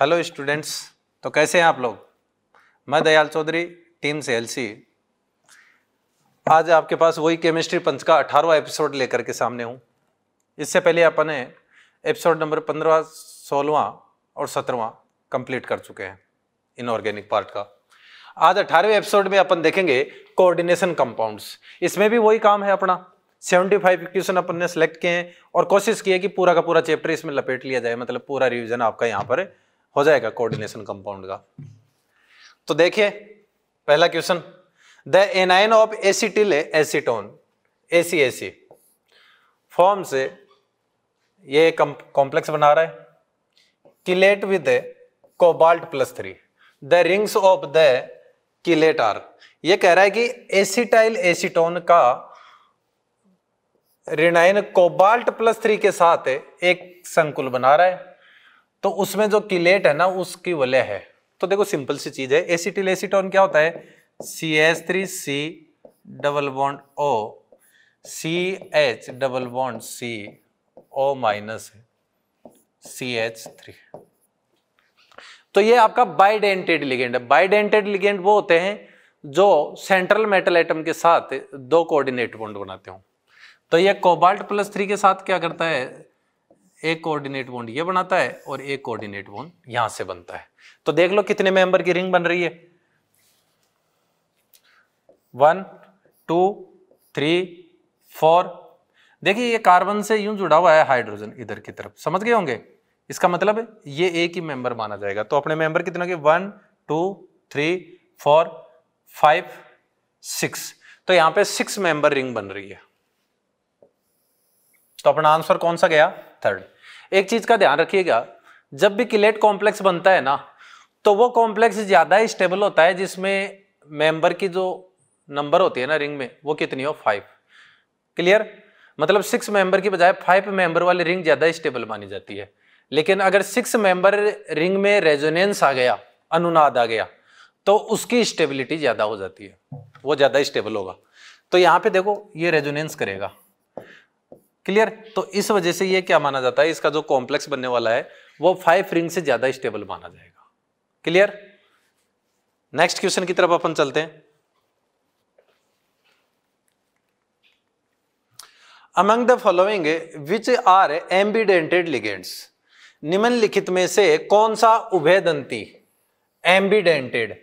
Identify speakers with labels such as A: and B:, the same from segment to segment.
A: Hello students तो कैसे हैं आप लोग मैं दयाल चौधरी टीम से एल आज आपके पास वही केमिस्ट्री पंच का अठारहवा एपिसोड लेकर के सामने हूँ इससे पहले अपन ने एपिसोड नंबर पंद्रह सोलवा और सत्रहवा कंप्लीट कर चुके हैं इनऑर्गेनिक पार्ट का आज अठारहवें एपिसोड में अपन देखेंगे कोऑर्डिनेशन कंपाउंड्स इसमें भी वही काम है अपना 75 फाइव क्वेश्चन अपन ने सेलेक्ट किए हैं और कोशिश की है कि पूरा का पूरा चैप्टर इसमें लपेट लिया जाए मतलब पूरा रिवीजन आपका यहाँ पर है हो जाएगा कोऑर्डिनेशन कंपाउंड का तो देखिए पहला question the anion of acetyl acetone AC AC form से ये कॉम्प्लेक्स बना रहा है chelate with cobalt plus three the rings of the chelate are ये कह रहा है कि एसिटाइल एसिटोन का रिनाइन कोबाल्ट प्लस थ्री के साथ एक संकुल बना रहा है तो उसमें जो किलेट है ना उसकी वलय है तो देखो सिंपल सी चीज है एसिटिल एसीटोन क्या होता है C H three C double bond O C H double bond C O minus C H three तो ये आपका बाइडेंटेड लिगेंड है बाइडेंटेड लिगेंड वो होते हैं जो सेंट्रल मेटल एटम के साथ दो कोऑर्डिनेट बॉन्ड बनाते हो तो ये कोबाल्ट प्लस थ्री के साथ क्या करता है एक कोऑर्डिनेट बॉन्ड ये बनाता है और एक कोऑर्डिनेट बॉन्ड यहां से बनता है तो देख लो कितने मेंबर की रिंग बन रही है वन टू थ्री फोर देखिए ये कार्बन से यूं जुड़ा हुआ है हाइड्रोजन इधर की तरफ समझ गए होंगे इसका मतलब ये एक ही मेंबर माना जाएगा तो अपने मेंबर कितने के one two three four five six तो यहां पे सिक्स मेंबर रिंग बन रही है तो अपना आंसर कौन सा गया थर्ड एक चीज का ध्यान रखिएगा जब भी किलेट कॉम्प्लेक्स बनता है ना तो वो कॉम्प्लेक्स ज्यादा स्टेबल होता है जिसमें मेंबर की जो नंबर होती है ना रिंग में वो कितनी हो फाइव क्लियर मतलब सिक्स मेंबर की बजाय फाइव मेंबर वाली रिंग ज्यादा स्टेबल मानी जाती है लेकिन अगर सिक्स मेंबर रिंग में रेजोनेंस आ गया अनुनाद आ गया तो उसकी स्टेबिलिटी ज्यादा हो जाती है वो ज्यादा स्टेबल होगा तो यहां पे देखो ये रेजोनेंस करेगा क्लियर तो इस वजह से ये क्या माना जाता है इसका जो कॉम्प्लेक्स बनने वाला है वो फाइव रिंग से ज्यादा स्टेबल माना जाएगा क्लियर नेक्स्ट क्वेश्चन की तरफ अपन चलते हैं among the following which are ambidentate ligands निम्नलिखित में से कौन सा उभयदंती एम्बीडेंटेड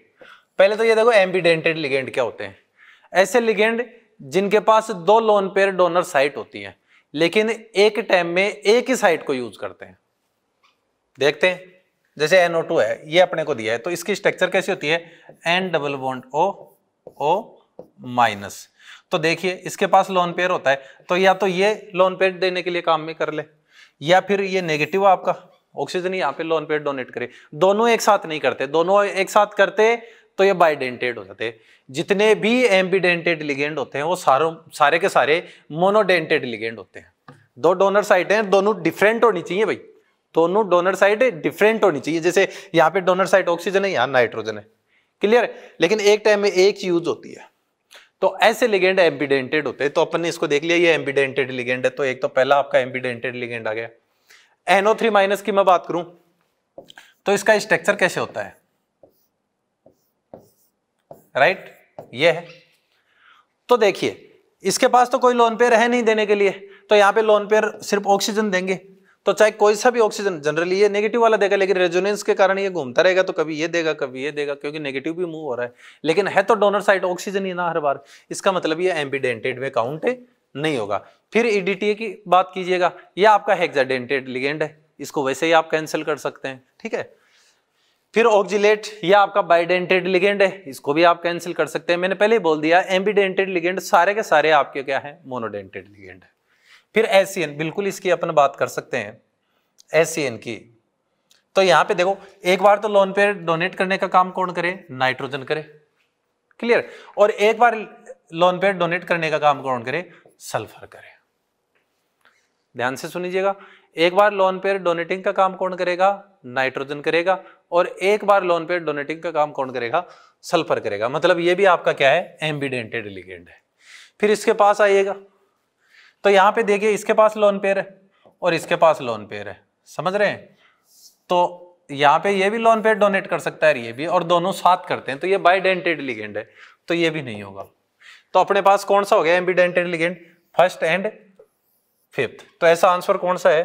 A: पहले तो ये देखो एम्बीडेंटेड लिगेंड क्या होते हैं ऐसे लिगेंड जिनके पास दो लोन पेयर डोनर साइट होती है लेकिन एक टाइम में एक ही साइट को यूज करते हैं देखते हैं जैसे टू है ये अपने को दिया है तो इसकी स्ट्रक्चर कैसी होती है N double bond O O minus तो देखिए इसके पास लोन पेयर होता है तो या तो ये लोन पेयर देने के लिए काम में कर ले या फिर ये नेगेटिव आपका ऑक्सीजन यहाँ पे लोन पेयर डोनेट करे दोनों एक साथ नहीं करते दोनों एक साथ करते तो ये बाइडेंटेड हो जाते जितने भी एम्बीडेंटेड लिगेंड होते हैं वो सारों सारे के सारे मोनोडेंटेड लिगेंड होते हैं दो डोनर साइट हैं दोनों डिफरेंट होनी चाहिए भाई दोनों डोनर साइट डिफरेंट होनी चाहिए जैसे यहाँ पे डोनर साइट ऑक्सीजन है यहाँ नाइट्रोजन है क्लियर है लेकिन एक टाइम में एक यूज होती है तो ऐसे लिगेंड एम्बीडेंटेड होते हैं तो अपन ने इसको देख लिया ये एम्बीडेंटेड लिगेंड है तो एक तो पहला आपका एम्बीडेंटेड लिगेंड आ गया एनओ थ्री माइनस की मैं बात करूं तो इसका स्ट्रक्चर कैसे होता है राइट ये है तो देखिए इसके पास तो कोई लोन पेयर है नहीं देने के लिए तो यहाँ पे लोन पेयर सिर्फ ऑक्सीजन देंगे तो चाहे कोई सा भी ऑक्सीजन जनरली ये नेगेटिव वाला देगा लेकिन रेजोनेंस के कारण ये घूमता रहेगा तो कभी ये देगा कभी ये देगा क्योंकि नेगेटिव भी मूव हो रहा है लेकिन है तो डोनर साइड ऑक्सीजन ही ना हर बार इसका मतलब ये एम्बीडेंटेड में काउंट नहीं होगा फिर ईडीटीए e की बात कीजिएगा यह आपका हेक्साडेंटेड लिगेंड है इसको वैसे ही आप कैंसिल कर सकते हैं ठीक है फिर ऑक्जिलेट ये आपका बाइडेंटेड लिगेंड है इसको भी आप कैंसिल कर सकते हैं मैंने पहले ही बोल दिया एम्बीडेंटेड लिगेंड सारे के सारे आपके क्या है मोनोडेंटेड लिगेंड फिर एसियन e बिल्कुल इसकी अपन बात कर सकते हैं एसियन e की तो यहां पे देखो एक बार तो लोन पे डोनेट करने का काम कौन करे नाइट्रोजन करे क्लियर और एक बार लोन पे डोनेट करने का काम कौन करे सल्फर करे ध्यान से सुनिजिएगा एक बार लोन पेयर डोनेटिंग का काम कौन करेगा नाइट्रोजन करेगा और एक बार लोन पेयर डोनेटिंग का काम कौन करेगा सल्फर करेगा मतलब ये भी आपका क्या है एम्बीडेंटेड लिगेंड है फिर इसके पास आइएगा तो यहां पे देखिए इसके पास लोन पेयर है और इसके पास लोन पेयर है समझ रहे हैं तो यहाँ पे ये भी लोन पेयर डोनेट कर सकता है ये भी और दोनों साथ करते हैं तो ये बाइडेंटेड लिगेंड है तो ये भी नहीं होगा तो अपने पास कौन सा हो गया ambidentate ligand first and fifth तो ऐसा आंसर कौन सा है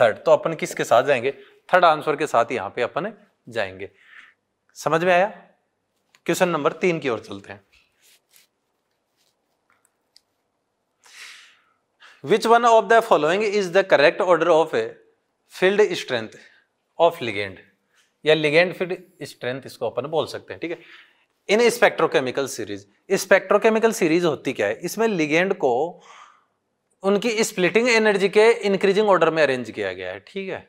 A: थर्ड तो अपन किसके साथ जाएंगे थर्ड आंसर के साथ यहां पे अपन जाएंगे समझ में आया क्वेश्चन नंबर तीन की ओर चलते हैं which one of the following is the correct order of a field strength of ligand या लिगेंड फील्ड स्ट्रेंथ इसको अपन बोल सकते हैं ठीक है in spectrochemical series spectrochemical series होती क्या है इसमें लिगेंड को उनकी स्प्लिटिंग एनर्जी के इंक्रीजिंग ऑर्डर में अरेंज किया गया है ठीक है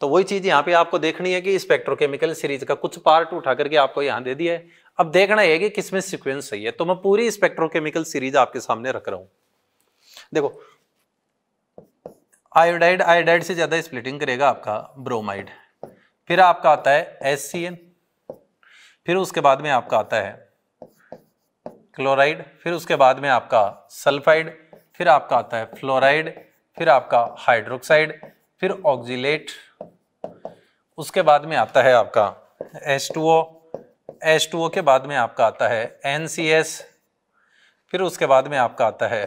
A: तो वही चीज यहाँ पे आपको देखनी है कि स्पेक्ट्रोकेमिकल सीरीज का कुछ पार्ट उठा करके आपको यहाँ दे दिया है अब देखना है कि किसमें सिक्वेंस सही है तो मैं पूरी स्पेक्ट्रोकेमिकल सीरीज आपके सामने रख रहा हूं देखो आयोडाइड आयोडाइड से ज्यादा स्प्लिटिंग करेगा आपका ब्रोमाइड फिर आपका आता है एस फिर उसके बाद में आपका आता है क्लोराइड फिर उसके बाद में आपका सल्फाइड फिर आपका आता है फ्लोराइड फिर आपका हाइड्रोक्साइड फिर ऑक्जिलेट उसके बाद में आता है आपका S S two O two O के बाद में आपका आता है एन सी एस फिर उसके बाद में आपका आता है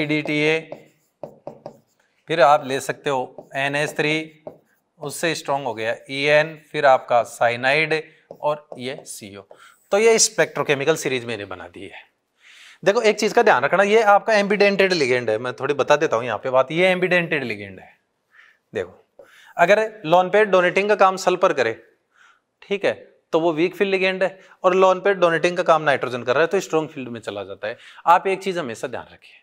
A: ई डी टी ए फिर आप ले सकते हो एन एस थ्री उससे स्ट्रॉन्ग हो गया ई e एन फिर आपका साइनाइड और ये ओ तो ये स्पेक्ट्रोकेमिकल सीरीज मैंने बना दी है देखो एक चीज का ध्यान रखना ये आपका एम्बीडेंटेड लिगेंड है मैं थोड़ी बता देता हूँ यहाँ पे बात ये एम्बीडेंटेड लिगेंड है देखो अगर लॉन पेड डोनेटिंग का काम सल्फर करे ठीक है तो वो वीक फील्ड लिगेंड है और लॉन पेड डोनेटिंग का काम नाइट्रोजन कर रहा है तो स्ट्रॉन्ग फील्ड में चला जाता है आप एक चीज हमेशा ध्यान रखिए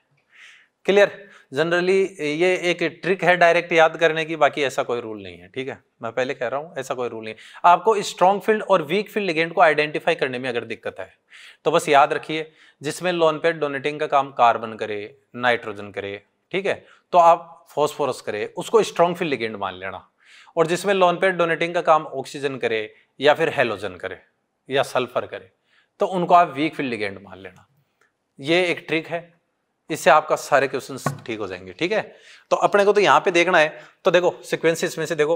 A: क्लियर जनरली ये एक ट्रिक है डायरेक्ट याद करने की बाकी ऐसा कोई रूल नहीं है ठीक है मैं पहले कह रहा हूँ ऐसा कोई रूल नहीं है आपको स्ट्रॉन्ग फील्ड और वीक फील्ड लिगेंड को आइडेंटिफाई करने में अगर दिक्कत है तो बस याद रखिए जिसमें लोनपेड डोनेटिंग का काम कार्बन करे नाइट्रोजन करे ठीक है तो आप फॉस्फोरस करे उसको स्ट्रॉन्ग फील्ड लिगेंड मान लेना और जिसमें लोनपेड डोनेटिंग का काम ऑक्सीजन करे या फिर हेलोजन करे या सल्फर करे तो उनको आप वीक फील्ड लिगेंड मान लेना ये एक ट्रिक है इससे आपका सारे क्वेश्चन ठीक हो जाएंगे ठीक है तो अपने को तो यहाँ पे देखना है तो देखो सिक्वेंस में से देखो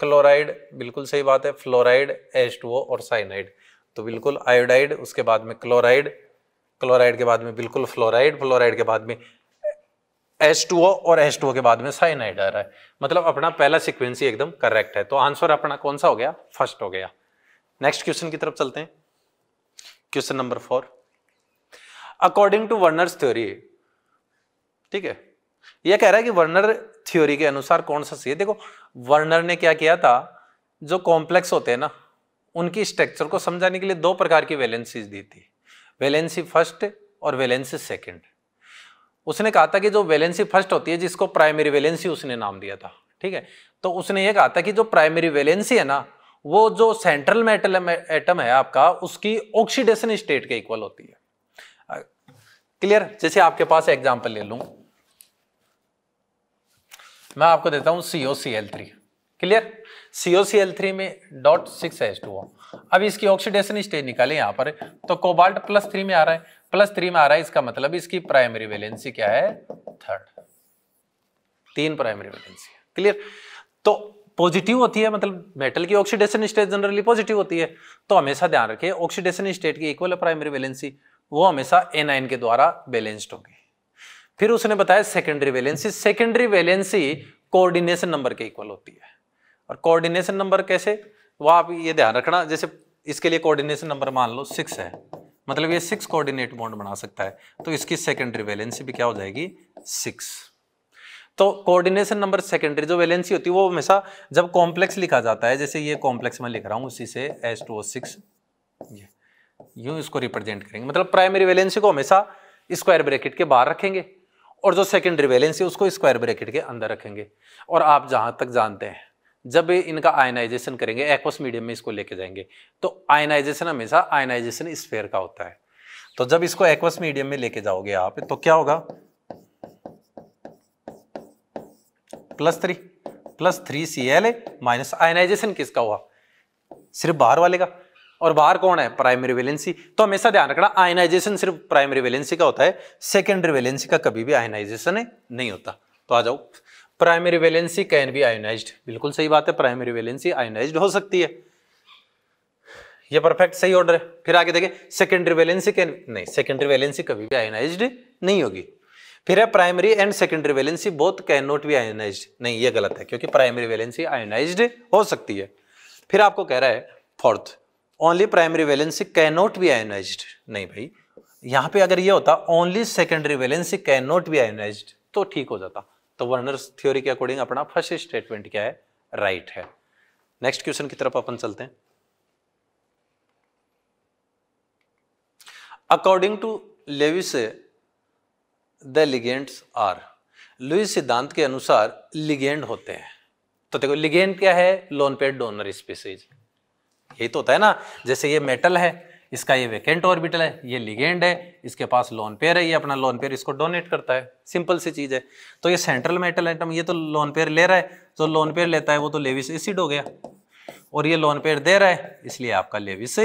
A: क्लोराइड बिल्कुल सही बात है फ्लोराइड एच और साइनाइड तो बिल्कुल आयोडाइड उसके बाद में क्लोराइड क्लोराइड के बाद में बिल्कुल फ्लोराइड फ्लोराइड के बाद में ओ और H2O के बाद में साइनाइड आ रहा है मतलब अपना पहला सिक्वेंस ही एकदम करेक्ट है तो आंसर अपना कौन सा हो गया फर्स्ट हो गया नेक्स्ट क्वेश्चन की तरफ चलते हैं question number four according to Werner theory ठीक है यह कह रहा है कि वर्नर थ्योरी के अनुसार कौन सा सी है देखो वर्नर ने क्या किया था जो कॉम्प्लेक्स होते हैं ना उनकी स्ट्रक्चर को समझाने के लिए दो प्रकार की वैलेंसीज दी थी वैलेंसी फर्स्ट और वैलेंसी सेकंड उसने कहा था कि जो वैलेंसी फर्स्ट होती है जिसको प्राइमरी वैलेंसी उसने नाम दिया था ठीक है तो उसने ये कहा था कि जो प्राइमरी वैलेंसी है ना वो जो सेंट्रल मेटल एटम है आपका उसकी ऑक्सीडेशन स्टेट के इक्वल होती है क्लियर जैसे आपके पास एग्जाम्पल ले लू मैं आपको देता हूं C O C L three clear C O C L three में डॉट सिक्स एच टू अब इसकी ऑक्सीडेशन स्टेज निकाले यहां पर तो कोबाल्ट प्लस थ्री में आ रहा है प्लस थ्री में आ रहा है इसका मतलब इसकी प्राइमरी वैलेंसी क्या है थर्ड तीन प्राइमरी वैलेंसी क्लियर तो पॉजिटिव होती है मतलब मेटल की ऑक्सीडेशन स्टेट जनरली पॉजिटिव होती है तो हमेशा ध्यान रखिए ऑक्सीडेशन स्टेट की इक्वल प्राइमरी वैलेंसी वो हमेशा ए नाइन के द्वारा बैलेंस्ड होंगे फिर उसने बताया secondary valency secondary valency coordination number के इक्वल होती है और कोऑर्डिनेशन नंबर कैसे वह आप ये ध्यान रखना जैसे इसके लिए कोऑर्डिनेशन नंबर मान लो सिक्स है मतलब ये सिक्स कोऑर्डिनेट बॉन्ड बना सकता है तो इसकी सेकेंडरी वैलेंसी भी क्या हो जाएगी सिक्स तो कोऑर्डिनेशन नंबर सेकेंडरी जो वैलेंसी होती है वो हमेशा जब कॉम्प्लेक्स लिखा जाता है जैसे ये कॉम्प्लेक्स मैं लिख रहा हूँ उसी से एस टू ओ सिक्स ये यूं इसको रिप्रेजेंट करेंगे मतलब प्राइमरी वैलेंसी को हमेशा स्क्वायर ब्रैकेट के बाहर रखेंगे और जो सेकेंडरी वैलेंसी उसको स्क्वायर ब्रैकेट के अंदर रखेंगे और आप जहाँ तक जानते हैं जब इनका आयनाइजेशन करेंगे एक्वस मीडियम में इसको लेके जाएंगे तो आयनाइजेशन हमेशा आयनाइजेशन स्फेयर का होता है तो जब इसको एक्वस मीडियम में लेके जाओगे आप तो क्या होगा plus three plus three C L minus ionization किसका हुआ सिर्फ बाहर वाले का और बाहर कौन है प्राइमरी वेलेंसी तो हमेशा ध्यान रखना आयनाइजेशन सिर्फ प्राइमरी वेलेंसी का होता है सेकेंडरी वेलेंसी का कभी भी आयनाइजेशन नहीं होता तो आ जाओ primary valency can be ionize बिल्कुल सही बात है प्राइमरी वेलेंसी आयोनाइज हो सकती है ये परफेक्ट सही ऑर्डर है फिर आगे देखें सेकेंडरी वैलेंसी कैन नहीं सेकेंडरी वैलेंसी कभी भी आयोनाइज नहीं होगी फिर है primary and secondary valency both can not be ionize नहीं ये गलत है क्योंकि प्राइमरी वैलेंसी आयोनाइज हो सकती है फिर आपको कह रहा है fourth only primary valency can not be ionize नहीं भाई यहाँ पे अगर ये होता only secondary valency can not be ionize तो ठीक हो जाता तो वर्नर्स थ्योरी के अकॉर्डिंग अपना फर्स्ट स्टेटमेंट क्या है राइट right है नेक्स्ट क्वेश्चन की तरफ अपन चलते हैं according to Lewis the ligands are Lewis सिद्धांत के अनुसार लिगेंड होते हैं तो देखो लिगेंड क्या है लोन पेड डोनर स्पीसीज यही तो होता है ना जैसे ये मेटल है इसका ये वेकेंट ऑर्बिटल है ये लिगेंड है इसके पास लोन पेयर है ये अपना लोन पेयर इसको डोनेट करता है सिंपल सी चीज़ है तो ये सेंट्रल मेटल आइटम ये तो लोन पेयर ले रहा है जो लोन पेयर लेता है वो तो लेविस एसिड हो गया और ये लोन पेयर दे रहा है इसलिए आपका लेविस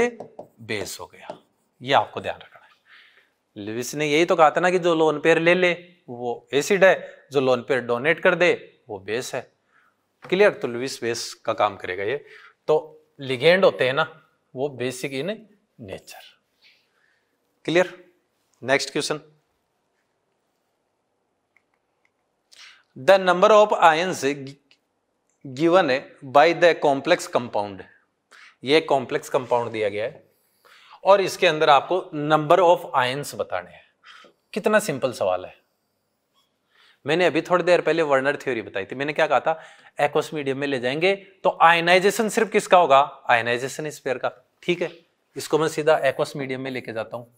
A: बेस हो गया ये आपको ध्यान रखना है लेविस ने यही तो कहा था ना कि जो लोन पेयर ले ले वो एसिड है जो लोन पेयर डोनेट कर दे वो बेस है क्लियर तो लेविस बेस का काम करेगा ये तो लिगेंड होते हैं ना वो basic in nature clear next question the number of ions given है बाय द कॉम्प्लेक्स कंपाउंड ये कॉम्प्लेक्स कंपाउंड दिया गया है और इसके अंदर आपको नंबर ऑफ आयंस बताने हैं कितना सिंपल सवाल है मैंने अभी थोड़ी देर पहले वर्नर थ्योरी बताई थी मैंने क्या कहा था एक्वस मीडियम में ले जाएंगे तो आयनाइजेशन सिर्फ किसका होगा आयनाइजेशन स्पेयर का ठीक है इसको मैं सीधा एक्वस मीडियम में लेके जाता हूँ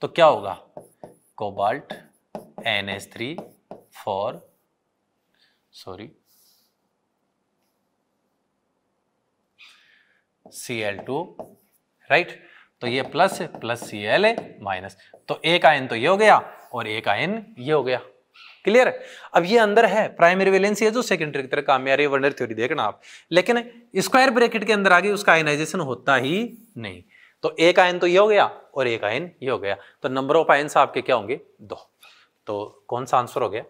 A: तो क्या होगा cobalt N S three four sorry C L two right तो ये प्लस प्लस सी एल है माइनस तो एक आयन तो ये हो गया और एक आयन ये हो गया क्लियर अब ये अंदर है प्राइमरी वैलेंसी है जो सेकेंडरी की तरह काम में आ रही है वर्नर थ्योरी देखना आप लेकिन स्क्वायर ब्रैकेट के अंदर आगे उसका आयनाइजेशन होता ही नहीं तो एक आयन तो ये हो गया और एक आयन ये हो गया तो नंबर ऑफ आयन आपके क्या होंगे दो तो कौन सा आंसर हो गया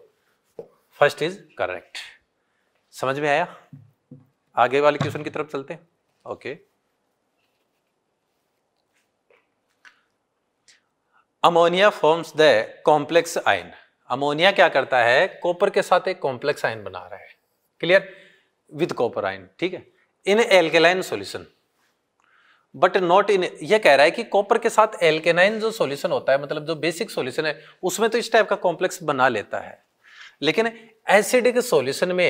A: फर्स्ट इज करेक्ट समझ में आया आगे वाले क्वेश्चन की तरफ चलते हैं okay ammonia forms the complex ion ammonia क्या करता है कॉपर के साथ एक कॉम्प्लेक्स आयन बना रहा है क्लियर विद कॉपर आयन ठीक है in alkaline solution but not in ये कह रहा है कि कॉपर के साथ एल्केनाइन जो सॉल्यूशन होता है मतलब जो बेसिक सॉल्यूशन है उसमें तो इस टाइप का कॉम्प्लेक्स बना लेता है लेकिन एसिडिक सॉल्यूशन में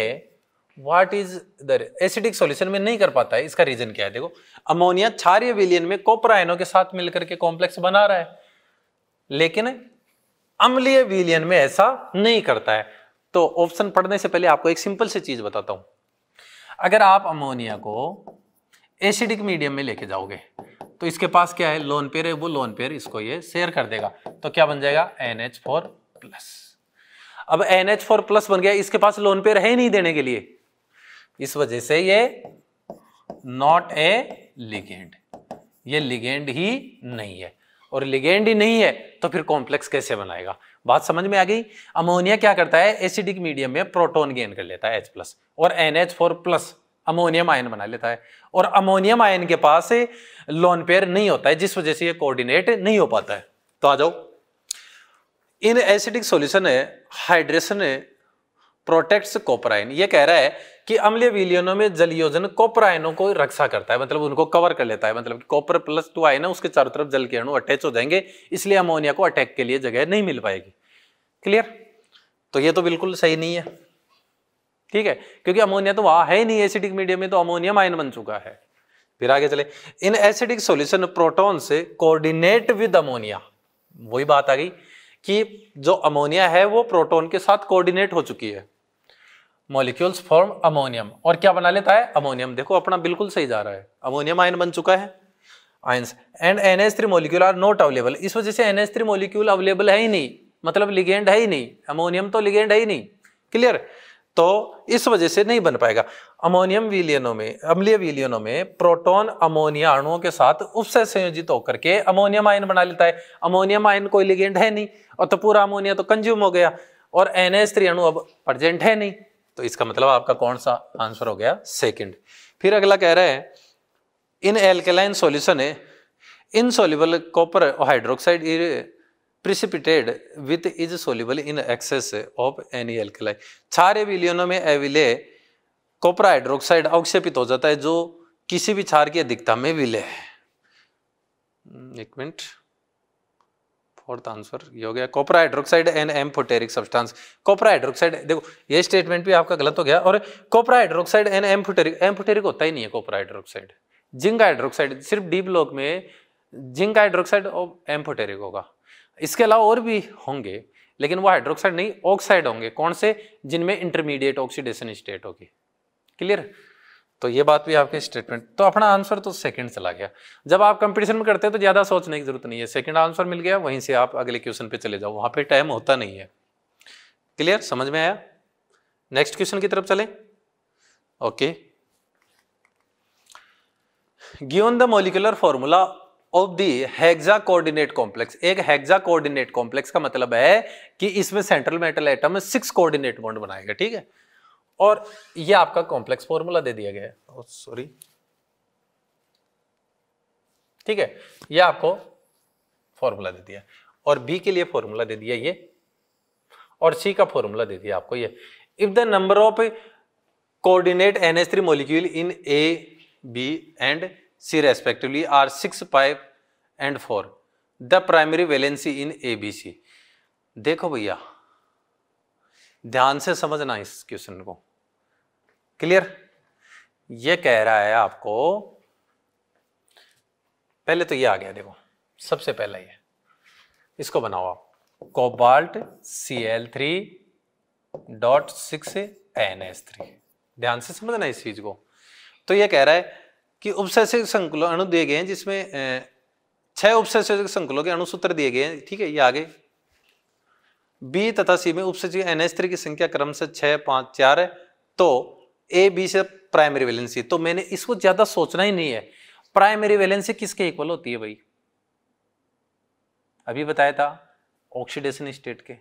A: what is the acidic solution में नहीं कर पाता है इसका रीजन क्या है देखो अमोनिया क्षार्य विलियन में कॉपर आयनों के साथ मिलकर के कॉम्प्लेक्स बना रहा है लेकिन अम्लीय विलियन में ऐसा नहीं करता है तो ऑप्शन पढ़ने से पहले आपको एक सिंपल सी चीज बताता हूं अगर आप अमोनिया को एसिडिक मीडियम में लेके जाओगे तो इसके पास क्या है लोन पेयर है वो लोन पेयर इसको ये शेयर कर देगा तो क्या बन जाएगा एन एच फोर प्लस अब एन एच फोर प्लस बन गया इसके पास लोन पेयर है नहीं देने के लिए इस वजह से ये नॉट ए लिगेंड ये लिगेंड ही नहीं है और लिगेंड ही नहीं है तो फिर कॉम्प्लेक्स कैसे बनाएगा बात समझ में आ गई अमोनिया क्या करता है एसिडिक मीडियम में प्रोटोन गेन कर लेता है एच प्लस और N H four plus ammonium ion बना लेता है और अमोनियम आयन के पास लोन पेयर नहीं होता है जिस वजह से ये कोऑर्डिनेट नहीं हो पाता है तो आ जाओ in acidic solution hydration protects copper ion ये कह रहा है कि अम्लीय विलियनों में जलयोजन कोपराइनों को रक्षा करता है मतलब उनको कवर कर लेता है मतलब कॉपर प्लस टू आयन है उसके चारों तरफ जल के अणु अटैच हो जाएंगे इसलिए अमोनिया को अटैक के लिए जगह नहीं मिल पाएगी क्लियर तो ये तो बिल्कुल सही नहीं है ठीक है क्योंकि अमोनिया तो वहां है नहीं एसिडिक मीडियम में तो अमोनियम आयन बन चुका है फिर आगे चले इन एसिडिक सोल्यूशन प्रोटोन से कोऑर्डिनेट विद अमोनिया वही बात आ गई कि जो अमोनिया है वो प्रोटोन के साथ कोऑर्डिनेट हो चुकी है मॉलिक्यूल्स फॉर्म अमोनियम और क्या बना लेता है अमोनियम देखो अपना बिल्कुल सही जा रहा है अमोनियम आयन बन चुका है ions and N H three molecule are not available इस वजह से N H three molecule available है ही नहीं मतलब लिगेंड है ही नहीं अमोनियम तो लिगेंड है ही नहीं क्लियर तो इस वजह से नहीं बन पाएगा अमोनियम विलियनों में अम्लीय विलियनों में प्रोटोन अमोनिया अणुओं के साथ उपसे संयोजित होकर के अमोनियम आयन बना लेता है अमोनियम आयन कोई लिगेंड है नहीं और तो पूरा अमोनिया तो कंज्यूम हो गया और एन एच थ्री अणु अब प्रजेंट है नहीं तो इसका मतलब आपका कौन सा आंसर हो गया सेकंड फिर अगला कह रहे है इन एल्केलाइन सॉल्यूशन है soluble copper hydroxide precipitated with is soluble in excess of any alkaline क्षार विलियनों में एविले कॉपर हाइड्रोक्साइड अवक्षेपित हो जाता है जो किसी भी छार की अधिकता में विलय है एक मिनट फोर्थ आंसर ये हो गया copper hydroxide and amphoteric substance copper hydroxide देखो ये स्टेटमेंट भी आपका गलत हो गया और copper hydroxide and amphoteric amphoteric होता ही नहीं है कॉपर हाइड्रोक्साइड जिंक हाइड्रोक्साइड सिर्फ डीप ब्लॉक में जिंक हाइड्रोक्साइड और एम फोटेरिक होगा इसके अलावा और भी होंगे लेकिन वो हाइड्रोक्साइड नहीं ऑक्साइड होंगे कौन से जिनमें इंटरमीडिएट ऑक्सीडेशन स्टेट होगी क्लियर तो ये बात भी आपके स्टेटमेंट तो अपना आंसर तो सेकंड चला गया जब आप कंपटीशन में करते हैं तो ज़्यादा सोचने की जरूरत नहीं है सेकंड आंसर मिल गया वहीं से आप अगले क्वेश्चन पे चले जाओ वहाँ पे टाइम होता नहीं है क्लियर समझ में आया नेक्स्ट क्वेश्चन की तरफ चले okay given the molecular formula of the hexa coordinate complex एक हैग्जा कोऑर्डिनेट कॉम्प्लेक्स का मतलब है कि इसमें central metal atom six coordinate bond बनाएगा ठीक है और ये आपका कॉम्प्लेक्स फॉर्मूला दे दिया गया है सॉरी oh, ठीक है ये आपको फॉर्मूला दे दिया और बी के लिए फॉर्मूला दे दिया ये और सी का फॉर्मूला दे दिया आपको ये if the number of coordinate S three molecule in A B and C respectively are six five and four the primary valency in A B C देखो भैया ध्यान से समझना इस क्वेश्चन को क्लियर ये कह रहा है आपको पहले तो ये आ गया देखो सबसे पहला ये इसको बनाओ आप cobalt C L three dot six N S three ध्यान से समझना इस चीज को तो ये कह रहा है कि उपसैसिक संकुल अणु दिए गए हैं जिसमें छह उपसैसिक संकुलों के अणुसूत्र दिए गए हैं ठीक है ये आगे बी तथा सी में उपसचिव एन एस थ्री की संख्या क्रम से छह पांच चार है तो ए बी से प्राइमरी वैलेंसी तो मैंने इसको ज्यादा सोचना ही नहीं है प्राइमरी वैलेंसी किसके इक्वल होती है भाई अभी बताया था ऑक्सीडेशन स्टेट के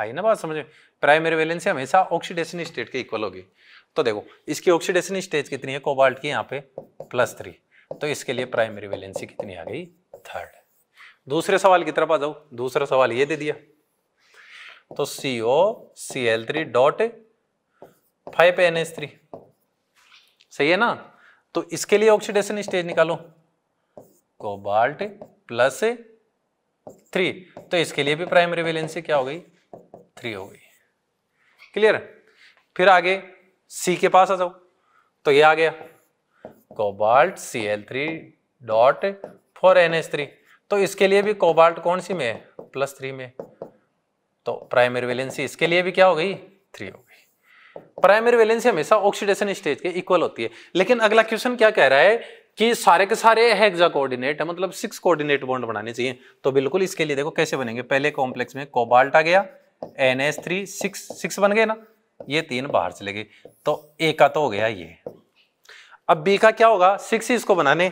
A: आई ना बात समझ में प्राइमरी वैलेंसी हमेशा ऑक्सीडेशन स्टेट के इक्वल होगी तो देखो इसकी ऑक्सीडेशन स्टेज कितनी है कोबाल्ट की यहाँ पे प्लस थ्री तो इसके लिए प्राइमरी वैलेंसी कितनी आ गई थर्ड दूसरे सवाल की तरफ आ जाओ दूसरा सवाल ये दे दिया तो C O C L three dot five पे एन थ्री सही है ना तो इसके लिए ऑक्सीडेशन स्टेज निकालो कोबाल्ट प्लस थ्री तो इसके लिए भी प्राइमरी वैलेंसी क्या हो गई थ्री हो गई क्लियर फिर आगे सी के पास आ जाओ तो ये आ गया cobalt C L three dot four N H three तो इसके लिए भी कोबाल्ट कौन सी में है प्लस थ्री में तो प्राइमरी वैलेंसी इसके लिए भी क्या हो गई थ्री हो प्राइमरी वैलेंसी हमेशा ऑक्सीडेशन स्टेज के इक्वल होती है लेकिन अगला क्वेश्चन क्या कह रहा है कि सारे के सारे हेक्सा कोऑर्डिनेट है मतलब सिक्स कोऑर्डिनेट बॉन्ड बनाने चाहिए तो बिल्कुल इसके लिए देखो कैसे बनेंगे पहले कॉम्प्लेक्स में कोबाल्ट आ गया N S three six six बन गए ना ये तीन बाहर चले गए तो ए का तो हो गया ये अब बी का क्या होगा सिक्स इसको बनाने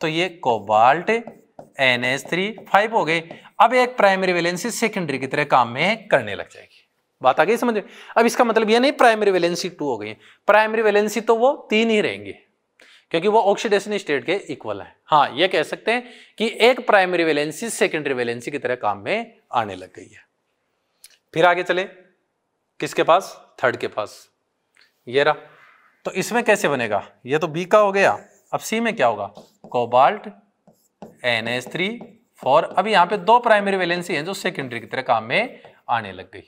A: तो ये cobalt N S three five हो गए अब एक प्राइमरी वैलेंसी सेकेंडरी की तरह काम में करने लग जाएगी बात आ गई समझ में अब इसका मतलब यह नहीं प्राइमरी वैलेंसी टू हो गई प्राइमरी वैलेंसी तो वो तीन ही रहेंगे क्योंकि वो ऑक्सीडेशन स्टेट के इक्वल है हाँ ये कह सकते हैं कि एक प्राइमरी वैलेंसी सेकेंडरी वैलेंसी की तरह काम में आने लग गई है फिर आगे चले किसके पास थर्ड के पास ये रहा तो इसमें कैसे बनेगा ये तो बी का हो गया अब सी में क्या होगा cobalt N S three four अब यहां पे दो प्राइमरी वैलेंसी हैं जो सेकेंडरी की तरह काम में आने लग गई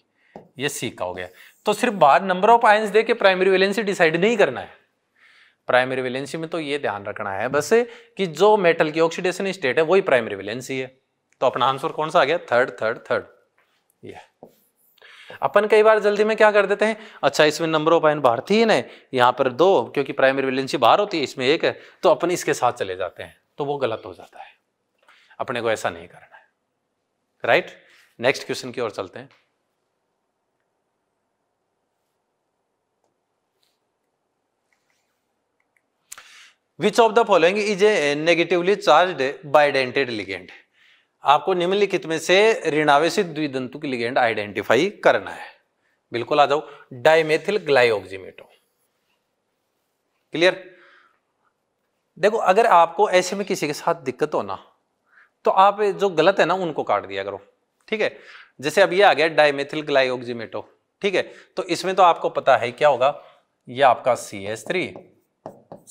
A: ये सी का हो गया तो सिर्फ बाहर नंबर ऑफ आयंस दे के प्राइमरी वैलेंसी डिसाइड नहीं करना है प्राइमरी वैलेंसी में तो ये ध्यान रखना है बस कि जो मेटल की ऑक्सीडेशन स्टेट है वही प्राइमरी वैलेंसी है तो अपना आंसर कौन सा आ गया थर्ड थर्ड थर्ड ये अपन कई बार जल्दी में क्या कर देते हैं अच्छा इसमें नंबर ऑफ आयन बाहर थी ना यहाँ पर दो क्योंकि प्राइमरी वैलेंसी बाहर होती है इसमें एक है तो अपन इसके साथ चले जाते हैं तो वो गलत हो जाता है अपने को ऐसा नहीं करना है राइट नेक्स्ट क्वेश्चन की ओर चलते हैं which of the following is a negatively charge bidentate ligand आपको निम्नलिखित में से ऋणावेशित द्विदंतु की लिगेंड आइडेंटिफाई करना है बिल्कुल आ जाओ डाइमेथिल ग्लाइऑक्सीमेटो क्लियर देखो अगर आपको ऐसे में किसी के साथ दिक्कत हो ना तो आप जो गलत है ना उनको काट दिया करो ठीक है जैसे अब ये आ गया डाइमेथिल ग्लाइऑक्सीमेटो ठीक है तो इसमें तो आपको पता है क्या होगा ये आपका C S three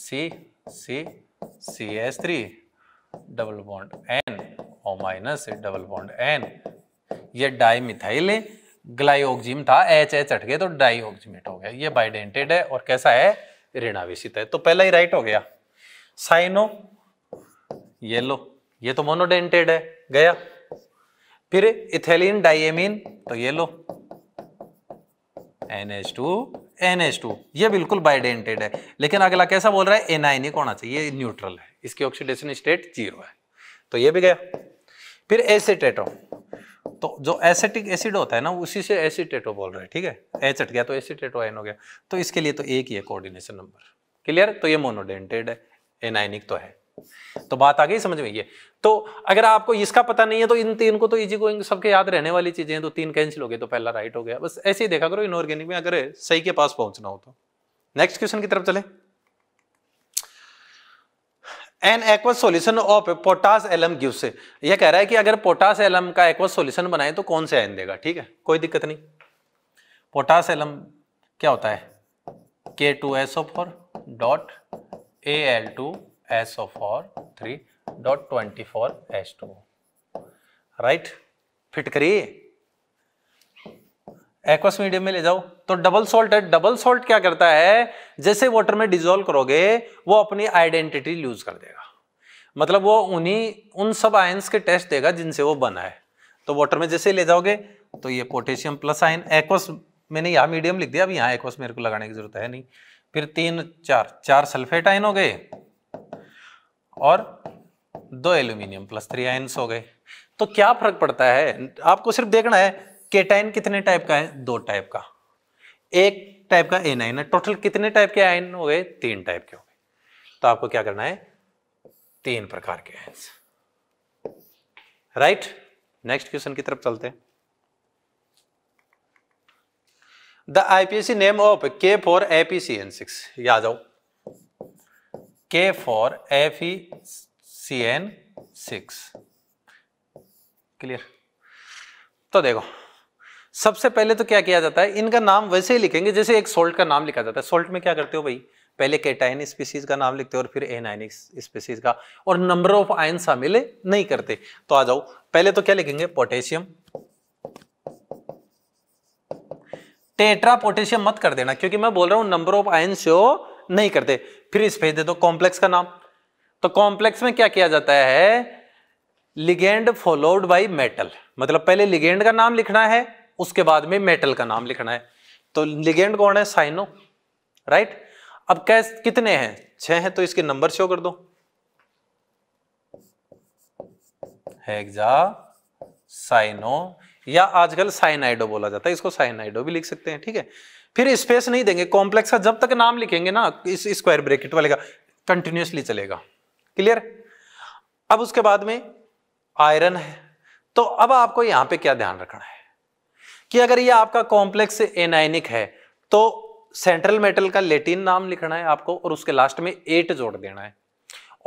A: C C C double bond N O minus double bond N ये डाई मिथाइल ग्लाइओक्जिम था एच एच अट गया तो डाइऑक्जिमेट हो गया ये बाइडेंटेड है और कैसा है ऋणावेशित है तो पहला ही राइट हो गया साइनो ये लो ये तो मोनोडेंटेड है गया फिर इथेलिन डाइएमिन तो ये लो N H two N H two ये बिल्कुल बाइडेंटेड है लेकिन अगला कैसा बोल रहा है एनाइनिक e होना चाहिए न्यूट्रल है इसकी ऑक्सीडेशन स्टेट जीरो है तो ये भी गया फिर एसिटेटो तो जो एसिटिक एसिड होता है ना उसी से एसिटेटो बोल रहे हैं ठीक है एच हट गया तो एसिटेटो एन हो गया तो इसके लिए तो एक ही है कोऑर्डिनेशन नंबर क्लियर तो ये मोनोडेंटेड है एनाइनिक e तो है तो बात आ गई समझ में ये तो अगर आपको इसका पता नहीं है तो इन तीन को तो इजी गोइंग सबके याद रहने वाली चीजें हैं तो तीन कैंसिल हो गए तो पहला राइट हो गया बस ऐसे ही देखा करो इनऑर्गेनिक में अगर सही के पास पहुंचना हो तो नेक्स्ट क्वेश्चन की तरफ चले an aqueous solution of potash alum gives यह कह रहा है कि अगर पोटास एलम का एक्वस सोल्यूशन बनाए तो कौन से एन देगा ठीक है कोई दिक्कत नहीं पोटास एलम क्या होता है K two S O four dot A L two S O four three dot twenty four S two right fit करिए एक्वस मीडियम में ले जाओ तो डबल सोल्ट है डबल सोल्ट क्या करता है जैसे वाटर में डिजोल्व करोगे वो अपनी आइडेंटिटी लूज कर देगा मतलब वो उन्हीं उन सब आयंस के टेस्ट देगा जिनसे वो बना है तो वाटर में जैसे ले जाओगे तो ये पोटेशियम प्लस आयन एक्वस मैंने यहाँ मीडियम लिख दिया अब यहाँ एक्वस मेरे को लगाने की जरूरत है नहीं फिर तीन चार चार सल्फेट आयन हो गए और दो एल्यूमिनियम प्लस थ्री आयन्स हो गए तो क्या फर्क पड़ता है आपको सिर्फ देखना है केटाइन कितने टाइप का है दो टाइप का एक टाइप का आइन है टोटल कितने टाइप के आयन हो गए तीन टाइप के हो गए तो आपको क्या करना है तीन प्रकार के आयन्स राइट नेक्स्ट क्वेश्चन की तरफ चलते हैं the IPC name of K four APC N six याद आ जाओ K for FeCN6 क्लियर तो देखो सबसे पहले तो क्या किया जाता है इनका नाम वैसे ही लिखेंगे जैसे एक सोल्ट का नाम लिखा जाता है सोल्ट में क्या करते हो भाई पहले केटाइन स्पीसीज का नाम लिखते हो और फिर एनाइन स्पीसीज का और नंबर ऑफ आयन शामिल नहीं करते तो आ जाओ पहले तो क्या लिखेंगे पोटेशियम टेट्रा पोटेशियम मत कर देना क्योंकि मैं बोल रहा हूं नंबर ऑफ आयन शो नहीं करते फिर इस भेज दे दो कॉम्प्लेक्स का नाम तो कॉम्प्लेक्स में क्या किया जाता है लिगेंड फॉलोड बाई मेटल मतलब पहले लिगेंड का नाम लिखना है उसके बाद में मेटल का नाम लिखना है तो लिगेंड कौन है साइनो राइट अब कैस कितने हैं छह हैं तो इसके नंबर शो कर दो हेक्सा साइनो या आजकल साइनाइडो बोला जाता है इसको साइनाइडो भी लिख सकते हैं ठीक है फिर स्पेस नहीं देंगे कॉम्प्लेक्स का जब तक नाम लिखेंगे ना इस स्क्वायर ब्रेकेट वाले का कंटिन्यूसली चलेगा क्लियर अब उसके बाद में आयरन है तो अब आपको यहां पे क्या ध्यान रखना है कि अगर ये आपका कॉम्प्लेक्स एनाइनिक है तो सेंट्रल मेटल का लेटिन नाम लिखना है आपको और उसके लास्ट में एट जोड़ देना है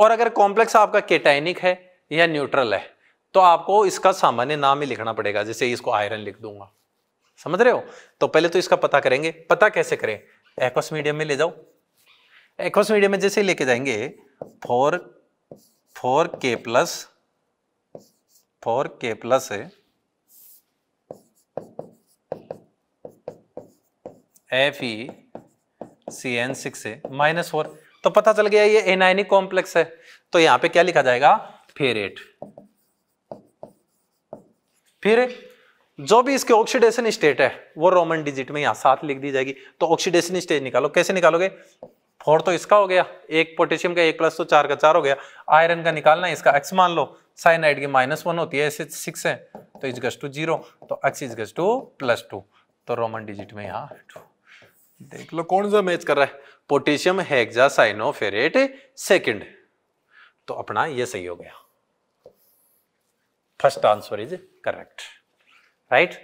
A: और अगर कॉम्प्लेक्स आपका केटाइनिक है या न्यूट्रल है तो आपको इसका सामान्य नाम ही लिखना पड़ेगा जैसे इसको आयरन लिख दूंगा समझ रहे हो तो पहले तो इसका पता करेंगे पता कैसे करें एक्वस मीडियम में ले जाओ एक्वस मीडियम में जैसे लेके जाएंगे four four K plus four K plus F E C N six minus four तो पता चल गया ये एनायनिक कॉम्प्लेक्स है तो यहां पे क्या लिखा जाएगा फेरेट एट जो भी इसके ऑक्सीडेशन स्टेट है वो रोमन डिजिट में यहां साथ लिख दी जाएगी तो ऑक्सीडेशन स्टेट निकालो कैसे निकालोगे फोर तो इसका हो गया एक पोटेशियम का एक प्लस तो चार का चार हो गया आयरन का निकालना इसका एक्स मान लो साइनाइड की माइनस वन होती है एस सिक्स है तो इज गज टू जीरो तो X is equals to plus two तो रोमन डिजिट में यहाँ देख लो कौन सा मैच कर रहा है पोटेशियम साइनो फेरेट सेकेंड तो अपना ये सही हो गया first answer is correct right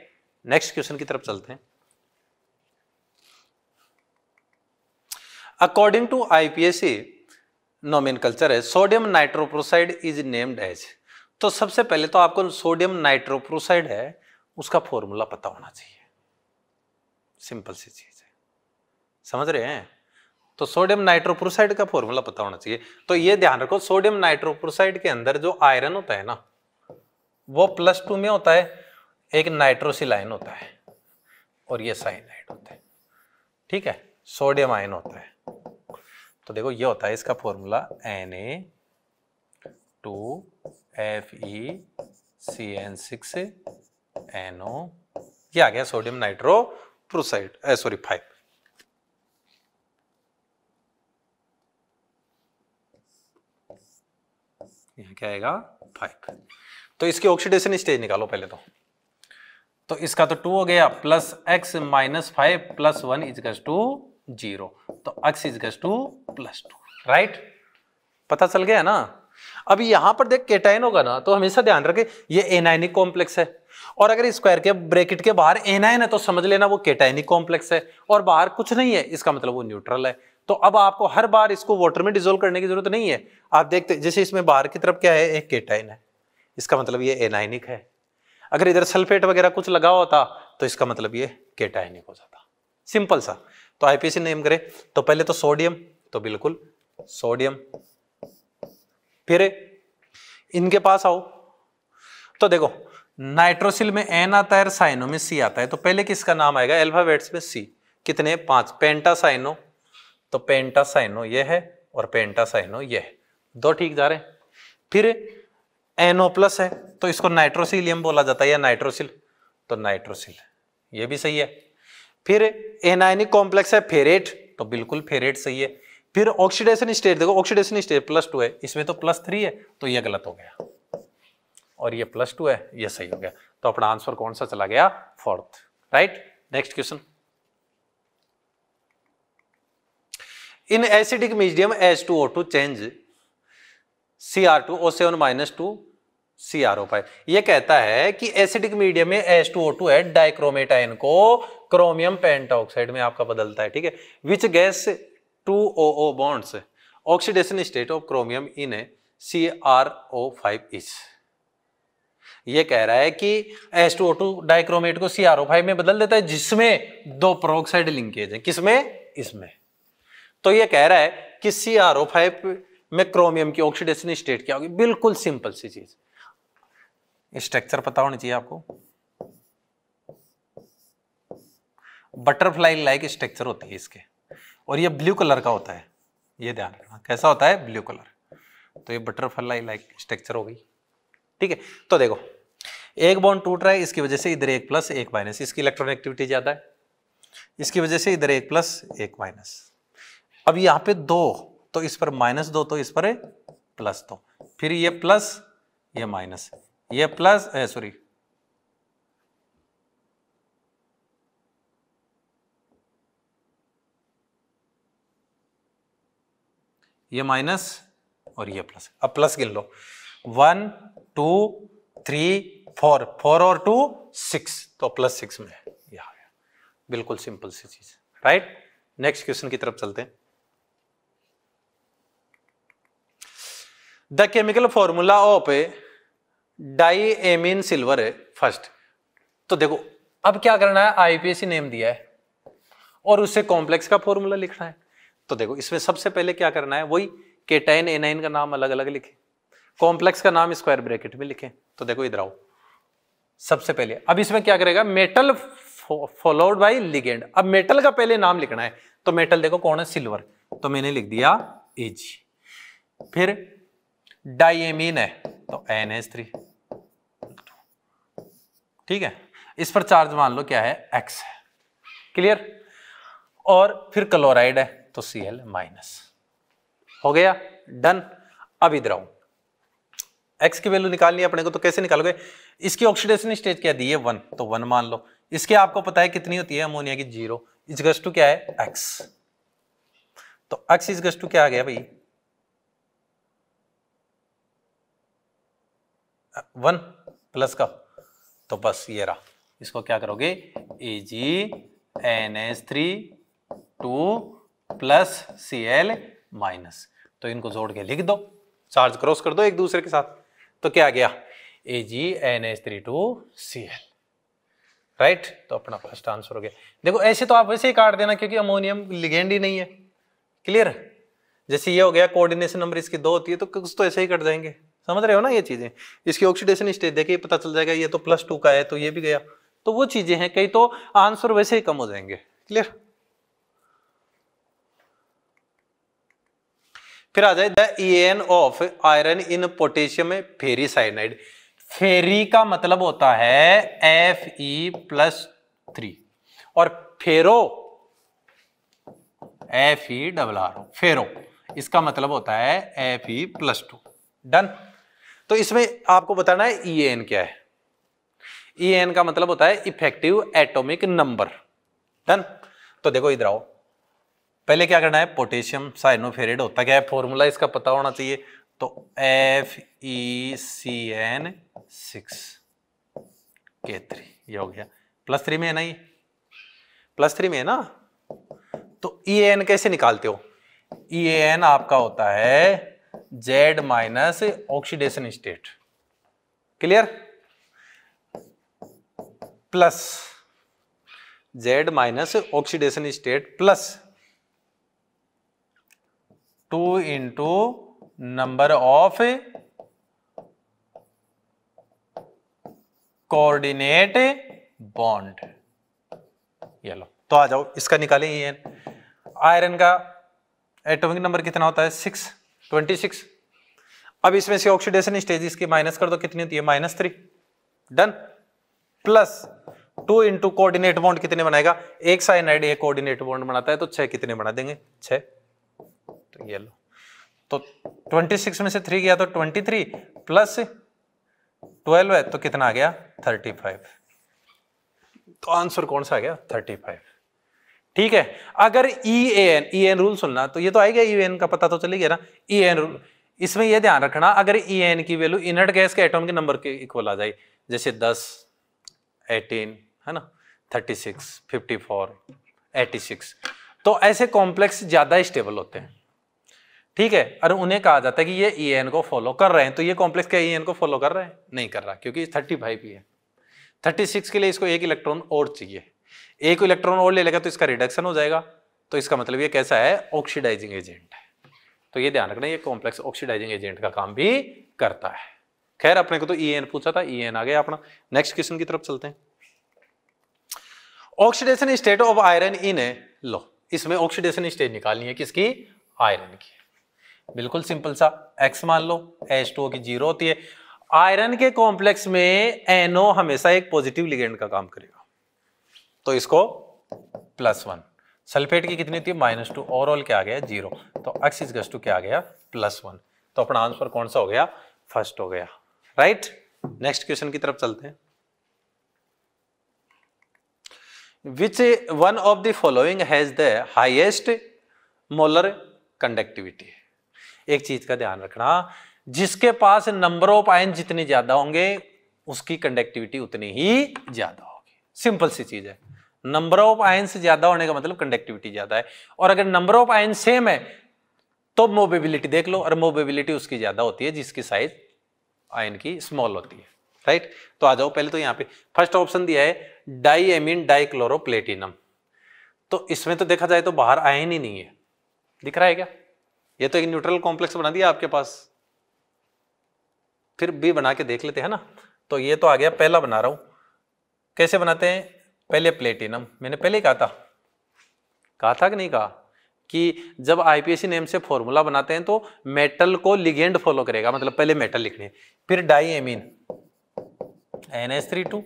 A: next question की तरफ चलते हैं according to IPSC nomenclature है sodium nitroprusside is named as तो सबसे पहले तो आपको सोडियम नाइट्रोप्रोसाइड है उसका फॉर्मूला पता होना चाहिए सिंपल सी चीज है समझ रहे हैं तो सोडियम नाइट्रोप्रोसाइड का फॉर्मूला पता होना चाहिए तो ये ध्यान रखो सोडियम नाइट्रोप्रोसाइड के अंदर जो आयरन होता है ना वो प्लस टू में होता है एक आयन होता है और ये साइनाइड होता है ठीक है सोडियम आयन होता है तो देखो ये होता है इसका formula N A two F E C N six N O ये आ गया sodium nitroprusside sorry five क्या आएगा फाइव तो इसकी ऑक्सीडेशन स्टेज निकालो पहले तो तो इसका तो टू हो गया plus X minus five plus one is equals to zero तो X is equals to plus two right पता चल गया ना अब यहां पर देख केटाइन होगा ना तो हमेशा ध्यान रखे ये एनाइनिक कॉम्प्लेक्स है और अगर स्क्वायर के ब्रैकेट के बाहर एनाइन है तो समझ लेना वो केटाइनिक कॉम्प्लेक्स है और बाहर कुछ नहीं है इसका मतलब वो न्यूट्रल है तो अब आपको हर बार इसको वाटर में डिजोल्व करने की जरूरत नहीं है आप देखते जैसे इसमें बाहर की तरफ क्या है एक केटाइन है इसका मतलब ये एनाइनिक है अगर इधर सल्फेट वगैरह कुछ लगा होता तो इसका मतलब ये केटाइनिक हो जाता सिंपल सा तो आईपीसी नेम करें तो पहले तो सोडियम तो बिल्कुल सोडियम फिर इनके पास आओ तो देखो नाइट्रोसिल में एन आता है साइनो में सी आता है तो पहले किसका नाम आएगा एल्फावेट्स में सी कितने पांच पेंटा साइनो तो पेंटा साइनो ये है और पेंटा साइनो ये है दो ठीक जा रहे हैं फिर एनओ प्लस है तो इसको नाइट्रोसिलियम बोला जाता है या नाइट्रोसिल तो नाइट्रोसिल ये भी सही है फिर एनायनिक कॉम्प्लेक्स है फेरेट तो बिल्कुल फेरेट सही है फिर ऑक्सीडेशन स्टेट देखो ऑक्सीडेशन स्टेट प्लस टू है इसमें तो प्लस थ्री है तो ये गलत हो गया और ये प्लस टू है ये सही हो गया तो अपना आंसर कौन सा चला गया fourth right next question in acidic medium H two O two change C R two O seven minus two C R O five यह कहता है कि एसिडिक मीडियम में एस टू ओ टू है डाइक्रोमेटाइन को क्रोमियम पेंटाऑक्साइड में आपका बदलता है ठीक है which has two O O bonds oxidation state of chromium in C R O five is ये कह रहा है कि S two O two dichromate को सी आर ओ फाइव में बदल देता है जिसमें दो प्रोक्साइड लिंकेज है किसमें इसमें तो ये कह रहा है कि सी आर ओ फाइव में क्रोमियम की ऑक्सीडेशन स्टेट क्या होगी बिल्कुल सिंपल सी चीज स्ट्रक्चर पता होना चाहिए आपको बटरफ्लाई लाइक स्ट्रक्चर होती है इसके और ये ब्लू कलर का होता है ये ध्यान रखना कैसा होता है ब्लू कलर तो ये बटरफ्लाई लाइक स्ट्रक्चर हो गई ठीक है तो देखो एक बॉन्ड टूट रहा है इसकी वजह से इधर एक प्लस एक माइनस इसकी इलेक्ट्रॉन एक्टिविटी ज़्यादा है इसकी वजह से इधर एक प्लस एक माइनस अब यहाँ पे दो तो इस पर माइनस दो तो इस पर प्लस दो फिर ये प्लस ये माइनस ये प्लस सॉरी ये माइनस और ये प्लस अब प्लस गिन लो one two three four four और टू सिक्स तो प्लस सिक्स में है यह बिल्कुल सिंपल सी चीज राइट नेक्स्ट क्वेश्चन की तरफ चलते हैं the chemical formula of a diammine silver है फर्स्ट तो देखो अब क्या करना है आईपीएसी नेम दिया है और उससे कॉम्प्लेक्स का फॉर्मूला लिखना है तो देखो इसमें सबसे पहले क्या करना है वही केटाइन एनाइन का नाम अलग अलग लिखे कॉम्प्लेक्स का नाम स्क्वायर ब्रैकेट में लिखे तो देखो इधर आओ सबसे पहले अब इसमें क्या करेगा मेटल फॉलोड बाई लिगेंड अब मेटल का पहले नाम लिखना है तो मेटल देखो कौन है सिल्वर तो मैंने लिख दिया एज फिर डाइएमीन है तो एन एच थ्री ठीक है इस पर चार्ज मान लो क्या है एक्स है क्लियर और फिर क्लोराइड है तो सी एल माइनस हो गया डन अब इधर आऊ एक्स की वैल्यू निकालनी है अपने को तो कैसे निकालोगे इसकी ऑक्सीडेशन स्टेज क्या दी है वन तो वन मान लो इसके आपको पता है कितनी होती है अमोनिया की जीरो इजगस गस्टू क्या है एक्स तो एक्स इज गस्टू क्या आ गया भाई वन प्लस का तो बस ये रहा इसको क्या करोगे A G N S three two plus C L minus तो इनको जोड़ के लिख दो चार्ज क्रॉस कर दो एक दूसरे के साथ तो क्या आ गया A G N H three two C L right तो अपना फर्स्ट आंसर हो गया देखो ऐसे तो आप वैसे ही काट देना क्योंकि अमोनियम लिगेंड ही नहीं है क्लियर जैसे ये हो गया कोऑर्डिनेशन नंबर इसकी दो होती है तो कुछ तो ऐसे ही कट जाएंगे समझ रहे हो ना ये चीज़ें इसकी ऑक्सीडेशन स्टेज देखिए पता चल जाएगा ये तो प्लस टू का है तो ये भी गया तो वो चीज़ें हैं कई तो आंसर वैसे ही कम हो जाएंगे क्लियर फिर आ जाए the N of iron in potassium ferricyanide ferri का मतलब होता है एफ ई प्लस थ्री और ferro F E double R ferro इसका मतलब होता है F E plus two done तो इसमें आपको बताना है ई e एन क्या है ई e एन का मतलब होता है इफेक्टिव एटोमिक नंबर डन तो देखो इधर आओ पहले क्या करना है पोटेशियम साइनोफेरेड होता क्या है फॉर्मूला इसका पता होना चाहिए तो F E C N six के थ्री ये हो गया प्लस थ्री में है ना ये प्लस थ्री में है ना तो ई e एन कैसे निकालते हो ई एन आपका होता है Z minus oxidation state clear plus Z minus oxidation state plus two into number of coordinate bond ये लो तो आ जाओ इसका निकालें ही आयरन का एटॉमिक नंबर कितना होता है सिक्स ट्वेंटी सिक्स अब इसमें से ऑक्सीडेशन स्टेज इसकी माइनस कर दो कितनी होती है minus three done plus two into coordinate bond कितने बनाएगा एक साइनाइड एक कोऑर्डिनेट बॉन्ड बनाता है तो छह कितने बना देंगे छह तो ये लो तो 26 में से थ्री गया तो 23 प्लस 12 है तो कितना आ गया 35 तो आंसर कौन सा आ गया 35 ठीक है अगर E A N E N rule सुनना तो ये तो आएगा ई e एन का पता तो चलेगा ना ई एन रूल इसमें यह ध्यान रखना अगर ई e एन की वैल्यू इनर्ट गैस के एटॉम के नंबर के इक्वल आ जाए जैसे दस एटीन है ना thirty six fifty four eighty six तो ऐसे कॉम्प्लेक्स ज़्यादा स्टेबल होते हैं ठीक है और उन्हें कहा जाता है कि ये ई e एन को फॉलो कर रहे हैं तो ये कॉम्प्लेक्स क्या ई एन को फॉलो कर रहे हैं नहीं कर रहा क्योंकि थर्टी फाइव ही है थर्टी सिक्स के लिए इसको एक इलेक्ट्रॉन और चाहिए एक इलेक्ट्रॉन और ले लेगा तो इसका रिडक्शन हो जाएगा तो इसका मतलब ये कैसा है ऑक्सीडाइजिंग एजेंट है तो ये ध्यान रखना ये कॉम्प्लेक्स ऑक्सीडाइजिंग एजेंट का काम भी करता है खैर अपने को तो ई e एन पूछा था ई e एन आ गया अपना नेक्स्ट क्वेश्चन की तरफ चलते हैं oxidation state of iron in a लो इसमें ऑक्सीडेशन स्टेट निकालनी है किसकी आयरन की बिल्कुल सिंपल सा एक्स मान लो एच टू की जीरो होती है आयरन के कॉम्प्लेक्स में एनओ हमेशा एक पॉजिटिव लिगेंड का काम करेगा तो इसको प्लस वन सल्फेट की कितनी थी माइनस टू ओवरऑल क्या आ गया जीरो तो अक्स इज टू क्या आ गया प्लस वन तो अपना आंसर कौन सा हो गया फर्स्ट हो गया राइट नेक्स्ट क्वेश्चन की तरफ चलते हैं which one of the following has the highest molar conductivity एक चीज का ध्यान रखना जिसके पास नंबर ऑफ आयन जितने ज्यादा होंगे उसकी कंडक्टिविटी उतनी ही ज्यादा होगी सिंपल सी चीज है नंबर ऑफ आयंस ज्यादा होने का मतलब कंडक्टिविटी ज्यादा है और अगर नंबर ऑफ आयन सेम है तो मोबेबिलिटी देख लो और मोबेबिलिटी उसकी ज्यादा होती है जिसकी साइज आयन की स्मॉल होती है राइट तो आ जाओ पहले तो यहां पे फर्स्ट ऑप्शन दिया है डाई एमिन डाइक्लोरोप्लेटिनम तो इसमें तो देखा जाए तो बाहर आयन ही नहीं है दिख रहा है क्या ये तो एक न्यूट्रल कॉम्प्लेक्स बना दिया आपके पास फिर भी बना के देख लेते हैं ना तो ये तो आ गया पहला बना रहा हूं कैसे बनाते हैं पहले प्लेटिनम मैंने पहले कहा था कहा था कि नहीं कहा कि जब आईपीएससी नेम से फॉर्मूला बनाते हैं तो मेटल को लिगेंड फॉलो करेगा मतलब पहले मेटल लिखने फिर di amine N S three two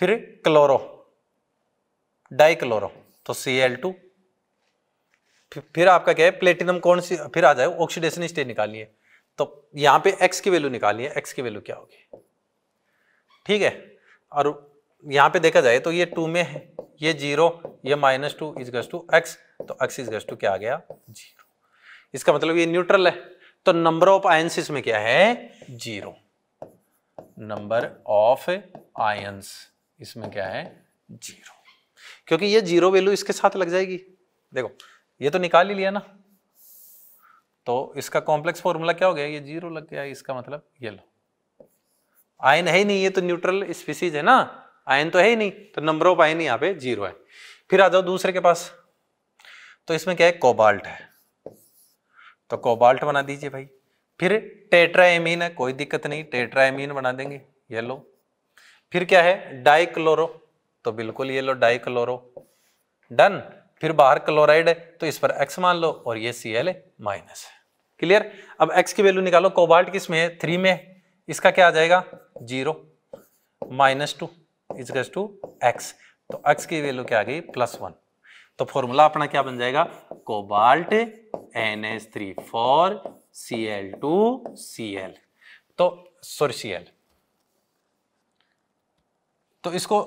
A: फिर क्लोरो डाई क्लोरो तो सी एल टू फिर आपका क्या है प्लेटिनम कौन सी फिर आ जाए ऑक्सीडेशन स्टेज निकालिए तो यहां पे एक्स की वैल्यू निकालिए एक्स की वैल्यू क्या होगी ठीक है और यहाँ पे देखा जाए तो ये टू में है ये जीरो ये minus two is equals to X तो एक्स इज गज टू क्या आ गया जीरो इसका मतलब ये न्यूट्रल है तो नंबर ऑफ आयंस इसमें क्या है जीरो नंबर ऑफ आयंस इसमें क्या है जीरो क्योंकि ये जीरो वैल्यू इसके साथ लग जाएगी देखो ये तो निकाल ही लिया ना तो इसका कॉम्प्लेक्स फॉर्मूला क्या हो गया ये जीरो लग गया इसका मतलब ये लो आयन है ही नहीं ये तो न्यूट्रल स्पीसीज है ना आयन तो है ही नहीं तो नंबर ऑफ आयन यहाँ पे जीरो है फिर आ जाओ दूसरे के पास तो इसमें क्या है कोबाल्ट है तो कोबाल्ट बना दीजिए भाई फिर टेट्राएमीन है कोई दिक्कत नहीं टेट्राएमीन बना देंगे येलो फिर क्या है डाइक्लोरो तो बिल्कुल येलो डाइक्लोरो डन फिर बाहर क्लोराइड है तो इस पर एक्स मान लो और ये सी एल माइनस है क्लियर अब एक्स की वैल्यू निकालो कोबाल्ट किस में है थ्री में है इसका क्या आ जाएगा zero minus two is equals to X तो एक्स की वैल्यू क्या आ गई प्लस वन तो फॉर्मूला अपना क्या बन जाएगा cobalt N S three four C L two C L तो सॉरी सी एल तो इसको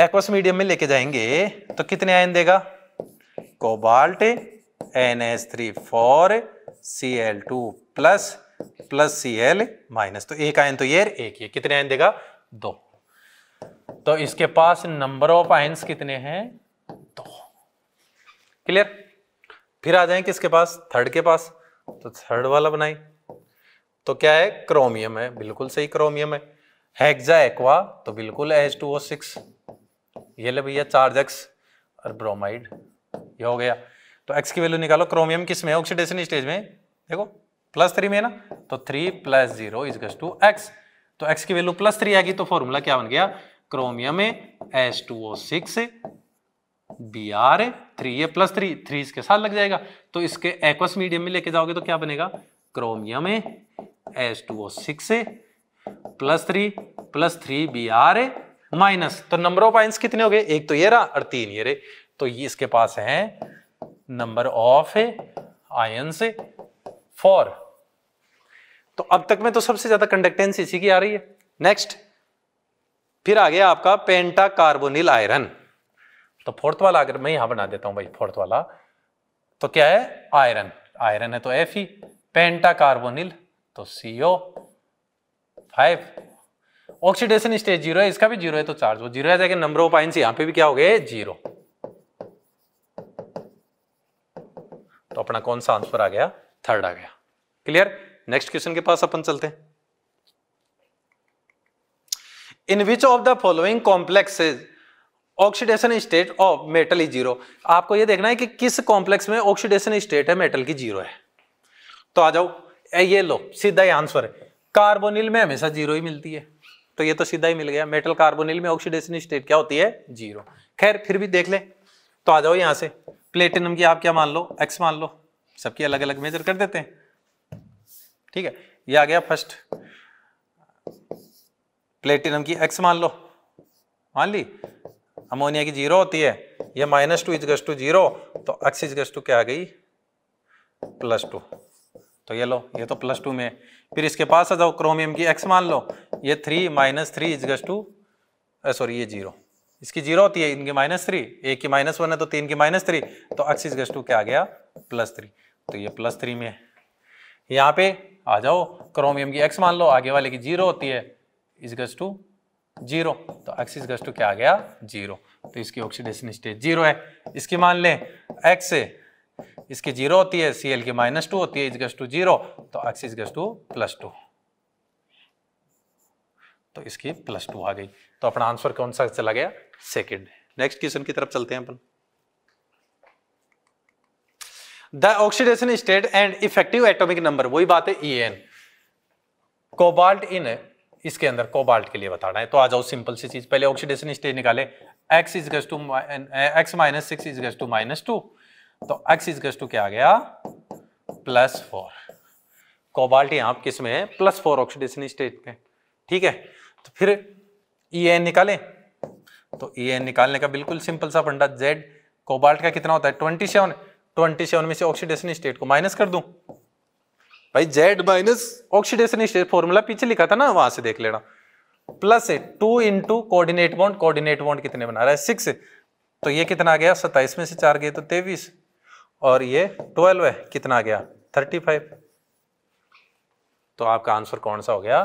A: एक्वस मीडियम में लेके जाएंगे तो कितने आयन देगा cobalt N S three four C L two plus plus C L minus तो एक आयन तो ये एक ये कितने आयन देगा दो तो इसके पास नंबर ऑफ आइंस कितने हैं दो क्लियर फिर आ जाए किसके पास थर्ड के पास तो थर्ड वाला बनाए तो क्या है क्रोमियम है बिल्कुल सही क्रोमियम है हेक्सा एक्वा तो बिल्कुल एच टू ओ सिक्स ये ले भैया चार्ज एक्स और ब्रोमाइड ये हो गया तो एक्स की वैल्यू निकालो क्रोमियम किस में ऑक्सीडेशन स्टेज में देखो प्लस थ्री में है ना तो three plus zero two X तो एक्स की वैल्यू प्लस थ्री आएगी तो फॉर्मूला क्या बन गया क्रोमियम है S two O six B R है three A plus three three इसके साथ लग जाएगा तो इसके एक्वस मीडियम में लेके जाओगे तो क्या बनेगा क्रोमियम है एस टू ओ सिक्स है plus three plus three B R है माइनस तो नंबर ऑफ आइंस कितने हो गए एक तो ये रहा और तीन ये रहे तो ये इसके पास है नंबर ऑफ आयंस है फोर तो अब तक में तो सबसे ज्यादा कंडक्टेंस इसी की आ रही है नेक्स्ट फिर आ गया आपका पेंटा कार्बोनिल आयरन तो फोर्थ वाला अगर मैं यहां बना देता हूं भाई फोर्थ वाला तो क्या है आयरन आयरन है तो एफ ही पेंटा कार्बोनिल तो CO five oxidation stage zero है इसका भी जीरो है तो चार्ज वो जीरो है नंबर ऑफ आइंस यहां पे भी क्या हो गए जीरो तो अपना कौन सा आंसर आ गया थर्ड आ गया क्लियर नेक्स्ट क्वेश्चन के पास अपन चलते हैं in which of the following complex oxidation state of metal is zero आपको यह देखना है कि किस कॉम्प्लेक्स में ऑक्सीडेशन स्टेट है मेटल की जीरो है तो आ जाओ ये लो सीधा ही आंसर है कार्बोनिल में हमेशा जीरो ही मिलती है तो ये तो सीधा ही मिल गया मेटल कार्बोनिल में ऑक्सीडेशन स्टेट क्या होती है जीरो खैर फिर भी देख ले तो आ जाओ यहां से प्लेटिनम की आप क्या मान लो एक्स मान लो सबकी अलग अलग मेजर कर देते हैं ठीक है ये आ गया फर्स्ट प्लेटिनम की एक्स मान लो मान ली अमोनिया की जीरो होती है ये minus two equals to zero तो एक्स गज टू क्या आ गई प्लस टू तो ये लो ये तो प्लस टू में फिर इसके पास आ जाओ क्रोमियम की एक्स मान लो ये three minus three equals to sorry ये जीरो इसकी जीरो होती है इनकी माइनस थ्री एक की माइनस वन है तो तीन की माइनस थ्री तो एक्स इजगस टू क्या आ गया प्लस थ्री तो ये प्लस थ्री में है यहाँ पे आ जाओ क्रोमियम की एक्स मान लो आगे वाले की जीरो होती है इजगस टू जीरो तो एक्स गज टू क्या आ गया जीरो तो इसकी ऑक्सीडेशन स्टेज जीरो है इसकी मान लें एक्स इसकी जीरो होती है सी एल की माइनस टू होती है इजगस टू जीरो तो X equals to plus two तो इसकी प्लस टू आ गई तो अपना आंसर कौन सा चला गया सेकेंड नेक्स्ट क्वेश्चन की तरफ चलते हैं अपन the oxidation state and effective atomic number वही बात है ई एन कोबाल्ट इन इसके अंदर कोबाल्ट के लिए बता रहा है तो आ जाओ सिंपल सी चीज पहले ऑक्सीडेशन स्टेज निकाले X is equals to X minus six is equals to minus two तो एक्स इज गज टू क्या आ गया प्लस फोर कोबाल्ट यहां किस में है प्लस फोर ऑक्सीडेशन स्टेज में ठीक है तो फिर ई एन निकाले तो ई एन निकालने का बिल्कुल सिंपल सा फंडा जेड कोबाल्ट का कितना होता है ट्वेंटी सेवन ट्वेंटी सेवन में से ऑक्सीडेशन स्टेट को माइनस कर दूं भाई Z minus oxidation state formula पीछे लिखा था ना वहां से देख लेना प्लस है two into coordinate bond coordinate bond कितने बना रहा है सिक्स तो ये कितना आ गया सत्ताईस में से चार गए तो तेईस और ये ट्वेल्व है कितना आ गया थर्टी फाइव तो आपका आंसर कौन सा हो गया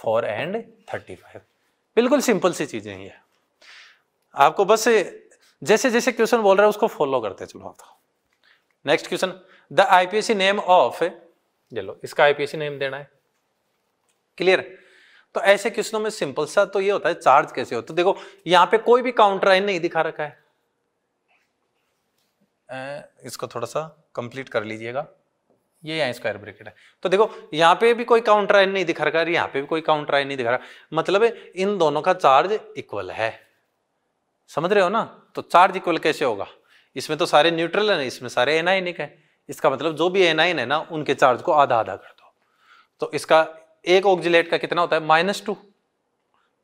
A: फोर एंड थर्टी फाइव बिल्कुल सिंपल सी चीजें ये आपको बस जैसे जैसे क्वेश्चन बोल रहा है उसको फॉलो करते चलो आप next question the IPSC name of ये लो इसका आईपीएसी नेम देना है क्लियर तो ऐसे क्वेश्चनों में सिंपल सा तो ये होता है चार्ज कैसे हो तो देखो यहां पे कोई भी काउंटर आइन नहीं दिखा रखा है इसको थोड़ा सा कंप्लीट कर लीजिएगा ये यहाँ स्क्वायर ब्रैकेट है तो देखो यहाँ पे भी कोई काउंटर आइन नहीं दिखा रखा है यहाँ पे भी कोई काउंटर आइन नहीं दिखा रहा मतलब इन दोनों का चार्ज इक्वल है समझ रहे हो ना तो चार्ज इक्वल कैसे होगा इसमें तो सारे न्यूट्रल है इसमें सारे एनआईनिक है इसका मतलब जो भी एनाइन है ना उनके चार्ज को आधा आधा कर दो तो इसका एक ऑक्जिलेट का कितना होता है माइनस टू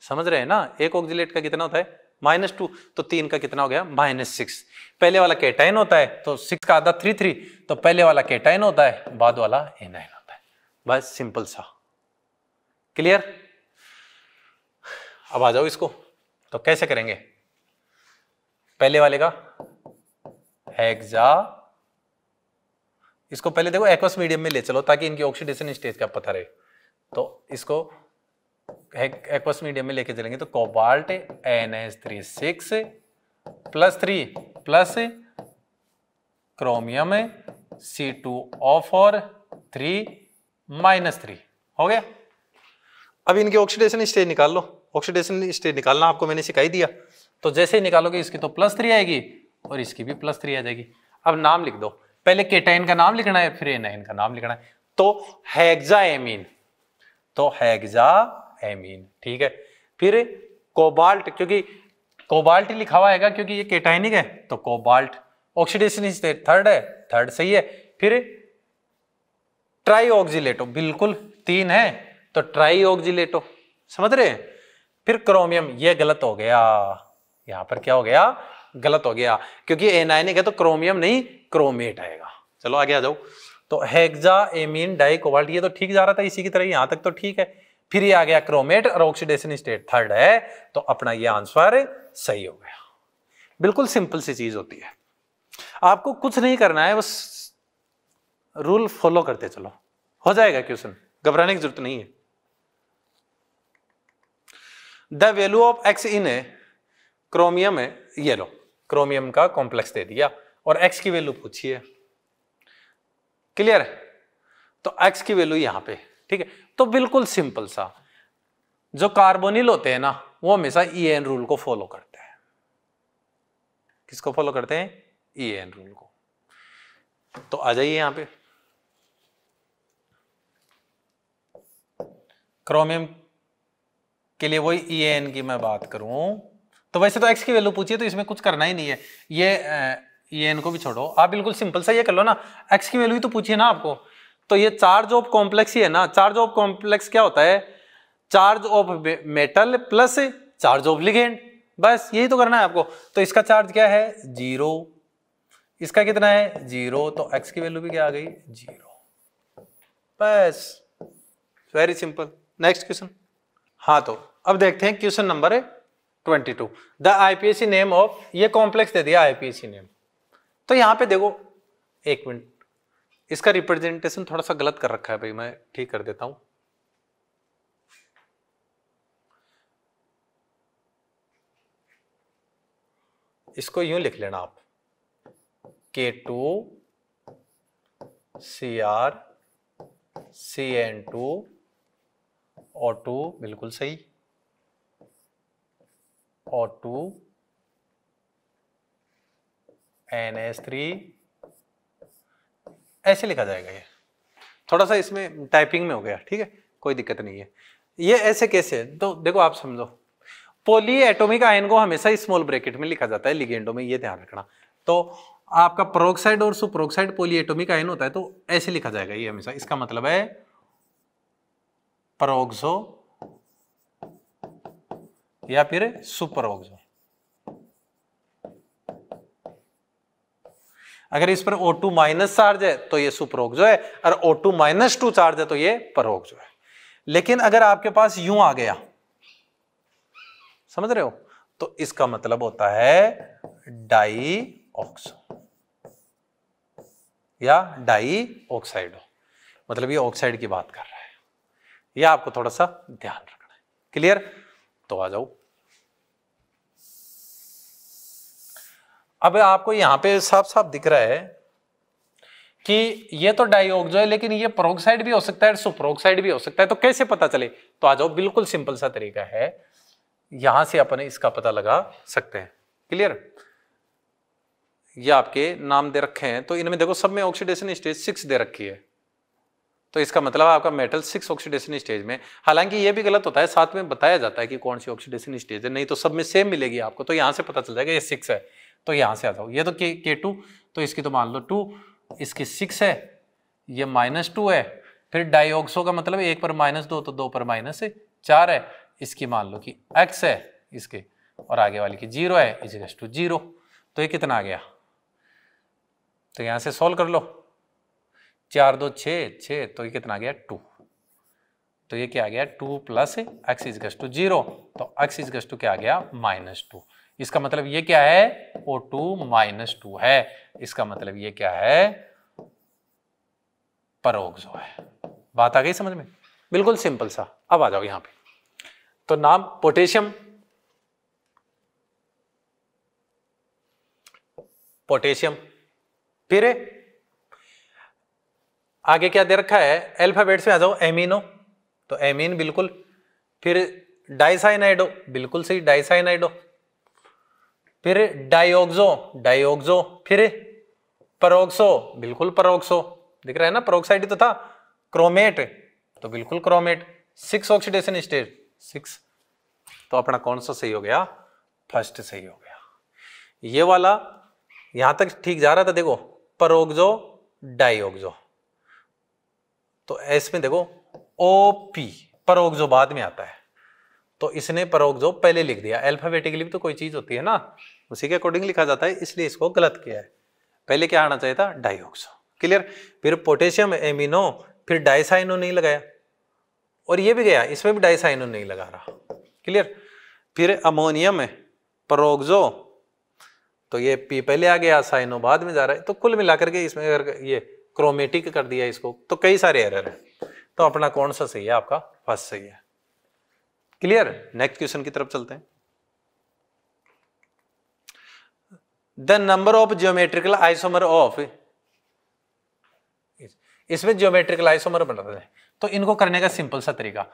A: समझ रहे हैं ना एक ऑक्जिलेट का कितना होता है माइनस टू तो तीन का कितना हो गया माइनस सिक्स पहले वाला केटाइन होता है तो सिक्स का आधा थ्री थ्री तो पहले वाला केटाइन होता है बाद वाला एनाइन होता है बस सिंपल सा क्लियर अब आ जाओ इसको तो कैसे करेंगे पहले वाले का एग्जा इसको पहले देखो एक्वस मीडियम में ले चलो ताकि इनकी ऑक्सीडेशन स्टेज का पता रहे तो इसको एक्वस मीडियम में लेके चलेंगे तो cobalt N S three six plus three plus chromium C two O four three minus three हो गया अब इनके ऑक्सीडेशन स्टेज निकाल लो ऑक्सीडेशन स्टेज निकालना आपको मैंने सिखाई दिया तो जैसे ही निकालोगे इसकी तो प्लस थ्री आएगी और इसकी भी प्लस थ्री आ जाएगी अब नाम लिख दो पहले केटाइन का नाम लिखना है फिर एनाइन का नाम लिखना है तो हैग्जा एमीन तो हैग्जा एमीन ठीक है फिर कोबाल्ट क्योंकि कोबाल्ट ही लिखा हुआ है क्योंकि ये केटाइनिक है तो कोबाल्ट ऑक्सीडेशन थर्ड है थर्ड सही है फिर ट्राईऑक्जिलेटो बिल्कुल तीन है तो ऑक्जिलेटो समझ रहे हैं फिर क्रोमियम ये गलत हो गया यहां पर क्या हो गया गलत हो गया क्योंकि एनायनिक है तो क्रोमियम नहीं क्रोमेट आएगा चलो आगे आ जाओ तो हेक्जा एमिन डाई कोबाल्ट ये तो ठीक जा रहा था इसी की तरह यहां तक तो ठीक है फिर ये आ गया क्रोमेट और ऑक्सीडेशन स्टेट थर्ड है तो अपना ये आंसर सही हो गया बिल्कुल सिंपल सी चीज होती है आपको कुछ नहीं करना है बस रूल फॉलो करते चलो हो जाएगा क्वेश्चन घबराने की जरूरत नहीं है the value of X in है क्रोमियम है ये लो क्रोमियम का कॉम्प्लेक्स दे दिया और एक्स की वैल्यू पूछी है क्लियर है तो एक्स की वैल्यू यहां पे ठीक है तो बिल्कुल सिंपल सा जो कार्बोनिल होते हैं ना वो हमेशा ई एन रूल को फॉलो करते हैं किसको फॉलो करते हैं ई एन रूल को तो आ जाइए यहां पे क्रोमियम के लिए वही ई e एन की मैं बात करूं तो वैसे तो एक्स की वैल्यू पूछिए तो इसमें कुछ करना ही नहीं है ये ये इनको भी छोड़ो आप बिल्कुल सिंपल सा ये कर लो ना एक्स की वैल्यू तो पूछिए ना आपको तो ये चार्ज ऑफ कॉम्प्लेक्स ही है ना चार्ज ऑफ कॉम्प्लेक्स क्या होता है charge of metal plus charge of ligand बस यही तो करना है आपको तो इसका चार्ज क्या है जीरो इसका कितना है जीरो तो एक्स की वैल्यू भी क्या आ गई जीरो बस वेरी सिंपल नेक्स्ट क्वेश्चन हाँ तो अब देखते हैं क्वेश्चन नंबर है twenty two the IPSC name of ये कॉम्प्लेक्स दे दिया आईपीएससी नेम तो यहाँ पे देखो एक मिनट इसका रिप्रेजेंटेशन थोड़ा सा गलत कर रखा है भाई मैं ठीक कर देता हूं इसको यूं लिख लेना आप K two C R C N two और टू बिल्कुल सही O2 NH3 ऐसे लिखा जाएगा ये थोड़ा सा इसमें टाइपिंग में हो गया ठीक है कोई दिक्कत नहीं है ये ऐसे कैसे तो देखो आप समझो पोली एटोमिक आयन को हमेशा स्मॉल ब्रैकेट में लिखा जाता है लिगेंडो में ये ध्यान रखना तो आपका प्रोक्साइड और सुप्रोक्साइड पोली एटोमिक आयन होता है तो ऐसे लिखा जाएगा ये हमेशा इसका मतलब है प्रोक्सो या फिर सुपर ऑक्सो अगर इस पर O2 माइनस चार्ज है तो ये सुपर ऑक्सो है और O2 माइनस टू चार्ज है तो ये पर ऑक्सो है लेकिन अगर आपके पास यू आ गया समझ रहे हो तो इसका मतलब होता है डाई ऑक्सो या डाई ऑक्साइड मतलब ये ऑक्साइड की बात कर रहा है यह आपको थोड़ा सा ध्यान रखना है क्लियर तो आ जाओ अब आपको यहां पे साफ साफ दिख रहा है कि ये तो डाइऑक्सो है लेकिन ये प्रोक्साइड भी हो सकता है सुप्रोक्साइड भी हो सकता है तो कैसे पता चले तो आ जाओ बिल्कुल सिंपल सा तरीका है यहां से अपन इसका पता लगा सकते हैं क्लियर ये आपके नाम दे रखे हैं तो इनमें देखो सब में ऑक्सीडेशन स्टेज सिक्स दे रखी है तो इसका मतलब आपका मेटल सिक्स ऑक्सीडेशन स्टेज में हालांकि ये भी गलत होता है साथ में बताया जाता है कि कौन सी ऑक्सीडेशन स्टेज है नहीं तो सब में सेम मिलेगी आपको तो यहाँ से पता चल जाएगा ये सिक्स है तो यहाँ से आ जाओ ये तो के के टू तो इसकी तो मान लो टू इसकी सिक्स है ये माइनस टू है फिर डाईऑक्सो का मतलब एक पर माइनस दो तो दो पर माइनस चार है इसकी मान लो कि एक्स है इसके और आगे वाली की जीरो है इजिकस टू जीरो तो ये कितना आ गया तो यहाँ से सॉल्व कर लो चार दो छ छ तो ये कितना आ गया टू तो ये क्या आ गया two plus X is equals to zero तो एक्स इज गस टू क्या गया माइनस टू इसका मतलब ये क्या है ओ टू माइनस टू है इसका मतलब ये क्या है परोक्सो है बात आ गई समझ में बिल्कुल सिंपल सा अब आ जाओ यहां पे तो नाम पोटेशियम पोटेशियम फिर आगे क्या दे रखा है एल्फाबेट्स में आ जाओ एमिनो तो एमिन बिल्कुल फिर डाइसाइनाइडो बिल्कुल सही डाइसाइनाइडो फिर डाइऑक्सो डाइऑक्सो फिर परोक्सो बिल्कुल परोक्सो दिख रहा है ना परोक्साइड तो था क्रोमेट तो बिल्कुल chromate six oxidation stage six तो अपना कौन सा सही हो गया फर्स्ट सही हो गया ये वाला यहां तक ठीक जा रहा था देखो परोक्सो डाइऑक्सो तो इसमें देखो ओ पी परोग जो बाद में आता है तो इसने परोग जो पहले लिख दिया एल्फाबेटिकली भी तो कोई चीज़ होती है ना उसी के अकॉर्डिंग लिखा जाता है इसलिए इसको गलत किया है पहले क्या आना चाहिए था डाइऑक्सो क्लियर फिर पोटेशियम एमिनो फिर डाइसाइनो नहीं लगाया और ये भी गया इसमें भी डाइसाइनो नहीं लगा रहा क्लियर फिर अमोनियम परोगजो तो ये पी पहले आ गया साइनो बाद में जा रहा है तो कुल मिलाकर के इसमें अगर ये क्रोमेटिक कर दिया इसको तो कई सारे एरर है तो अपना कौन सा सही है आपका फर्स्ट सही है क्लियर नेक्स्ट क्वेश्चन की तरफ चलते हैं the number of geometrical isomer of इसमें ज्योमेट्रिकल आइसोमर बन रहे हैं तो इनको करने का सिंपल सा तरीका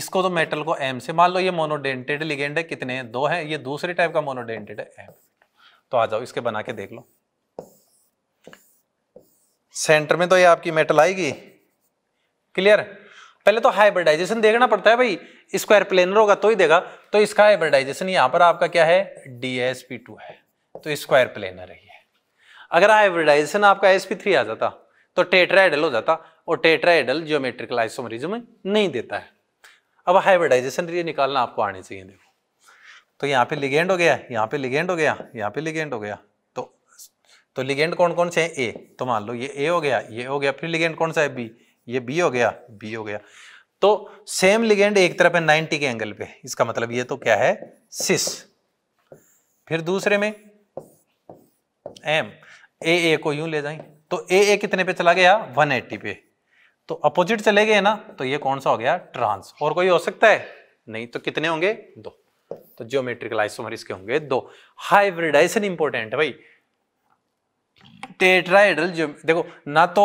A: इसको तो मेटल को एम से मान लो ये मोनोडेंटेड लिगेंड है कितने हैं दो है ये दूसरे टाइप का मोनोडेंटेड है एम तो आ जाओ इसके बना के देख लो सेंटर में तो ये आपकी मेटल आएगी क्लियर पहले तो हाइब्रिडाइजेशन देखना पड़ता है भाई स्क्वायर प्लेनर होगा तो ही देगा तो इसका हाइब्रिडाइजेशन यहाँ पर आपका क्या है डी एस पी टू है तो स्क्वायर प्लेनर है अगर हाइब्रिडाइजेशन आपका एस पी थ्री आ जाता तो टेट्राइडल हो जाता और टेट्राइडल जियोमेट्रिकल आइसोमरिज्म नहीं देता है अब हाइब्रिडाइजेशन ये निकालना आपको आने चाहिए देखो तो यहाँ पे लिगेंड हो गया यहाँ पे लिगेंड हो गया यहाँ पे लिगेंड हो गया तो लिगेंड कौन कौन से हैं ए तो मान लो ये ए हो गया ये हो गया फिर लिगेंड कौन सा है बी ये बी हो गया बी हो गया तो सेम लिगेंड एक तरफ है नाइनटी के एंगल पे इसका मतलब ये तो क्या है सिस फिर दूसरे में एम ए ए को यूं ले जाए तो ए ए कितने पे चला गया 180 पे तो अपोजिट चले गए ना तो ये कौन सा हो गया ट्रांस और कोई हो सकता है नहीं तो कितने होंगे दो तो ज्योमेट्रिकल आइसोमर इसके होंगे दो हाइब्रिडाइजेशन इंपोर्टेंट है भाई टेट्राइडल जो देखो ना तो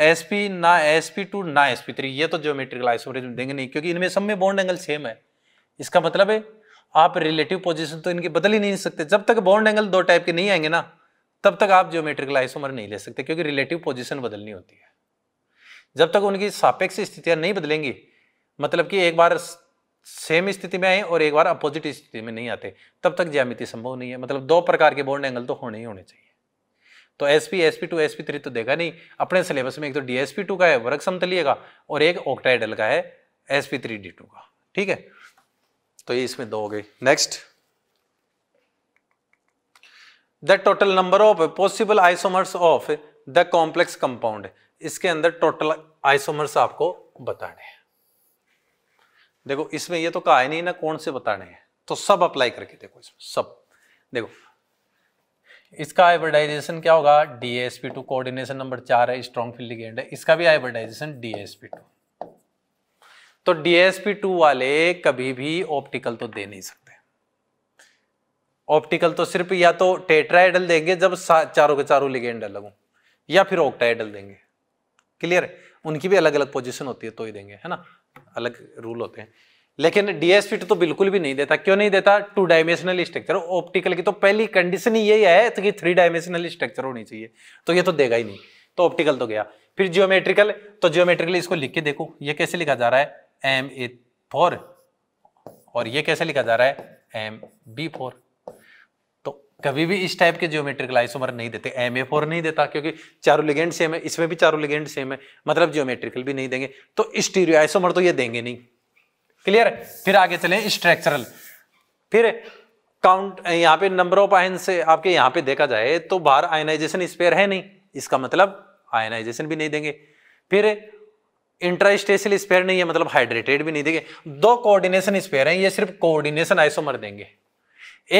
A: एस पी ना एस पी टू ना एस पी थ्री ये तो ज्योमेट्रिकल आइसोमेरिज्म देंगे नहीं क्योंकि इनमें सब में बॉन्ड एंगल सेम है इसका मतलब है आप रिलेटिव पोजीशन तो इनकी बदल ही नहीं सकते जब तक बॉन्ड एंगल दो टाइप के नहीं आएंगे ना तब तक आप ज्योमेट्रिकल आइसोमर नहीं ले सकते क्योंकि रिलेटिव पोजिशन बदलनी होती है जब तक उनकी सापेक्ष स्थितियां नहीं बदलेंगी मतलब कि एक बार सेम स्थिति में आए और एक बार अपोजिट स्थिति में नहीं आते तब तक ज्यामिति संभव नहीं है मतलब दो प्रकार के बॉन्ड एंगल तो होने ही होने चाहिए तो S P S P two S P three तो देगा नहीं अपने सिलेबस में एक तो डी एस पी टू का है वर्ग समतलीय का और एक ऑक्टाइडल का है S P three D two का ठीक है तो ये इसमें दो हो गई next the total number of possible isomers of the complex compound इसके अंदर टोटल आइसोमर्स आपको बताने हैं देखो इसमें ये तो कहा नहीं ना कौन से बताने हैं तो सब अप्लाई करके देखो इसमें सब देखो इसका हाइब्रिडाइजेशन क्या होगा D S P two coordination number चार है स्ट्रॉन्ग फील्ड लिगेंड है इसका भी hybridization D S P two तो डी एस पी टू वाले कभी भी ऑप्टिकल तो दे नहीं सकते ऑप्टिकल तो सिर्फ या तो टेट्राइडल देंगे जब चारों के चारों लिगेंड अलग हूं या फिर ऑक्टाइडल देंगे क्लियर है उनकी भी अलग अलग पोजिशन होती है तो ही देंगे है ना अलग रूल होते हैं लेकिन डीएसपी तो बिल्कुल भी नहीं देता क्यों नहीं देता टू डायमेंशनल स्ट्रक्चर ऑप्टिकल की तो पहली कंडीशन ही यही है तो कि थ्री डायमेंशनल स्ट्रक्चर होनी चाहिए तो ये तो देगा ही नहीं तो ऑप्टिकल तो गया फिर जियोमेट्रिकल तो जियोमेट्रिकली इसको लिख के देखो ये कैसे लिखा जा रहा है एम ए फोर और ये कैसे लिखा जा रहा है एम बी फोर तो कभी भी इस टाइप के जियोमेट्रिकल आइसोमर नहीं देते एम ए फोर नहीं देता क्योंकि चारू लिगेंड सेम है इसमें भी चारो लिगेंड सेम है मतलब जियोमेट्रिकल भी नहीं देंगे तो स्टीरियो आइसोमर तो ये देंगे नहीं क्लियर है फिर आगे चले स्ट्रक्चरल फिर काउंट यहाँ पे नंबर ऑफ आयन से आपके यहाँ पे देखा जाए तो बाहर आयनाइजेशन स्पेयर है नहीं इसका मतलब आयनाइजेशन भी नहीं देंगे फिर इंट्रास्टेसियल स्पेयर नहीं है मतलब हाइड्रेटेड भी नहीं देंगे दो कोऑर्डिनेशन स्पेयर हैं ये सिर्फ कोऑर्डिनेशन आइसोमर देंगे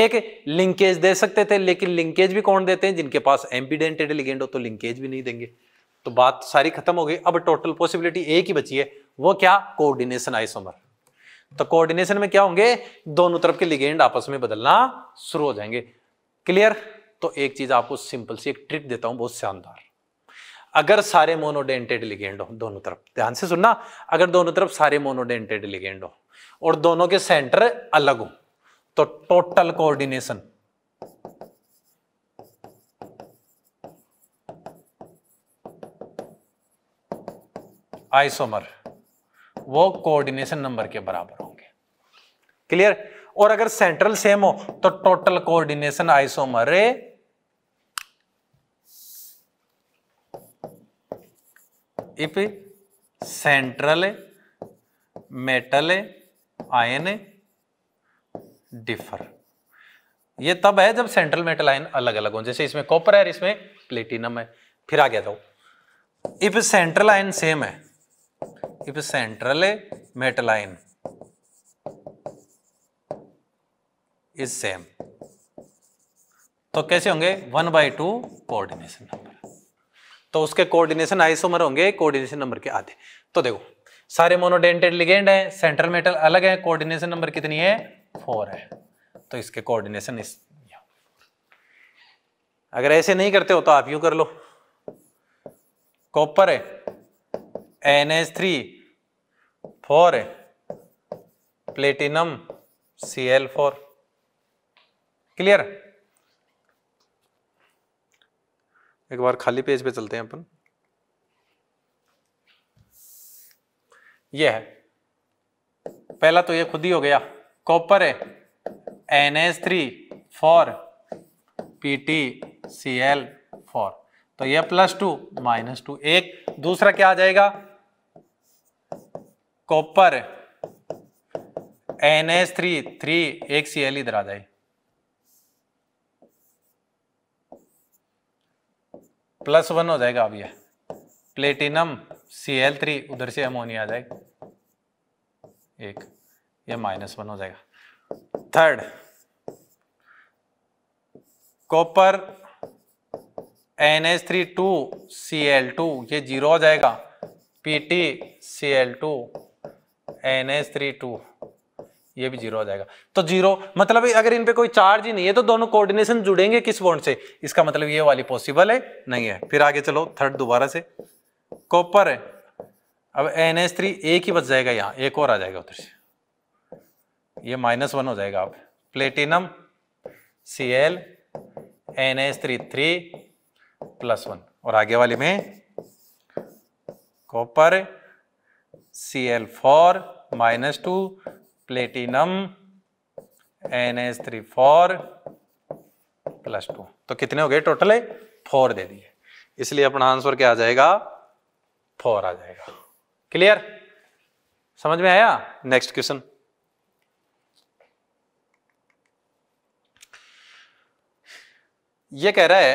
A: एक लिंकेज दे सकते थे लेकिन लिंकेज भी कौन देते हैं जिनके पास एम्पीडेंटेड लिगेंड हो तो लिंकेज भी नहीं देंगे तो बात सारी खत्म हो गई अब टोटल पॉसिबिलिटी एक ही बची है वो क्या कोऑर्डिनेशन आइसोमर तो कोऑर्डिनेशन में क्या होंगे दोनों तरफ के लिगेंड आपस में बदलना शुरू हो जाएंगे क्लियर तो एक चीज आपको सिंपल सी एक ट्रिक देता हूं बहुत शानदार अगर सारे मोनोडेंटेड लिगेंड हो दोनों तरफ ध्यान से सुनना अगर दोनों तरफ सारे मोनोडेंटेड लिगेंड हो और दोनों के सेंटर अलग हो तो टोटल कोऑर्डिनेशन आइसोमर वो कोऑर्डिनेशन नंबर के बराबर होंगे क्लियर और अगर सेंट्रल सेम हो तो total coordination isomer if central metal ion differ ये तब है जब सेंट्रल मेटल आयन अलग अलग हो जैसे इसमें कॉपर है इसमें प्लेटिनम है फिर आ गया था इफ सेंट्रल आयन सेम है central metal ion is same तो कैसे होंगे one by two coordination number तो उसके कोऑर्डिनेशन आइसोमर होंगे कोऑर्डिनेशन नंबर के आधे तो देखो सारे मोनोडेंटेड लिगेंड हैं सेंट्रल मेटल अलग है कोऑर्डिनेशन नंबर कितनी है फोर है तो इसके कोऑर्डिनेशन इस अगर ऐसे नहीं करते हो तो आप यू कर लो कॉपर है N H three four platinum C L four clear एक बार खाली पेज पे चलते हैं अपन ये है पहला तो ये खुद ही हो गया कॉपर है N H three four P T C L four तो ये प्लस टू माइनस टू एक दूसरा क्या आ जाएगा copper N S three three एक सी एल इधर आ जाए प्लस वन हो जाएगा अब ये प्लेटिनम सी एल थ्री उधर से अमोनिया आ जाएगा एक ये माइनस वन हो जाएगा third copper N H three two C L two ये जीरो हो जाएगा P T C L two N S three two ये भी जीरो हो जाएगा तो जीरो मतलब अगर इन पे कोई चार्ज ही नहीं है तो दोनों कोऑर्डिनेशन जुड़ेंगे किस बॉन्ड से इसका मतलब ये वाली पॉसिबल है नहीं है फिर आगे चलो थर्ड दोबारा से कॉपर है अब एन एस थ्री एक ही बच जाएगा यहाँ एक और आ जाएगा उधर से ये माइनस वन हो जाएगा अब platinum C L N S three three plus one और आगे वाले में copper C L four minus two platinum N S three four plus two तो कितने हो गए टोटल है फोर दे दिए इसलिए अपना आंसर क्या आ जाएगा फोर आ जाएगा क्लियर समझ में आया नेक्स्ट क्वेश्चन ये कह रहा है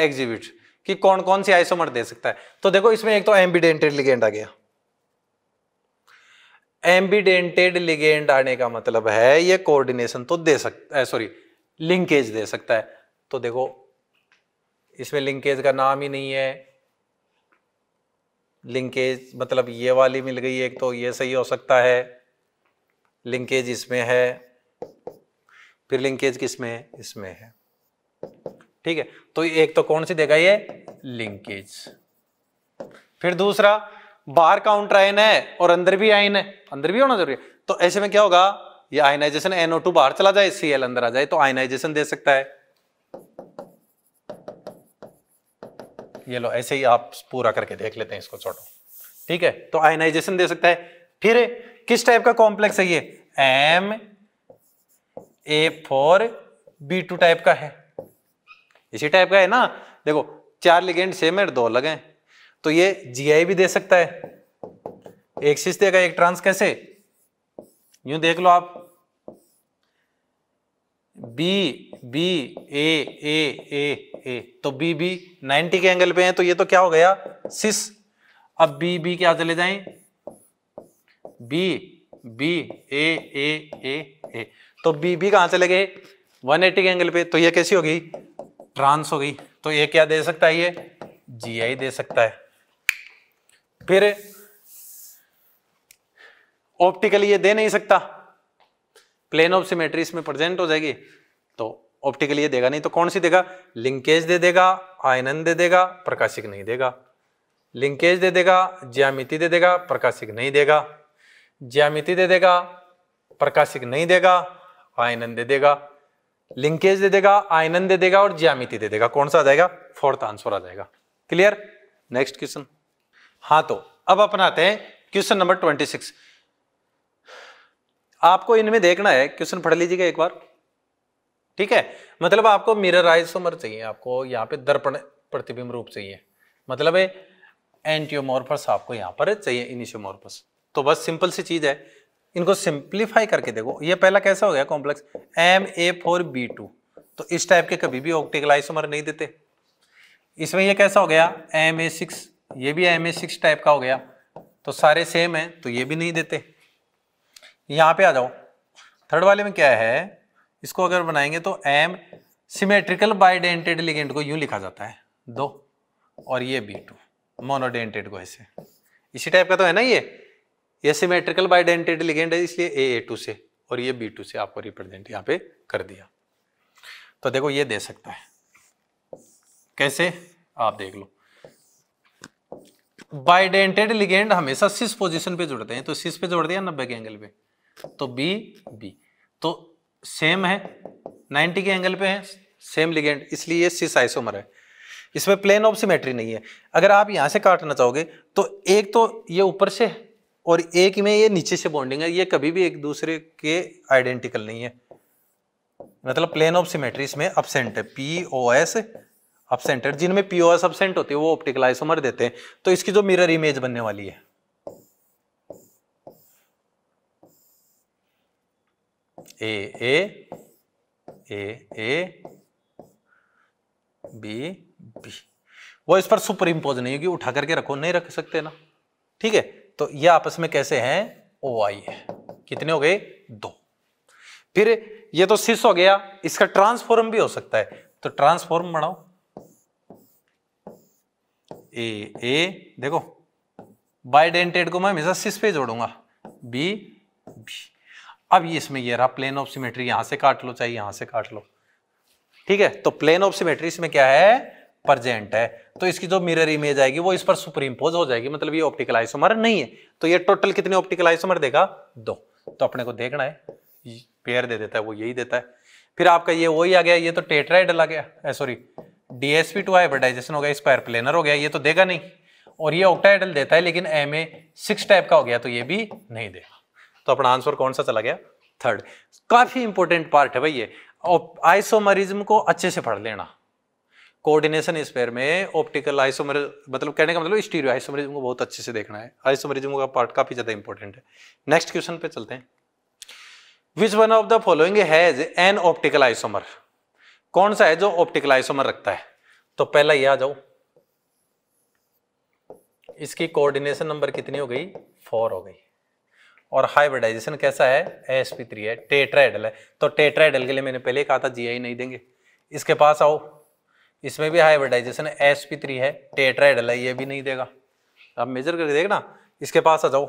A: एग्जीबिट कि कौन कौन सी आइसोमर दे सकता है तो देखो इसमें एक तो एम्बिडेंटेड लिगेंड आ गया एम्बीडेंटेड लिगेंड आने का मतलब है ये कोऑर्डिनेशन तो दे सकता है सॉरी लिंकेज दे सकता है तो देखो इसमें लिंकेज का नाम ही नहीं है लिंकेज मतलब ये वाली मिल गई एक तो ये सही हो सकता है लिंकेज इसमें है फिर लिंकेज किसमें है इसमें है ठीक है तो एक तो कौन सी देगा ये लिंकेज फिर दूसरा बाहर काउंटर आयन है और अंदर भी आयन है अंदर भी होना जरूरी है तो ऐसे में क्या होगा ये आयनाइजेशन एनओ टू बाहर चला जाए सी एल अंदर आ जाए तो आयनाइजेशन दे सकता है ये लो ऐसे ही आप पूरा करके देख लेते हैं इसको छोटो ठीक है तो आयनाइजेशन दे सकता है फिर किस टाइप का कॉम्प्लेक्स है ये M A four B two type का है इसी टाइप का है ना देखो चार लिगेंड सेम है दो लगे तो ये जीआई भी दे सकता है एक शीश देगा एक ट्रांस कैसे यूं देख लो आप B B A A A A तो बी बी नाइनटी के एंगल पे है तो ये तो क्या हो गया सिस अब बी बी क्या चले जाए B B A A A A तो बी बी कहाँ चले गए 180 के एंगल पे तो ये कैसी होगी ट्रांस हो गई तो ये क्या दे सकता है ये जी आई दे सकता है फिर ऑप्टिकली ये दे नहीं सकता प्लेन ऑफ सिमेट्री इसमें प्रेजेंट हो जाएगी तो ऑप्टिकली ये देगा नहीं तो कौन सी देगा लिंकेज दे देगा आयनन दे देगा प्रकाशिक नहीं देगा लिंकेज दे देगा ज्यामिति दे देगा प्रकाशिक नहीं देगा ज्यामिति दे देगा प्रकाशिक नहीं देगा आयनन दे देगा लिंकेज दे देगा आयनन दे देगा और ज्यामिति दे देगा कौन सा आ जाएगा फोर्थ आंसर आ जाएगा क्लियर नेक्स्ट क्वेश्चन हाँ तो अब अपनाते हैं क्वेश्चन नंबर ट्वेंटी सिक्स आपको इनमें देखना है क्वेश्चन पढ़ लीजिएगा एक बार ठीक है मतलब आपको मिरर समर तो चाहिए आपको यहाँ पे दर्पण प्रतिबिंब रूप चाहिए मतलब एंटीओमोरफस आपको यहाँ पर चाहिए इनिशियोमोरफस तो बस सिंपल सी चीज़ है इनको सिंप्लीफाई करके देखो ये पहला कैसा हो गया complex M A four B two तो इस टाइप के कभी भी ऑक्टिकल आइसोमर तो नहीं देते इसमें ये कैसा हो गया एम ए सिक्स ये भी एम सिक्स टाइप का हो गया तो सारे सेम है तो ये भी नहीं देते यहाँ पे आ जाओ थर्ड वाले में क्या है इसको अगर बनाएंगे तो एम सिमेट्रिकल बाइडेंटेड लिगेंट को यूं लिखा जाता है दो और ये बी टू मोनोडेंटेड को ऐसे इसी टाइप का तो है ना ये ये सिमेट्रिकल बाइडेंटेड लिगेंट है इसलिए ए ए टू से और ये बी टू से आपको रिप्रेजेंट यहाँ पे कर दिया तो देखो ये दे सकता है कैसे आप देख लो बाइडेंटेड लिगेंड हमेशा सिस पोजिशन पे जुड़ते हैं तो सिस पे जोड़ दिया नब्बे के एंगल पे तो बी बी तो सेम है 90 के एंगल पे है सेम लिगेंड इसलिए ये सिस आइसोमर है इसमें प्लेन ऑफ सिमेट्री नहीं है अगर आप यहाँ से काटना चाहोगे तो एक तो ये ऊपर से और एक में ये नीचे से बॉन्डिंग है ये कभी भी एक दूसरे के आइडेंटिकल नहीं है मतलब प्लेन ऑफ सिमेट्री इसमें अपसेंट है पी ओ एस अपसेंटर जिनमें एस अपसेंट होती है वो ऑप्टिकल आइसोमर देते हैं तो इसकी जो मिरर इमेज बनने वाली है ए A A A B B वो इस पर सुपर इम्पोज नहीं होगी उठा करके रखो नहीं रख सकते ना ठीक है तो ये आपस में कैसे हैं ओ आई है कितने हो गए दो फिर ये तो सिस हो गया इसका ट्रांसफॉर्म भी हो सकता है तो ट्रांसफॉर्म बनाओ ए ए देखो डेंटेड को मैं हमेशा सिस पे जोड़ूंगा बी बी अब ये इसमें ये रहा प्लेन ऑफ सिमेट्री यहां से काट लो चाहे यहां से काट लो ठीक है तो प्लेन ऑफ सिमेट्री इसमें क्या है प्रजेंट है तो इसकी जो मिरर इमेज आएगी वो इस पर सुप्रीम पोज हो जाएगी मतलब ये ऑप्टिकल आइसोमर नहीं है तो ये टोटल कितने ऑप्टिकल आइसोमर देगा दो तो अपने को देखना है पेयर दे देता है वो यही देता है फिर आपका ये वही आ गया ये तो टेट्राइडल आ गया सॉरी डीएसपी टू हाइब्रिडाइजेशन हो गया स्क्वायर प्लेनर हो गया ये तो देगा नहीं और ये ऑक्टाइडल देता है लेकिन एम ए सिक्स टाइप का हो गया तो ये भी नहीं देगा तो अपना आंसर कौन सा चला गया थर्ड काफी इंपॉर्टेंट पार्ट है भाई ये आइसोमरिज्म को अच्छे से पढ़ लेना कोऑर्डिनेशन स्पेयर में ऑप्टिकल आइसोमर मतलब कहने का मतलब स्टीरियो आइसोमरिज्म को बहुत अच्छे से देखना है आइसोमरिज्म का पार्ट काफी ज्यादा इंपॉर्टेंट है नेक्स्ट क्वेश्चन पे चलते हैं which one of the following has an optical isomer कौन सा है जो ऑप्टिकल आइसोमर रखता है तो पहला ये आ जाओ इसकी कोऑर्डिनेशन नंबर कितनी हो गई फोर हो गई और हाइब्रिडाइजेशन कैसा है एस पी थ्री है टेट्राइडल है तो टेट्राइडल के लिए मैंने पहले कहा था जीआई नहीं देंगे इसके पास आओ इसमें भी हाइब्रिडाइजेशन एस पी थ्री है टेट्राइडल है ये भी नहीं देगा अब मेजर करके देखना इसके पास आ जाओ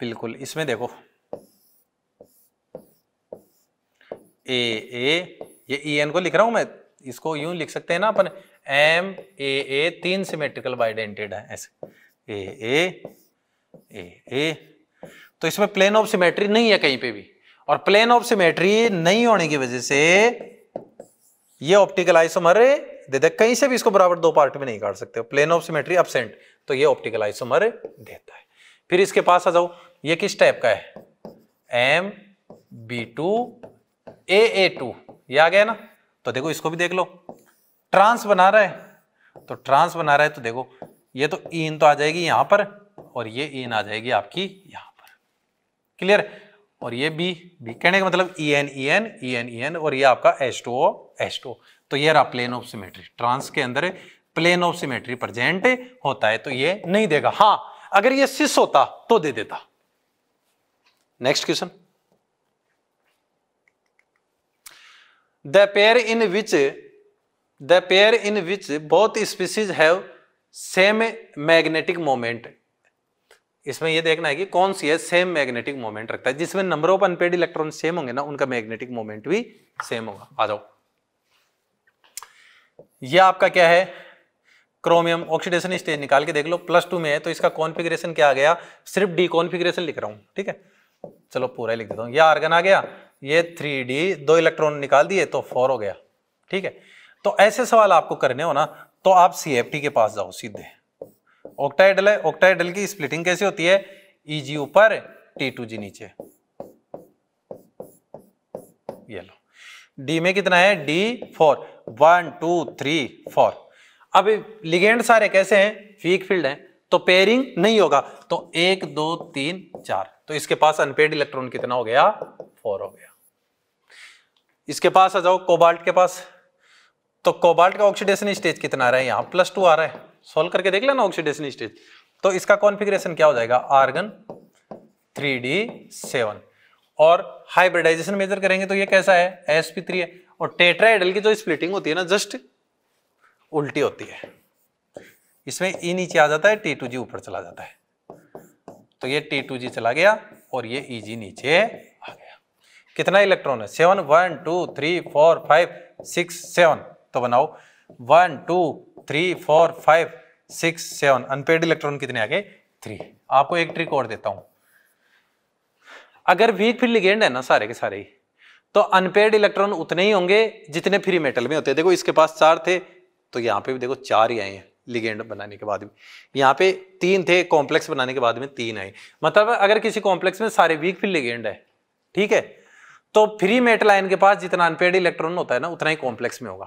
A: बिल्कुल इसमें देखो ए ए ये ई e एन को लिख रहा हूं मैं इसको यूं लिख सकते हैं ना अपन एम ए ए तीन सिमेट्रिकल बाइडेंटेड है ऐसे ए ए ए ए तो इसमें प्लेन ऑफ सिमेट्री नहीं है कहीं पे भी और प्लेन ऑफ सिमेट्री नहीं होने की वजह से ये ऑप्टिकल आइसोमर दे दे कहीं से भी इसको बराबर दो पार्ट में नहीं काट सकते प्लेन ऑफ सिमेट्री अपसेंट तो ये ऑप्टिकल आइसोमर देता है फिर इसके पास आ जाओ ये किस टाइप का है M B two A A two ये आ गया ना तो देखो इसको भी देख लो ट्रांस बना रहा है तो ट्रांस बना रहा है तो देखो ये तो ईन तो आ जाएगी यहां पर और ये इन आ जाएगी आपकी यहां पर क्लियर और ये बी बी कहने का मतलब E N E N E N E N और ये आपका H two O H two तो ये रहा प्लेन ऑफ सिमेट्री ट्रांस के अंदर प्लेन ऑफ सिमेट्री प्रजेंट होता है तो ये नहीं देगा हाँ अगर ये सिस होता तो दे देता next question the pair in which the pair in which both species have same magnetic moment इसमें यह देखना है कि कौन सी है सेम मैग्नेटिक मोमेंट रखता है जिसमें number of unpaired electron same होंगे ना उनका मैग्नेटिक मोमेंट भी सेम होगा आ जाओ यह आपका क्या है क्रोमियम ऑक्सीडेशन स्टेज निकाल के देख लो प्लस टू में है तो इसका कॉन्फिग्रेशन क्या आ गया सिर्फ डी कॉन्फिग्रेशन लिख रहा हूं ठीक है चलो पूरा लिख देता हूं यह आर्गन आ गया ये थ्री डी दो इलेक्ट्रॉन निकाल दिए तो फोर हो गया ठीक है तो ऐसे सवाल आपको करने हो ना तो आप सी एफ टी के पास जाओ सीधे ऑक्टाइडल है ऑक्टाइडल की स्प्लिटिंग कैसे होती है ई जी ऊपर टी टू जी नीचे ये लो डी में कितना है D four one two three four अब लिगेंड सारे कैसे हैं फीक फील्ड है तो पेयरिंग नहीं होगा तो एक दो तीन चार तो इसके पास अनपेड इलेक्ट्रॉन कितना हो गया फोर हो गया इसके पास आ जाओ कोबाल्ट के पास तो कोबाल्ट का ऑक्सीडेशन स्टेज कितना आ रहा है यहाँ प्लस टू आ रहा है सोल्व करके देख लेना ऑक्सीडेशन स्टेज तो इसका कॉन्फिग्रेशन क्या हो जाएगा आर्गन थ्री डी सेवन और हाइब्रिडाइजेशन मेजर करेंगे तो ये कैसा है एस पी थ्री है और टेट्राइडल की जो स्प्लिटिंग होती है ना जस्ट उल्टी होती है इसमें ई e नीचे आ जाता है टी टू जी ऊपर चला जाता है तो ये टी टू जी चला गया और ये ई e जी नीचे कितना इलेक्ट्रॉन है seven one two three four five six seven तो बनाओ one two three four five six seven unpaired electron कितने आ गए थ्री आपको एक ट्रिक और देता हूं अगर वीक फिर लिगेंड है ना सारे के सारे ही तो अनपेड इलेक्ट्रॉन उतने ही होंगे जितने फ्री मेटल में होते हैं देखो इसके पास चार थे तो यहाँ पे भी देखो चार ही आए हैं लिगेंड बनाने के बाद में यहाँ पे तीन थे कॉम्प्लेक्स बनाने के बाद में तीन आए मतलब अगर किसी कॉम्प्लेक्स में सारे वीक फिर लिगेंड है ठीक है तो फ्री मेटल आयन के पास जितना अनपेड इलेक्ट्रॉन होता है ना उतना ही कॉम्प्लेक्स में होगा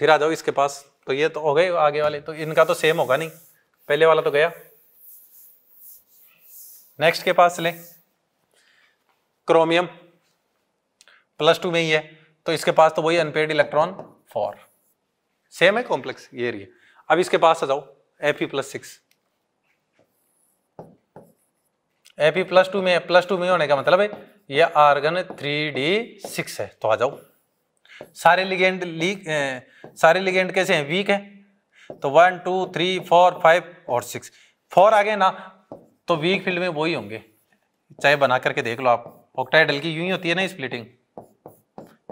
A: फिर आ जाओ इसके पास तो ये तो हो गए आगे वाले तो इनका तो सेम होगा नहीं पहले वाला तो गया नेक्स्ट के पास ले क्रोमियम प्लस टू में ही है तो इसके पास तो वही अनपेड इलेक्ट्रॉन फॉर सेम है कॉम्प्लेक्स ये रही अब इसके पास आ जाओ F E plus six F E plus two में प्लस टू में होने का मतलब है ये आर्गन थ्री डी सिक्स है तो आ जाओ सारे लिगेंड लीक सारे लिगेंड कैसे हैं वीक है तो one two three four five और सिक्स फोर आ गए ना तो वीक फील्ड में वही होंगे चाहे बना करके देख लो आप ऑक्टाइडल की यूं ही होती है ना स्प्लिटिंग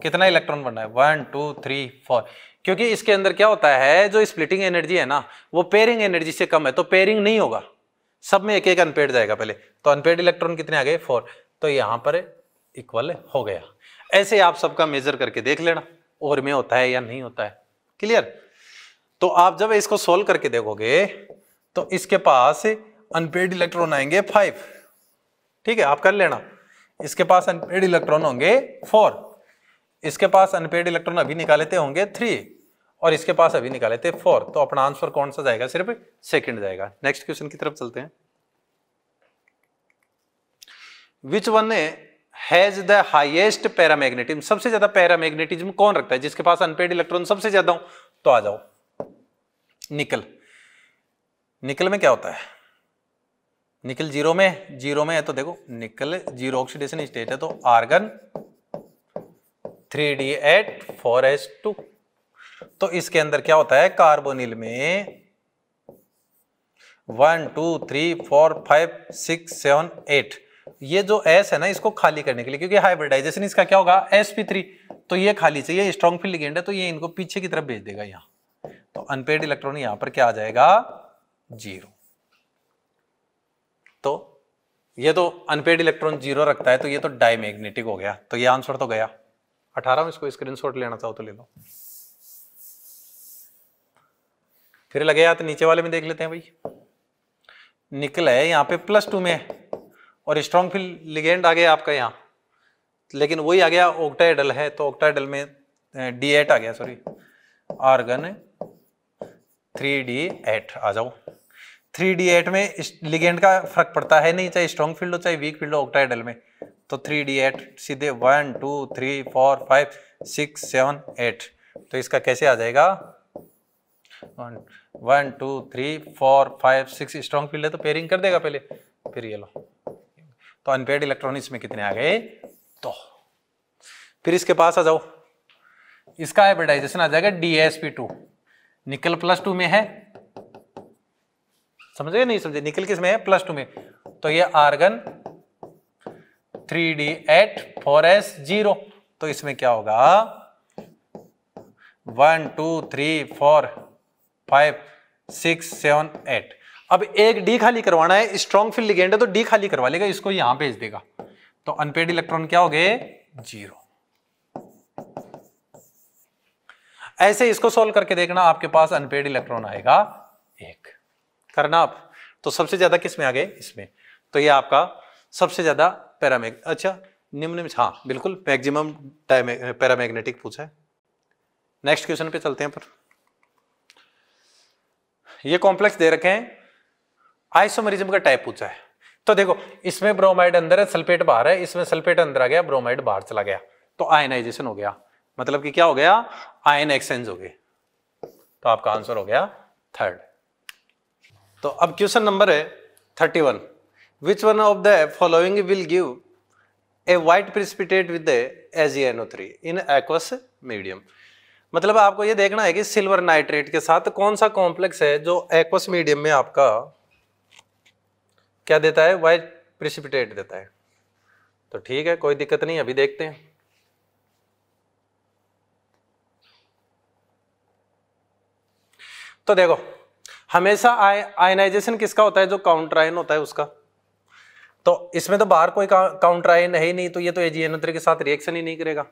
A: कितना इलेक्ट्रॉन बनना है वन टू थ्री फोर क्योंकि इसके अंदर क्या होता है जो स्प्लिटिंग एनर्जी है ना वो पेयरिंग एनर्जी से कम है तो पेयरिंग नहीं होगा सब में एक एक अनपेड जाएगा पहले तो अनपेड इलेक्ट्रॉन कितने आ गए फोर तो यहाँ पर इक्वल हो गया ऐसे आप सबका मेजर करके देख लेना और में होता है या नहीं होता है क्लियर तो आप जब इसको सोल्व करके देखोगे तो इसके पास अनपेड इलेक्ट्रॉन आएंगे फाइव ठीक है आप कर लेना इसके पास अनपेड इलेक्ट्रॉन होंगे फोर इसके पास अनपेड इलेक्ट्रॉन अभी निकालेते होंगे थ्री और इसके पास अभी निकाले थे फोर तो अपना आंसर कौन सा जाएगा सिर्फ सेकंड जाएगा नेक्स्ट क्वेश्चन की तरफ चलते हैं which one has the highest paramagnetism सबसे ज्यादा पैरामैग्नेटिज्म कौन रखता है जिसके पास अनपेड इलेक्ट्रॉन सबसे ज्यादा हो तो आ जाओ निकल निकल में क्या होता है निकल जीरो में जीरो में है तो देखो निकल जीरो ऑक्सीडेशन स्टेट है तो argon three D eight four S two तो इसके अंदर क्या होता है कार्बोनिल में one two three four five six seven eight ये जो एस है ना इसको खाली करने के लिए क्योंकि हाइब्रिडाइजेशन इसका क्या होगा एस पी थ्री तो ये खाली चाहिए स्ट्रॉन्ग फील्ड लिगेंड है तो ये इनको पीछे की तरफ भेज देगा यहाँ तो अनपेड इलेक्ट्रॉन यहां पर क्या आ जाएगा जीरो तो ये तो अनपेड इलेक्ट्रॉन जीरो रखता है तो ये तो डायमैग्नेटिक हो गया तो ये आंसर तो गया अठारह में इसको स्क्रीनशॉट लेना चाहो तो ले लो फिर लगे या तो नीचे वाले में देख लेते हैं भाई निकल है यहाँ पे प्लस टू में है और स्ट्रॉन्ग फिल लिगेंड आ गया आपका यहाँ लेकिन वही आ गया ओक्टाइडल है तो ओक्टाइडल में डी एट आ गया sorry argon three D eight आ जाओ थ्री डी एट में लिगेंड का फर्क पड़ता है नहीं चाहे स्ट्रॉन्ग फील्ड हो चाहे वीक फील्ड हो ऑक्टाइडल में तो थ्री डी एट सीधे one two three four five six seven eight तो इसका कैसे आ जाएगा one one two three four five six strong field है तो पेयरिंग कर देगा पहले फिर ये लो तो अनपेड इलेक्ट्रॉनिक्स में कितने आ गए दो फिर इसके पास आ जाओ इसका एडवर्टाइजेशन आ जाएगा टू निकल प्लस टू में है समझे नहीं समझे निकल किस में है प्लस टू में तो ये argon three D eight four S zero तो इसमें क्या होगा one two three four five six seven eight अब एक डी खाली करवाना है स्ट्रॉन्ग फिल लिगेंड है तो डी खाली करवा लेगा इसको यहां भेज देगा तो अनपेड इलेक्ट्रॉन क्या हो गए जीरो ऐसे इसको सोल्व करके देखना आपके पास अनपेड इलेक्ट्रॉन आएगा एक करना आप तो सबसे ज्यादा किस में आ गए इसमें तो ये आपका सबसे ज्यादा पैरामैग अच्छा निम्न हाँ बिल्कुल मैक्सिमम पैरामैग्नेटिक पूछा है नेक्स्ट क्वेश्चन पे चलते हैं पर ये कॉम्प्लेक्स दे रखे हैं आइसोमरिज्म का टाइप पूछा है तो देखो इसमें ब्रोमाइड अंदर है सल्फेट बाहर है इसमें सल्फेट अंदर आ गया ब्रोमाइड बाहर चला गया तो आयनाइजेशन हो गया मतलब कि क्या हो गया आयन एक्सचेंज हो गए तो आपका आंसर हो गया थर्ड तो अब क्वेश्चन नंबर है thirty one which one of the following will give a white precipitate with as A G N O three in aqueous medium मतलब आपको यह देखना है कि सिल्वर नाइट्रेट के साथ कौन सा कॉम्प्लेक्स है जो एक्वस मीडियम में आपका क्या देता है वाई प्रिसिपिटेट देता है तो ठीक है कोई दिक्कत नहीं अभी देखते हैं तो देखो हमेशा आय आयनाइजेशन किसका होता है जो काउंटर आयन होता है उसका तो इसमें तो बाहर कोई काउंटर आयन है ही नहीं तो ये तो एजीएन के साथ रिएक्शन ही नहीं करेगा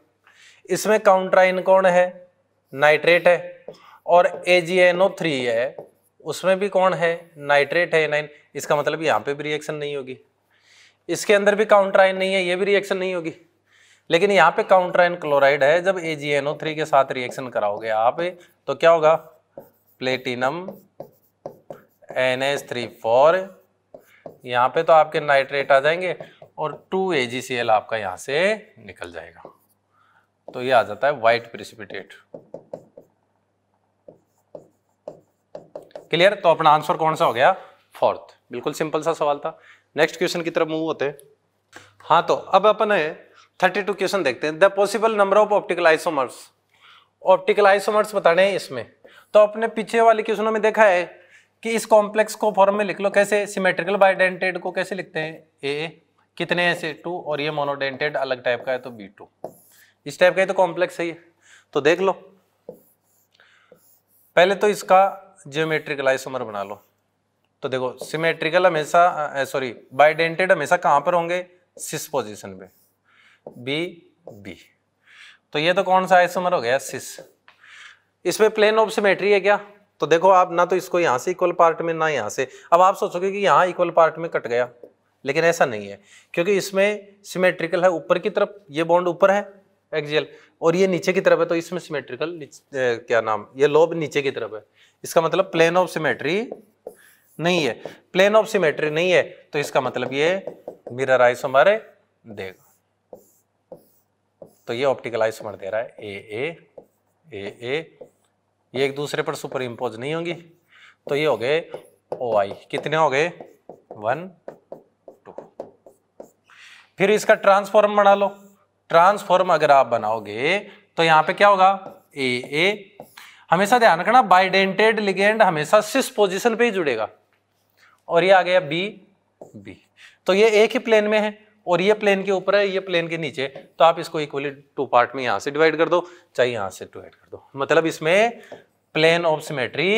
A: इसमें काउंटर आयन कौन है नाइट्रेट है और एजीएनओ थ्री है उसमें भी कौन है नाइट्रेट है एनाइन इसका मतलब यहाँ पे भी रिएक्शन नहीं होगी इसके अंदर भी काउंटर आयन नहीं है ये भी रिएक्शन नहीं होगी लेकिन यहाँ पे काउंटर आयन क्लोराइड है जब ए के साथ रिएक्शन कराओगे आप तो क्या होगा platinum N S three four यहाँ पे तो आपके नाइट्रेट आ जाएंगे और to A G C L आपका यहाँ से निकल जाएगा तो ये आ जाता है वाइट प्रिसिपिटेट क्लियर तो अपना आंसर कौन सा हो गया फोर्थ बिल्कुल सिंपल सा सवाल था नेक्स्ट क्वेश्चन की तरफ मूव होते हाँ तो अब अपन थर्टी टू क्वेश्चन देखते हैं the possible number of optical isomers optical isomers बताने हैं इसमें तो अपने पीछे वाले क्वेश्चनों में देखा है कि इस कॉम्प्लेक्स को फॉर्म में लिख लो कैसे सिमेट्रिकल बाइडेंटेड को कैसे लिखते हैं ए कितने ऐसे टू और ये मोनोडेंटेड अलग टाइप का है तो बी टू इस टाइप का ही तो कॉम्प्लेक्स है ये तो देख लो पहले तो इसका जियोमेट्रिकल आइसोमर बना लो तो देखो सिमेट्रिकल हमेशा सॉरी बाइडेंटेड हमेशा कहाँ पर होंगे सिस पोजीशन पे बी बी तो ये तो कौन सा आइसोमर हो गया सिस इसमें प्लेन ऑफ सिमेट्री है क्या तो देखो आप ना तो इसको यहाँ से इक्वल पार्ट में ना यहाँ से अब आप सोचोगे कि यहाँ इक्वल पार्ट में कट गया लेकिन ऐसा नहीं है क्योंकि इसमें सिमेट्रिकल है ऊपर की तरफ ये बॉन्ड ऊपर है एक्जियल और ये नीचे की तरफ है तो इसमें सिमेट्रिकल क्या नाम ये लोब नीचे की तरफ है इसका मतलब प्लेन ऑफ सिमेट्री नहीं है प्लेन ऑफ सिमेट्री नहीं है तो इसका मतलब ये मिरर आइस हमारे देगा तो ये ऑप्टिकल आइस हमारे दे रहा है ए ए ए ए ये एक दूसरे पर सुपर इम्पोज नहीं होंगी तो ये हो गए ओ आई कितने हो गए वन टू फिर इसका ट्रांसफॉर्म बना लो ट्रांसफॉर्म अगर आप बनाओगे तो यहां पे क्या होगा ए ए हमेशा ध्यान रखना बाइडेंटेड लिगेंड हमेशा सिस पोजिशन पे ही जुड़ेगा और ये आ गया बी बी तो ये एक ही प्लेन में है और ये प्लेन के ऊपर है ये प्लेन के नीचे तो आप इसको इक्वली टू पार्ट में यहां से डिवाइड कर दो चाहे यहां से डिवाइड कर दो मतलब इसमें प्लेन ऑफ सिमेट्री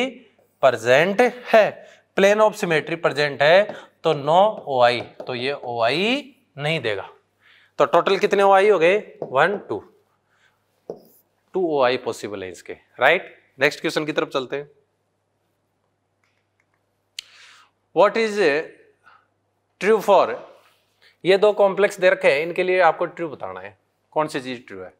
A: प्रजेंट है प्लेन ऑफ सिमेट्री प्रजेंट है तो नो ओ आई तो ये ओ आई नहीं देगा तो टोटल कितने ओ आई हो गए one two two O I possible है इसके राइट नेक्स्ट क्वेश्चन की तरफ चलते हैं वॉट इज ट्रू फॉर ये दो कॉम्प्लेक्स दे रखे हैं इनके लिए आपको ट्रू बताना है कौन सी चीज ट्रू है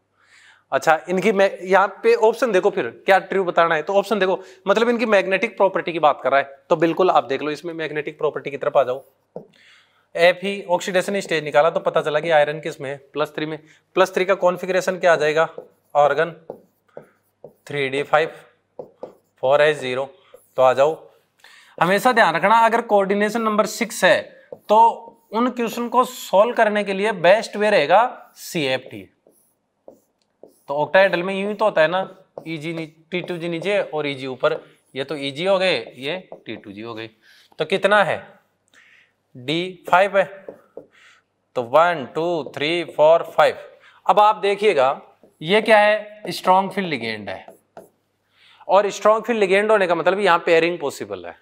A: अच्छा इनकी मैं यहाँ पे ऑप्शन देखो फिर क्या ट्रू बताना है तो ऑप्शन देखो मतलब इनकी मैग्नेटिक प्रॉपर्टी की बात कर रहा है तो बिल्कुल आप देख लो इसमें मैग्नेटिक प्रॉपर्टी की तरफ आ जाओ एफ ही ऑक्सीडेशन स्टेज निकाला तो पता चला कि आयरन किस में है प्लस थ्री में प्लस थ्री का कॉन्फिग्रेशन क्या आ जाएगा argon three D five four H zero तो आ जाओ हमेशा ध्यान रखना अगर कोऑर्डिनेशन नंबर सिक्स है तो उन क्वेश्चन को सॉल्व करने के लिए बेस्ट वे रहेगा सी एफ टी तो ऑक्टाइडल में यूं ही तो होता है ना ई जी टी टू जी नीचे और ई e जी ऊपर ये तो ई e जी हो गए ये टी टू जी हो गए तो कितना है डी फाइव है तो one two three four five अब आप देखिएगा ये क्या है स्ट्रॉन्ग फील्ड लिगेंड है और स्ट्रॉन्ग फील्ड लिगेंड होने का मतलब यहां पेयरिंग पॉसिबल है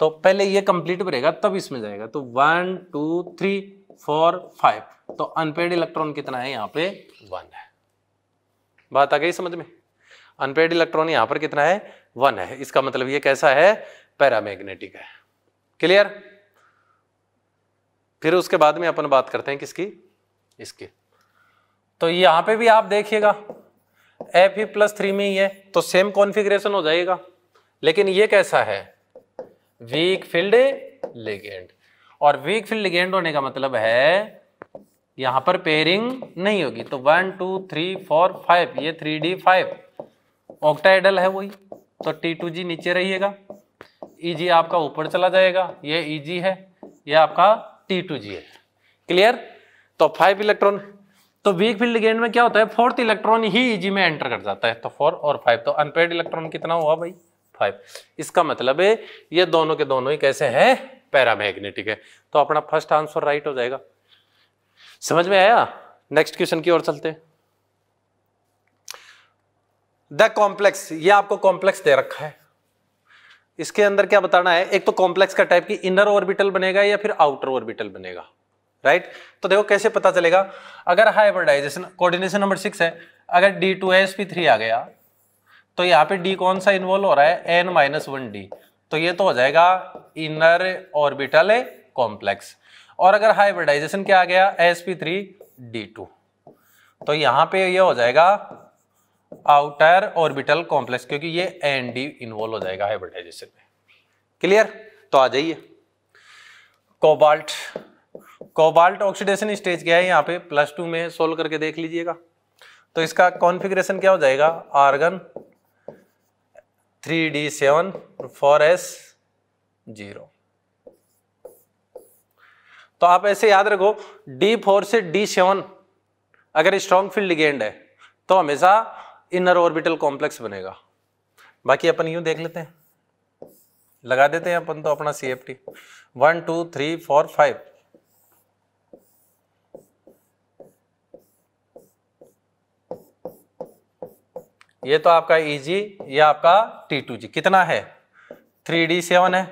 A: तो पहले ये कंप्लीट बनेगा तब इसमें जाएगा तो one two three four five तो अनपेड इलेक्ट्रॉन कितना है यहां पे वन है बात आ गई समझ में अनपेड इलेक्ट्रॉन यहां पर कितना है वन है इसका मतलब ये कैसा है पैरामैग्नेटिक है क्लियर फिर उसके बाद में अपन बात करते हैं किसकी इसके तो यहां पे भी आप देखिएगा एफ ही प्लस थ्री में ही है तो सेम कॉन्फ़िगरेशन हो जाएगा लेकिन ये कैसा है वीक फील्ड लिगेंड और वीक फील्ड लिगेंड होने का मतलब है यहां पर पेयरिंग नहीं होगी तो one two three four five ये थ्री डी फाइव ऑक्टाइडल है वही तो टी टू जी नीचे रहिएगा ई e जी आपका ऊपर चला जाएगा ये ई e जी है ये आपका टी टू जी क्लियर तो फाइव इलेक्ट्रॉन तो वीक फील्ड गेंड में क्या होता है फोर्थ इलेक्ट्रॉन ही ईजी में एंटर कर जाता है तो फोर और फाइव तो अनपेड इलेक्ट्रॉन कितना हुआ भाई फाइव इसका मतलब है ये दोनों के दोनों ही कैसे हैं पैरामैग्नेटिक है तो अपना फर्स्ट आंसर राइट हो जाएगा समझ में आया नेक्स्ट क्वेश्चन की ओर चलते द कॉम्प्लेक्स ये आपको कॉम्प्लेक्स दे रखा है इसके अंदर क्या बताना है एक तो कॉम्प्लेक्स का टाइप की इनर ऑर्बिटल बनेगा या फिर आउटर ऑर्बिटल बनेगा राइट तो देखो कैसे पता चलेगा अगर हाइब्रिडाइजेशन कोऑर्डिनेशन नंबर सिक्स है अगर D two S P three आ गया तो यहाँ पे डी कौन सा इन्वॉल्व हो रहा है एन माइनस वन डी तो ये तो हो जाएगा इनर ऑर्बिटल कॉम्प्लेक्स और अगर हाइब्रिडाइजेशन क्या आ गया S P three D two तो यहाँ पे ये यह हो जाएगा आउटर ऑर्बिटल कॉम्प्लेक्स क्योंकि ये एन डी इन्वॉल्व हो जाएगा हाइब्रिडाइजेशन में क्लियर तो आ जाइए कोबाल्ट कोबाल्ट ऑक्सीडेशन स्टेज क्या है यहाँ पे प्लस टू में सोल्व करके देख लीजिएगा तो इसका कॉन्फिग्रेशन क्या हो जाएगा argon three D seven four S zero तो आप ऐसे याद रखो डी फोर से डी सेवन अगर स्ट्रॉन्ग फील्ड लिगेंड है तो हमेशा इनर ऑर्बिटल कॉम्प्लेक्स बनेगा बाकी अपन यूँ देख लेते हैं लगा देते हैं अपन तो अपना C F T one two three four five ये तो आपका ई जी या आपका टी टू जी कितना है थ्री डी सेवन है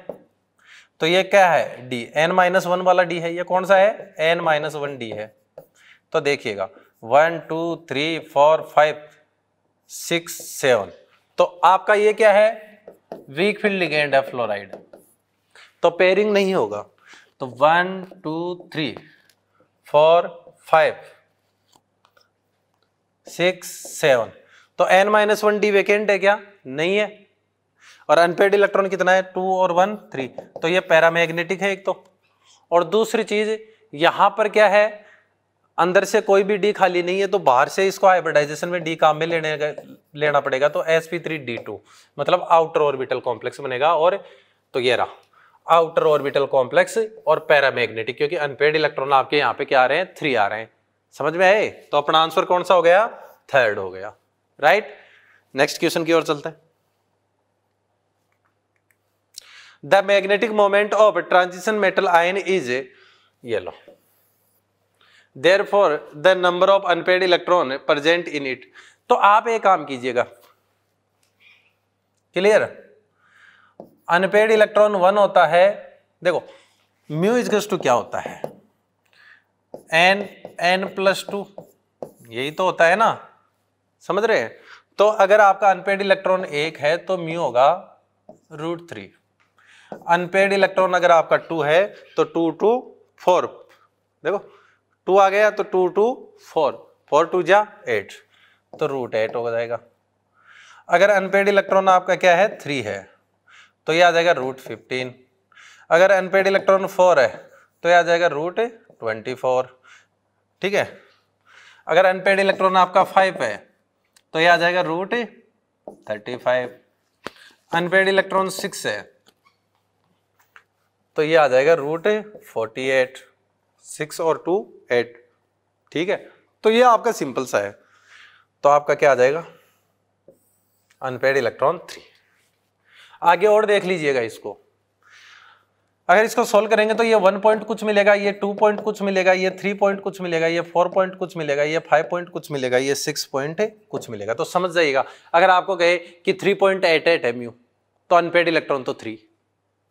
A: तो ये क्या है डी एन माइनस वन वाला डी है ये कौन सा है एन माइनस वन डी है तो देखिएगा one two three four five six seven तो आपका ये क्या है वीक फील्ड लिगेंड है फ्लोराइड तो पेयरिंग नहीं होगा तो one two three four five six seven तो N minus one D vacant है क्या नहीं है और अनपेड इलेक्ट्रॉन कितना है टू और वन थ्री तो ये पैरामैग्नेटिक है एक तो और दूसरी चीज यहां पर क्या है अंदर से कोई भी डी खाली नहीं है तो बाहर से इसको हाइब्रिडाइजेशन में डी काम में लेने लेना पड़ेगा तो S P three D two मतलब आउटर ऑर्बिटल कॉम्प्लेक्स बनेगा और तो ये रहा आउटर ऑर्बिटल कॉम्प्लेक्स और पैरामैग्नेटिक क्योंकि अनपेड इलेक्ट्रॉन आपके यहाँ पे क्या आ रहे हैं थ्री आ रहे हैं समझ में आए तो अपना आंसर कौन सा हो गया थर्ड हो गया राइट नेक्स्ट क्वेश्चन की ओर चलते हैं the magnetic moment of transition metal ion is ये लो therefore the number of unpaired electron present in it तो आप एक काम कीजिएगा क्लियर अनपेड इलेक्ट्रॉन वन होता है देखो म्यू इजगस टू क्या होता है एन एन प्लस टू यही तो होता है ना समझ रहे हैं तो अगर आपका अनपेड इलेक्ट्रॉन एक है तो म्यू होगा रूट थ्री अनपेड इलेक्ट्रॉन अगर आपका टू है तो टू टू फोर देखो टू आ गया तो two two four four two जा एट तो रूट एट हो जाएगा अगर अनपेड इलेक्ट्रॉन आपका क्या है थ्री है तो ये आ जाएगा रूट फिफ्टीन अगर अनपेड इलेक्ट्रॉन फोर है तो ये आ जाएगा रूट ट्वेंटी फोर ठीक है अगर अनपेड इलेक्ट्रॉन आपका फाइव है तो ये आ जाएगा root thirty five unpaired electron six है तो ये आ जाएगा रूट फोर्टी एट सिक्स और टू एट ठीक है तो ये आपका सिंपल सा है तो आपका क्या आ जाएगा अनपेड इलेक्ट्रॉन थ्री आगे और देख लीजिएगा इसको अगर इसको सोल्व करेंगे तो ये वन पॉइंट कुछ मिलेगा ये टू पॉइंट कुछ मिलेगा ये थ्री पॉइंट कुछ मिलेगा ये फोर पॉइंट कुछ मिलेगा ये फाइव पॉइंट कुछ मिलेगा ये सिक्स पॉइंट कुछ मिलेगा तो समझ जाइएगा अगर आपको कहे कि three point eight eight M U तो अनपेड इलेक्ट्रॉन तो थ्री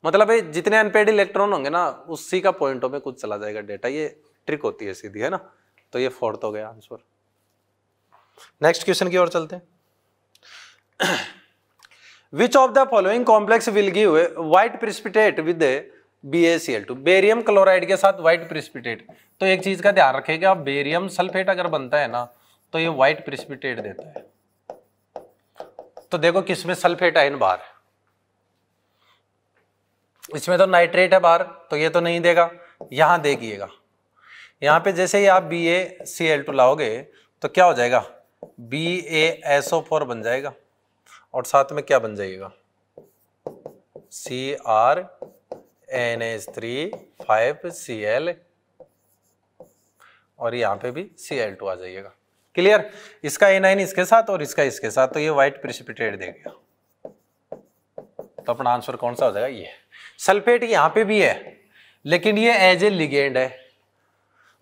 A: मतलब जितने अनपेड इलेक्ट्रॉन होंगे ना उसी का पॉइंटों में कुछ चला जाएगा डेटा ये ट्रिक होती है सीधी है ना तो ये फोर्थ हो गया आंसर नेक्स्ट क्वेश्चन की ओर चलते हैं which of the following complex will give white precipitate with B A C L two barium chloride के साथ व्हाइट प्रिस्पिटेट तो एक चीज का ध्यान रखेगा बेरियम सल्फेट अगर बनता है ना तो ये व्हाइट प्रिस्पिटेट देता है तो देखो किसमें सल्फेट आयन बाहर इसमें तो नाइट्रेट है बाहर तो ये तो नहीं देगा यहां देखिएगा यहाँ पे जैसे ही आप B A C L two लाओगे तो क्या हो जाएगा B A S O four बन जाएगा और साथ में क्या बन जाएगा C R N S three five C L और यहाँ पे भी सी एल टू आ जाइएगा क्लियर इसका ए नाइन इसके साथ और इसका इसके साथ तो ये व्हाइट प्रिसिपिटेट गया तो अपना आंसर कौन सा हो जाएगा ये सल्फेट यहाँ पे भी है लेकिन ये एज ए लिगेंड है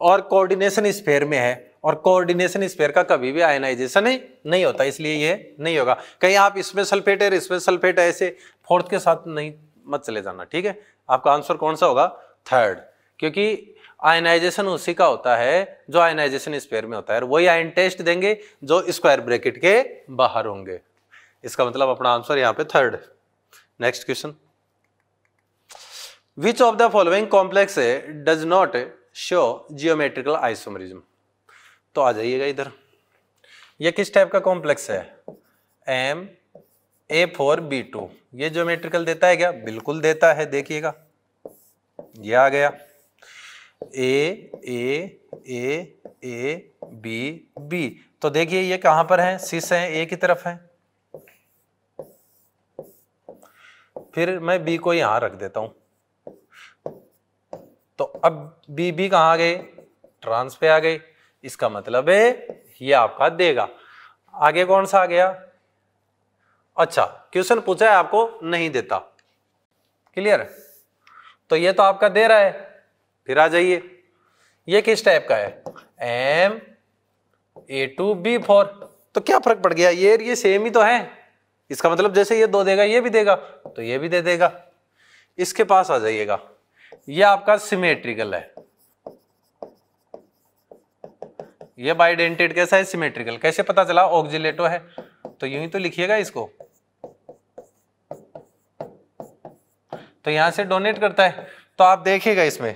A: और कोऑर्डिनेशन स्फेयर में है और कोऑर्डिनेशन स्पेयर का कभी भी आयनाइजेशन नहीं, नहीं होता इसलिए ये नहीं होगा कहीं आप इसमें सल्फेट है इसमें सल्फेट है ऐसे फोर्थ के साथ नहीं मत चले जाना ठीक है आपका आंसर कौन सा होगा थर्ड क्योंकि आयनाइजेशन उसी का होता है जो आयनाइजेशन स्पेयर में होता है वही आयन टेस्ट देंगे जो स्क्वायर ब्रैकेट के बाहर होंगे इसका मतलब अपना आंसर यहां पे third next question which of the following complex does not show geometrical isomerism तो आ जाइएगा इधर ये किस टाइप का कॉम्प्लेक्स है M A four B two ये जियोमेट्रिकल देता है क्या बिल्कुल देता है देखिएगा ये आ गया ए A A A B B तो देखिए ये कहां पर है सिस है ए की तरफ है फिर मैं बी को यहां रख देता हूं तो अब बी बी कहाँ आ गए ट्रांस पे आ गई इसका मतलब है ये आपका देगा आगे कौन सा आ गया अच्छा क्वेश्चन पूछा है आपको नहीं देता क्लियर तो ये तो आपका दे रहा है फिर आ जाइए ये किस टाइप का है M A two B four तो क्या फर्क पड़ गया ये ये सेम ही तो है इसका मतलब जैसे ये दो देगा ये भी देगा तो ये भी दे देगा इसके पास आ जाइएगा ये आपका सिमेट्रिकल है ये बाइडेंटेड कैसा है सिमेट्रिकल कैसे पता चला ऑक्जिलेटो है तो यूं ही तो लिखिएगा इसको तो यहां से डोनेट करता है तो आप देखिएगा इसमें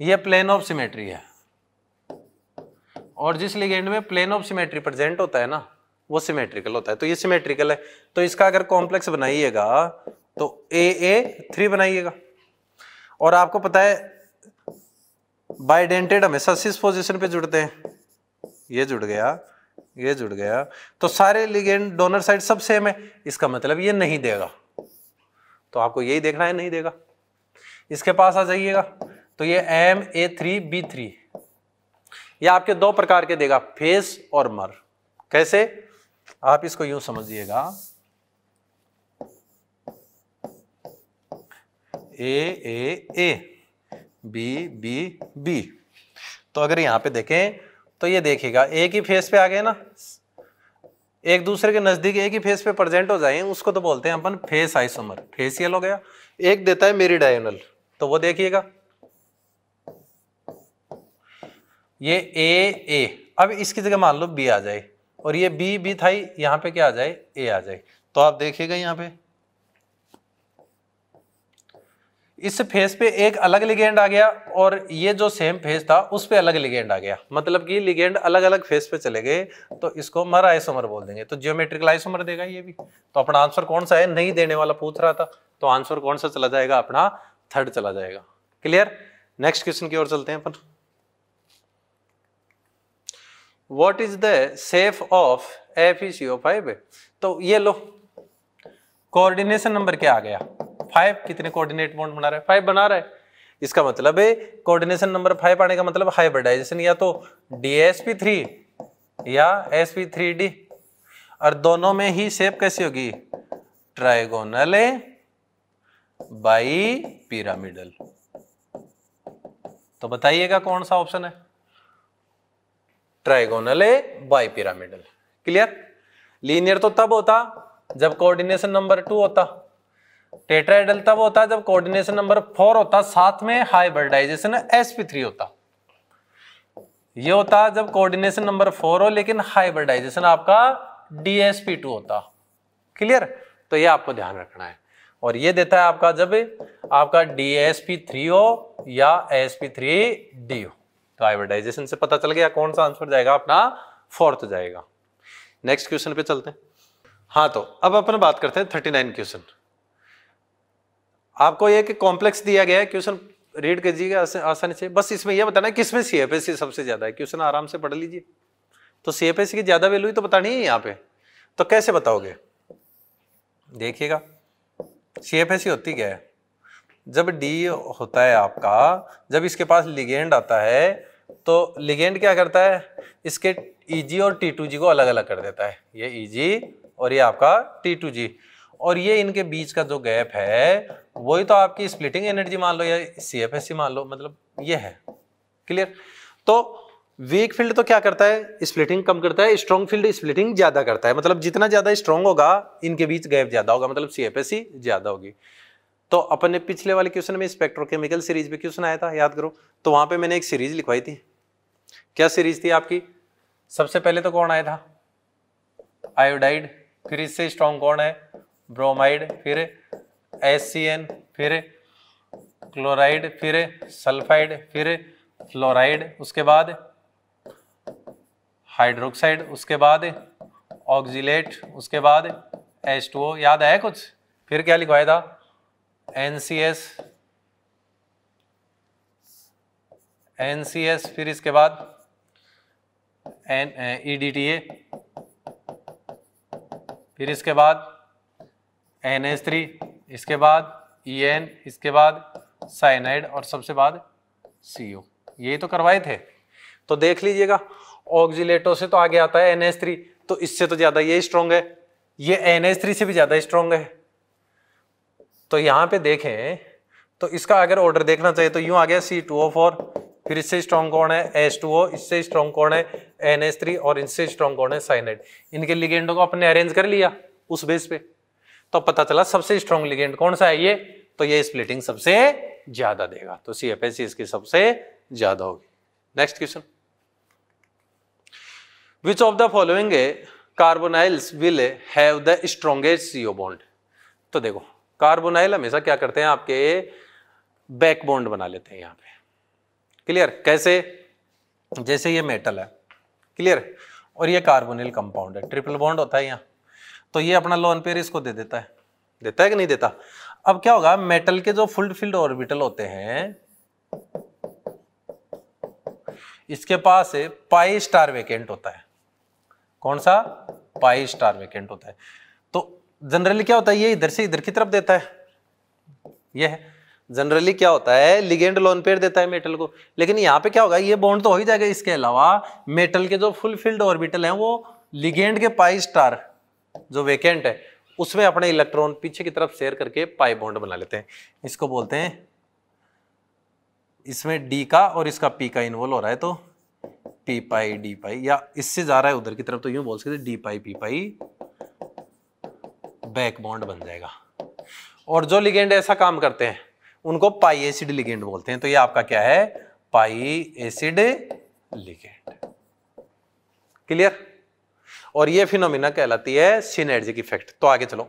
A: यह प्लेन ऑफ सिमेट्री है और जिस लिगेंड में प्लेन ऑफ सिमेट्री प्रेजेंट होता है ना वो सिमेट्रिकल होता है तो ये सिमेट्रिकल है तो इसका अगर कॉम्प्लेक्स बनाइएगा तो ए ए थ्री बनाइएगा और आपको पता है बाइडेंटेड हमेशा सिस पोजिशन पे जुड़ते हैं ये जुड़ गया ये जुड़ गया तो सारे लिगेंड डोनर साइड सब सेम है इसका मतलब ये नहीं देगा तो आपको यही देखना है नहीं देगा इसके पास आ जाइएगा तो ये M A three B three ये आपके दो प्रकार के देगा फेस और मर कैसे आप इसको यूं समझिएगा A A A B B B तो अगर यहाँ पे देखें तो ये देखिएगा एक ही फेस पे आ गए ना एक दूसरे के नज़दीक एक ही फेस पे प्रेजेंट हो जाए उसको तो बोलते हैं अपन फेस आइसोमर फेसियल हो गया एक देता है मेरी डायनल तो वो देखिएगा ये ए ए अब इसकी जगह मान लो बी आ जाए और ये बी बी था यहाँ पे क्या आ जाए ए आ जाए तो आप देखिएगा यहाँ पे इस फेस पे एक अलग लिगेंड आ गया और ये जो सेम फेस था उस पे अलग लिगेंड आ गया मतलब कि लिगेंड अलग अलग फेस पे चले गए तो इसको मर आइसोमर बोल देंगे तो जियोमेट्रिकल आइसोमर देगा ये भी तो अपना आंसर कौन सा है नहीं देने वाला पूछ रहा था तो आंसर कौन सा चला जाएगा अपना थर्ड चला जाएगा क्लियर नेक्स्ट क्वेश्चन की ओर चलते हैं अपन what is the shape of F E C O five तो ये लो कोऑर्डिनेशन नंबर क्या आ गया फाइव कितने कोऑर्डिनेट पॉइंट बना रहा है फाइव बना रहा है इसका मतलब है कोऑर्डिनेशन नंबर फाइव आने का मतलब हाइब्रिडाइजेशन या तो डी एस पी थ्री या एस पी थ्री डी और दोनों में ही शेप कैसी होगी ट्राइगोनल बाई पिरामिडल तो बताइएगा कौन सा ऑप्शन है trigonal bipyramidal clear linear तो तब होता जब कोऑर्डिनेशन नंबर टू होता टेट्राइडल तब होता है जब कोऑर्डिनेशन नंबर फोर होता साथ में हाइब्रिडाइजेशन sp3 होता ये होता है जब कोऑर्डिनेशन नंबर फोर हो लेकिन हाइब्रिडाइजेशन आपका डीएसपी टू होता क्लियर तो ये आपको ध्यान रखना है और ये देता है आपका जब आपका डीएसपी थ्री हो या एस पी थ्री डी हो तो हाइब्रिडाइजेशन से पता चल गया कौन सा आंसर जाएगा अपना फोर्थ जाएगा नेक्स्ट क्वेश्चन पे चलते हैं हाँ तो अब अपन बात करते हैं थर्टी नाइन क्वेश्चन आपको ये कॉम्प्लेक्स दिया गया है क्वेश्चन रीड कीजिएगा आसानी से बस इसमें यह बताना है किसमें सी एफ सबसे ज़्यादा है क्वेश्चन आराम से पढ़ लीजिए तो सी एफ की ज़्यादा वैल्यू तो बतानी है यहाँ पे तो कैसे बताओगे देखिएगा सी एफ होती क्या है जब डी होता है आपका जब इसके पास लिगेंड आता है तो लिगेंड क्या करता है इसके ई e जी और टी टू जी को अलग अलग कर देता है ये ई e जी और ये आपका टी टू जी और ये इनके बीच का जो गैप है वही तो आपकी स्प्लिटिंग एनर्जी मान लो या सी एफ एस सी मान लो मतलब ये है क्लियर तो वीक फील्ड तो क्या करता है स्प्लिटिंग कम करता है स्ट्रॉन्ग फील्ड स्प्लिटिंग ज्यादा करता है मतलब जितना ज्यादा स्ट्रॉन्ग होगा इनके बीच गैप ज्यादा होगा मतलब सी एफ एस सी ज्यादा होगी तो अपन ने पिछले वाले क्वेश्चन में स्पेक्ट्रोकेमिकल सीरीज में क्वेश्चन आया था याद करो तो वहां पे मैंने एक सीरीज लिखवाई थी क्या सीरीज थी आपकी सबसे पहले तो कौन आया था आयोडाइड फिर इससे स्ट्रॉन्ग कौन है ब्रोमाइड फिर एस फिर क्लोराइड फिर सल्फाइड फिर फ्लोराइड उसके बाद हाइड्रोक्साइड उसके बाद ऑक्जिलेट उसके बाद एच टू ओ याद आया कुछ फिर क्या लिखवाया था N C S N C S फिर इसके बाद N E D T A e फिर इसके बाद एन एच थ्री इसके बाद ई e एन इसके बाद साइनाइड और सबसे बाद सी ओ यही तो करवाए थे तो देख लीजिएगा ऑक्जिलेटो से तो आगे आता है एन एच थ्री तो इससे तो ज़्यादा ये स्ट्रॉन्ग है ये एन एच थ्री से भी ज़्यादा स्ट्रॉन्ग है तो यहाँ पे देखें तो इसका अगर ऑर्डर देखना चाहिए तो यूँ आ गया सी टू ओ फोर फिर इससे स्ट्रॉन्ग कौन है एस टू ओ इससे स्ट्रॉन्ग कौन है एन एस थ्री और इससे स्ट्रॉन्ग कौन है साइनाइड इनके लिगेंडो को अपने अरेंज कर लिया उस बेस पे तो पता चला सबसे स्ट्रॉन्ग लिगेंड कौन सा है ये तो ये स्प्लिटिंग सबसे ज्यादा देगा तो सी एफ एस इसकी सबसे ज्यादा होगी next question which of the following carbonyls will have the strongest C O bond तो देखो कार्बोनाइल हमेशा क्या करते हैं आपके बैक बॉन्ड बना लेते हैं यहां पे क्लियर कैसे जैसे ये मेटल है क्लियर और ये कार्बोनिल कंपाउंड है ट्रिपल बॉन्ड होता है यहां तो ये अपना लोन पेयर इसको दे देता है देता है कि नहीं देता अब क्या होगा मेटल के जो फुल फील्ड ऑर्बिटल होते हैं इसके पास पाई स्टार वेकेंट होता है कौन सा पाई स्टार वेकेंट होता है तो जनरली क्या होता है ये इधर से इधर की तरफ देता है ये है जनरली क्या होता है लिगेंड लोन पेयर देता है मेटल को लेकिन यहां पे क्या होगा ये बॉन्ड तो हो ही जाएगा इसके अलावा मेटल के जो फुल फील्ड ऑर्बिटल हैं वो लिगेंड के पाई स्टार जो वेकेंट है उसमें अपने इलेक्ट्रॉन पीछे की तरफ शेयर करके पाई बॉन्ड बना लेते हैं इसको बोलते हैं इसमें डी का और इसका पी का इन्वॉल्व हो रहा है तो पी पाई डी पाई या इससे जा रहा है उधर की तरफ तो यूं बोल सकते D pi P pi back bond बन जाएगा और जो लिगेंड ऐसा काम करते हैं उनको पाई एसिड लिगेंड बोलते हैं तो ये आपका क्या है पाई एसिड लिगेंड क्लियर और ये फिनोमिना कहलाती है सिनेर्जिक इफेक्ट तो आगे चलो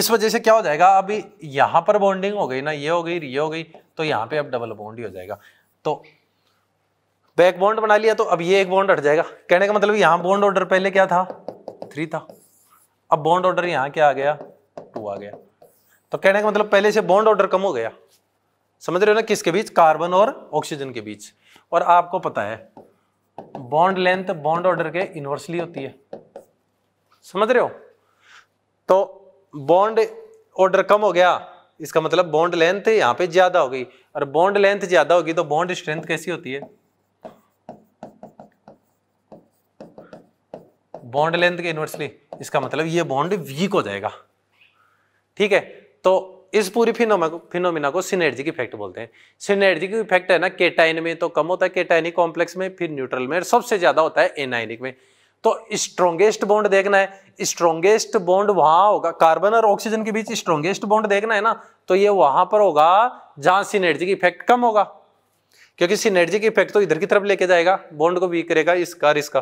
A: इस वजह से क्या हो जाएगा अभी यहां पर बॉन्डिंग हो गई ना ये हो गई ये हो गई तो यहां पे अब डबल बॉन्ड ही हो जाएगा तो बैक बॉन्ड बना लिया तो अब ये एक बॉन्ड हट जाएगा कहने का मतलब यहां बॉन्ड ऑर्डर पहले क्या था थ्री था अब बॉन्ड ऑर्डर यहां क्या आ गया टू आ गया तो कहने का मतलब पहले से बॉन्ड ऑर्डर कम हो गया समझ रहे हो ना किसके बीच कार्बन और ऑक्सीजन के बीच और आपको पता है बॉन्ड लेंथ बॉन्ड ऑर्डर के इनवर्सली होती है समझ रहे हो तो बॉन्ड ऑर्डर कम हो गया इसका मतलब बॉन्ड लेंथ यहां पे ज्यादा हो गई और बॉन्ड लेंथ ज्यादा होगी तो बॉन्ड स्ट्रेंथ कैसी होती है बॉन्ड लेंथ के इनवर्सली इसका मतलब ये बॉन्ड वीक हो जाएगा ठीक है तो इस पूरी फिनोमा को फिनोमिना को सिनेर्जिक इफेक्ट बोलते हैं सिनेर्जिक इफेक्ट है ना केटाइन में तो कम होता है केटाइनिक कॉम्प्लेक्स में फिर न्यूट्रल में सबसे ज्यादा होता है एनाइनिक में तो स्ट्रोंगेस्ट बॉन्ड देखना है स्ट्रोंगेस्ट बॉन्ड वहां होगा कार्बन और ऑक्सीजन के बीच स्ट्रोंगेस्ट बॉन्ड देखना है ना तो ये वहां पर होगा जहां सिनेर्जिक इफेक्ट कम होगा क्योंकि सिनेर्जिक इफेक्ट तो इधर की तरफ लेके जाएगा बॉन्ड को वीक करेगा इसका और इसका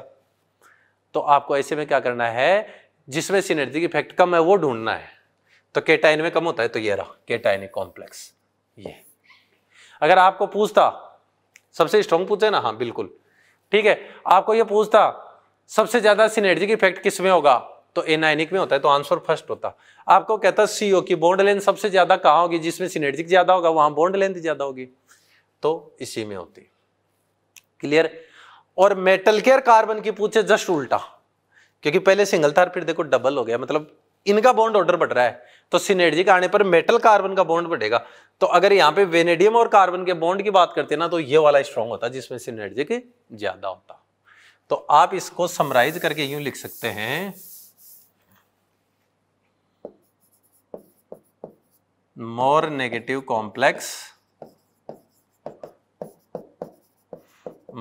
A: तो आपको ऐसे में क्या करना है जिसमें सिनेर्जिक इफेक्ट कम है वो ढूंढना है तो केटाइन में कम होता है तो ये रहा केटाइनिक कॉम्प्लेक्स ये अगर आपको पूछता सबसे स्ट्रॉन्ग पूछे ना हाँ बिल्कुल ठीक है आपको ये पूछता सबसे ज्यादा सिनेर्जिक इफेक्ट किस में होगा तो एनाइनिक में होता है तो आंसर फर्स्ट होता आपको कहता सीओ की बॉन्ड लेंथ सबसे ज्यादा कहाँ होगी जिसमें सिनेर्जिक ज्यादा होगा वहां बॉन्ड लेंथ ज्यादा होगी तो इसी में होती क्लियर और मेटल केयर कार्बन की पूछे जस्ट उल्टा क्योंकि पहले सिंगल था फिर देखो डबल हो गया मतलब इनका बॉन्ड ऑर्डर बढ़ रहा है तो सिनेडजी के आने पर मेटल कार्बन का बॉन्ड बढ़ेगा तो अगर यहाँ पे वेनेडियम और कार्बन के बॉन्ड की बात करते हैं ना तो ये वाला स्ट्रॉन्ग होता जिसमें सिनेडजिक ज्यादा होता तो आप इसको समराइज करके यूं लिख सकते हैं more negative complex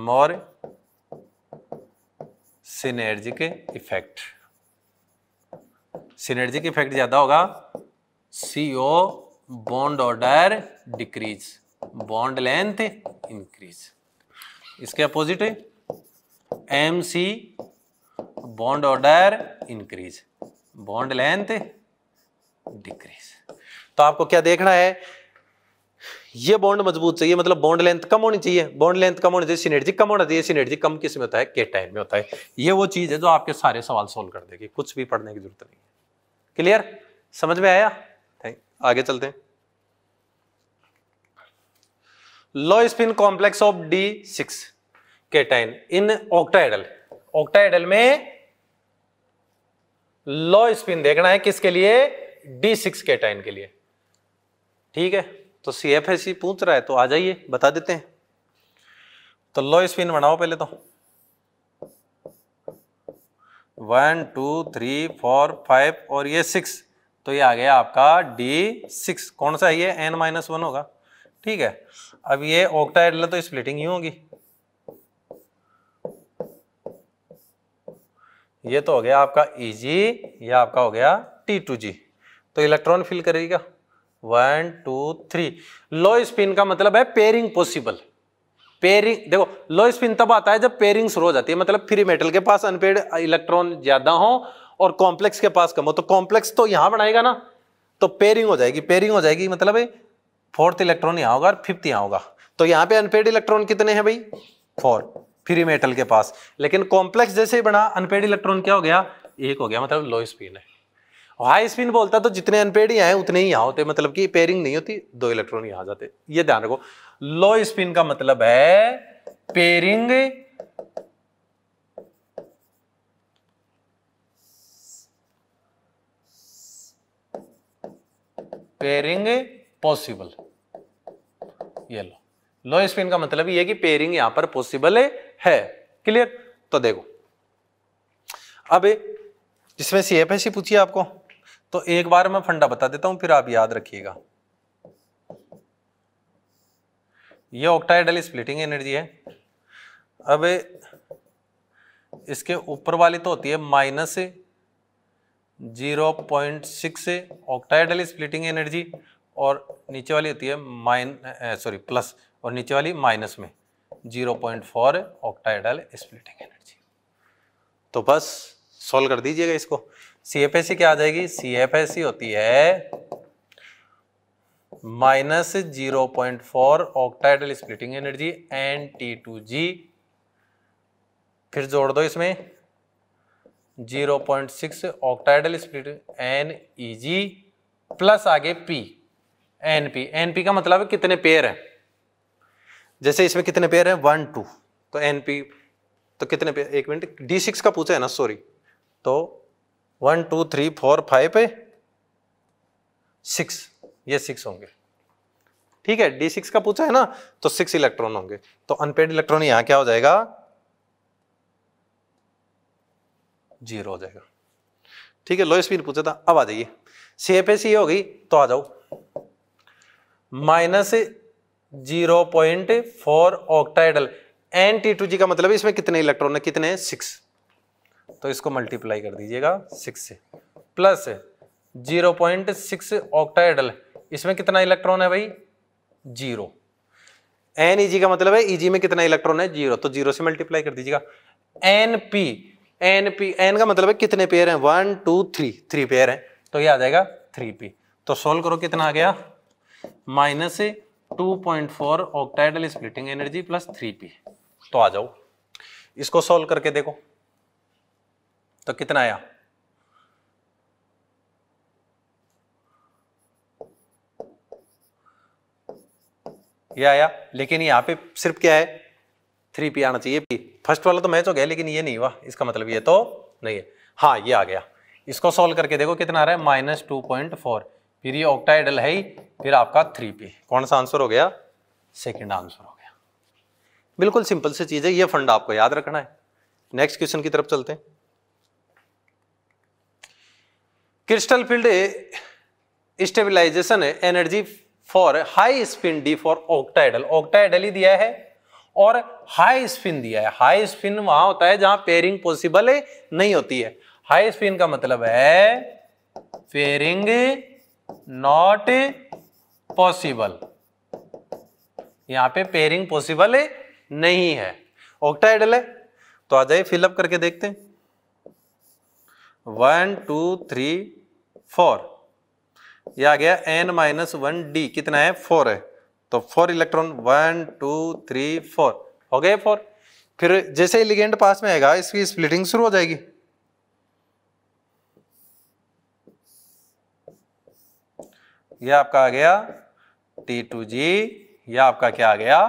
A: more synergic effect synergy effect ज़्यादा होगा C O bond order decrease bond length increase इसके opposite M C bond order increase bond length decrease तो आपको क्या देखना है ये बॉन्ड मजबूत चाहिए मतलब बॉन्ड लेंथ कम होनी चाहिए बॉन्ड लेंथ कम होनी चाहिए सिनेटजी कम होना चाहिए सिनेटजी कम किस में होता है के टाइम में होता है ये वो चीज़ है जो आपके सारे सवाल सोल्व कर देगी कुछ भी पढ़ने की जरूरत नहीं है क्लियर समझ में आया आगे चलते हैं low spin complex of D six cation in octahedral octahedral में लो स्पिन देखना है किसके लिए डी सिक्स केटाइन के लिए ठीक है तो सी एफ एस पूछ रहा है तो आ जाइए बता देते हैं तो लो स्पिन बनाओ पहले तो one two three four five और ये सिक्स तो ये आ गया आपका डी सिक्स कौन सा ये एन माइनस वन होगा ठीक है अब ये ऑक्टाइडल तो स्प्लिटिंग ही होगी ये तो हो गया आपका ई जी ये आपका हो गया टी टू जी तो इलेक्ट्रॉन फिल करेगा one two three low spin का मतलब है पेयरिंग पॉसिबल पेयरिंग देखो लो स्पिन तब आता है जब पेयरिंग शुरू हो जाती है मतलब फ्री मेटल के पास अनपेड इलेक्ट्रॉन ज्यादा हो और कॉम्प्लेक्स के पास कम हो तो कॉम्प्लेक्स तो यहां बनाएगा ना तो पेयरिंग हो जाएगी पेयरिंग हो जाएगी मतलब फोर्थ इलेक्ट्रॉन यहाँ होगा और फिफ्थ यहां होगा तो यहाँ पे अनपेड इलेक्ट्रॉन कितने हैं भाई फोर फ्री मेटल के पास लेकिन कॉम्प्लेक्स जैसे ही बना अनपेड इलेक्ट्रॉन क्या हो गया एक हो गया मतलब लो स्पिन है हाई स्पिन बोलता तो जितने अनपेड आए उतने ही यहाँ होते मतलब कि पेयरिंग नहीं होती दो इलेक्ट्रॉन यहाँ जाते ये ध्यान रखो लो स्पिन का मतलब है पेयरिंग पेयरिंग पॉसिबल ये लो लो स्पिन का मतलब ये कि पेयरिंग यहां पर पॉसिबल है क्लियर तो देखो अब जिसमें सी एफ पूछिए आपको तो एक बार मैं फंडा बता देता हूं फिर आप याद रखिएगा ये ऑक्टाइडल स्प्लिटिंग एनर्जी है अब इसके ऊपर वाली तो होती है minus zero point six octahedral splitting energy और नीचे वाली होती है माइन सॉरी प्लस और नीचे वाली माइनस में zero point four octahedral splitting energy तो बस सॉल्व कर दीजिएगा इसको सी क्या आ जाएगी सी होती है minus zero point four octahedral splitting energy N T two G फिर जोड़ दो इसमें zero point six octahedral splitting N E G plus आगे P N P N P का मतलब कितने पेयर हैं जैसे इसमें कितने पेयर हैं वन टू तो एन पी तो कितने पेयर एक मिनट डी सिक्स का पूछा है ना सॉरी तो one two three four five six ये सिक्स होंगे ठीक है डी सिक्स का पूछा है ना तो सिक्स इलेक्ट्रॉन होंगे तो अनपेड इलेक्ट्रॉन यहां क्या हो जाएगा जीरो हो जाएगा ठीक है लोएस भी पूछा था अब आ जाइए सी एफ एस हो गई तो आ जाओ minus zero point four octahedral N T two G का मतलब इसमें कितने इलेक्ट्रॉन है कितने सिक्स तो इसको मल्टीप्लाई कर दीजिएगा सिक्स से plus zero point six octahedral इसमें कितना इलेक्ट्रॉन है भाई जीरो एन ई जी का मतलब है ई e जी में कितना इलेक्ट्रॉन है जीरो तो जीरो से मल्टीप्लाई कर दीजिएगा N P N P N का मतलब है कितने पेयर हैं one two three three pair हैं तो ये आ जाएगा थ्री पी तो सोल्व करो कितना आ गया minus two point four octahedral splitting energy plus three P तो आ जाओ इसको सोल्व करके देखो तो कितना आया ये आया लेकिन यहां पे सिर्फ क्या है थ्री पी आना चाहिए पी फर्स्ट वाला तो मैच हो गया लेकिन ये नहीं हुआ इसका मतलब ये तो नहीं है हाँ ये आ गया इसको सॉल्व करके देखो कितना आ रहा है माइनस टू पॉइंट फोर फिर ये ऑक्टाइडल है ही फिर आपका थ्री पी कौन सा आंसर हो गया सेकेंड आंसर हो गया बिल्कुल सिंपल सी चीज़ है ये फंड आपको याद रखना है नेक्स्ट क्वेश्चन की तरफ चलते हैं crystal field stabilization energy for high spin D four octahedral octahedral ही दिया है और हाई स्पिन दिया है हाई स्पिन वहां होता है जहां पेयरिंग पॉसिबल नहीं होती है हाई स्पिन का मतलब है पेयरिंग नॉट पॉसिबल यहां पे पेयरिंग पॉसिबल नहीं है ऑक्टाइडल है तो आ जाइए फिलअप करके देखते हैं वन टू थ्री फोर ये आ गया एन माइनस वन डी कितना है फोर है तो four electron one two three four हो गए फोर फिर जैसे लिगेंड पास में आएगा इसकी स्प्लिटिंग शुरू हो जाएगी यह आपका आ गया टी टू जी यह आपका क्या आ गया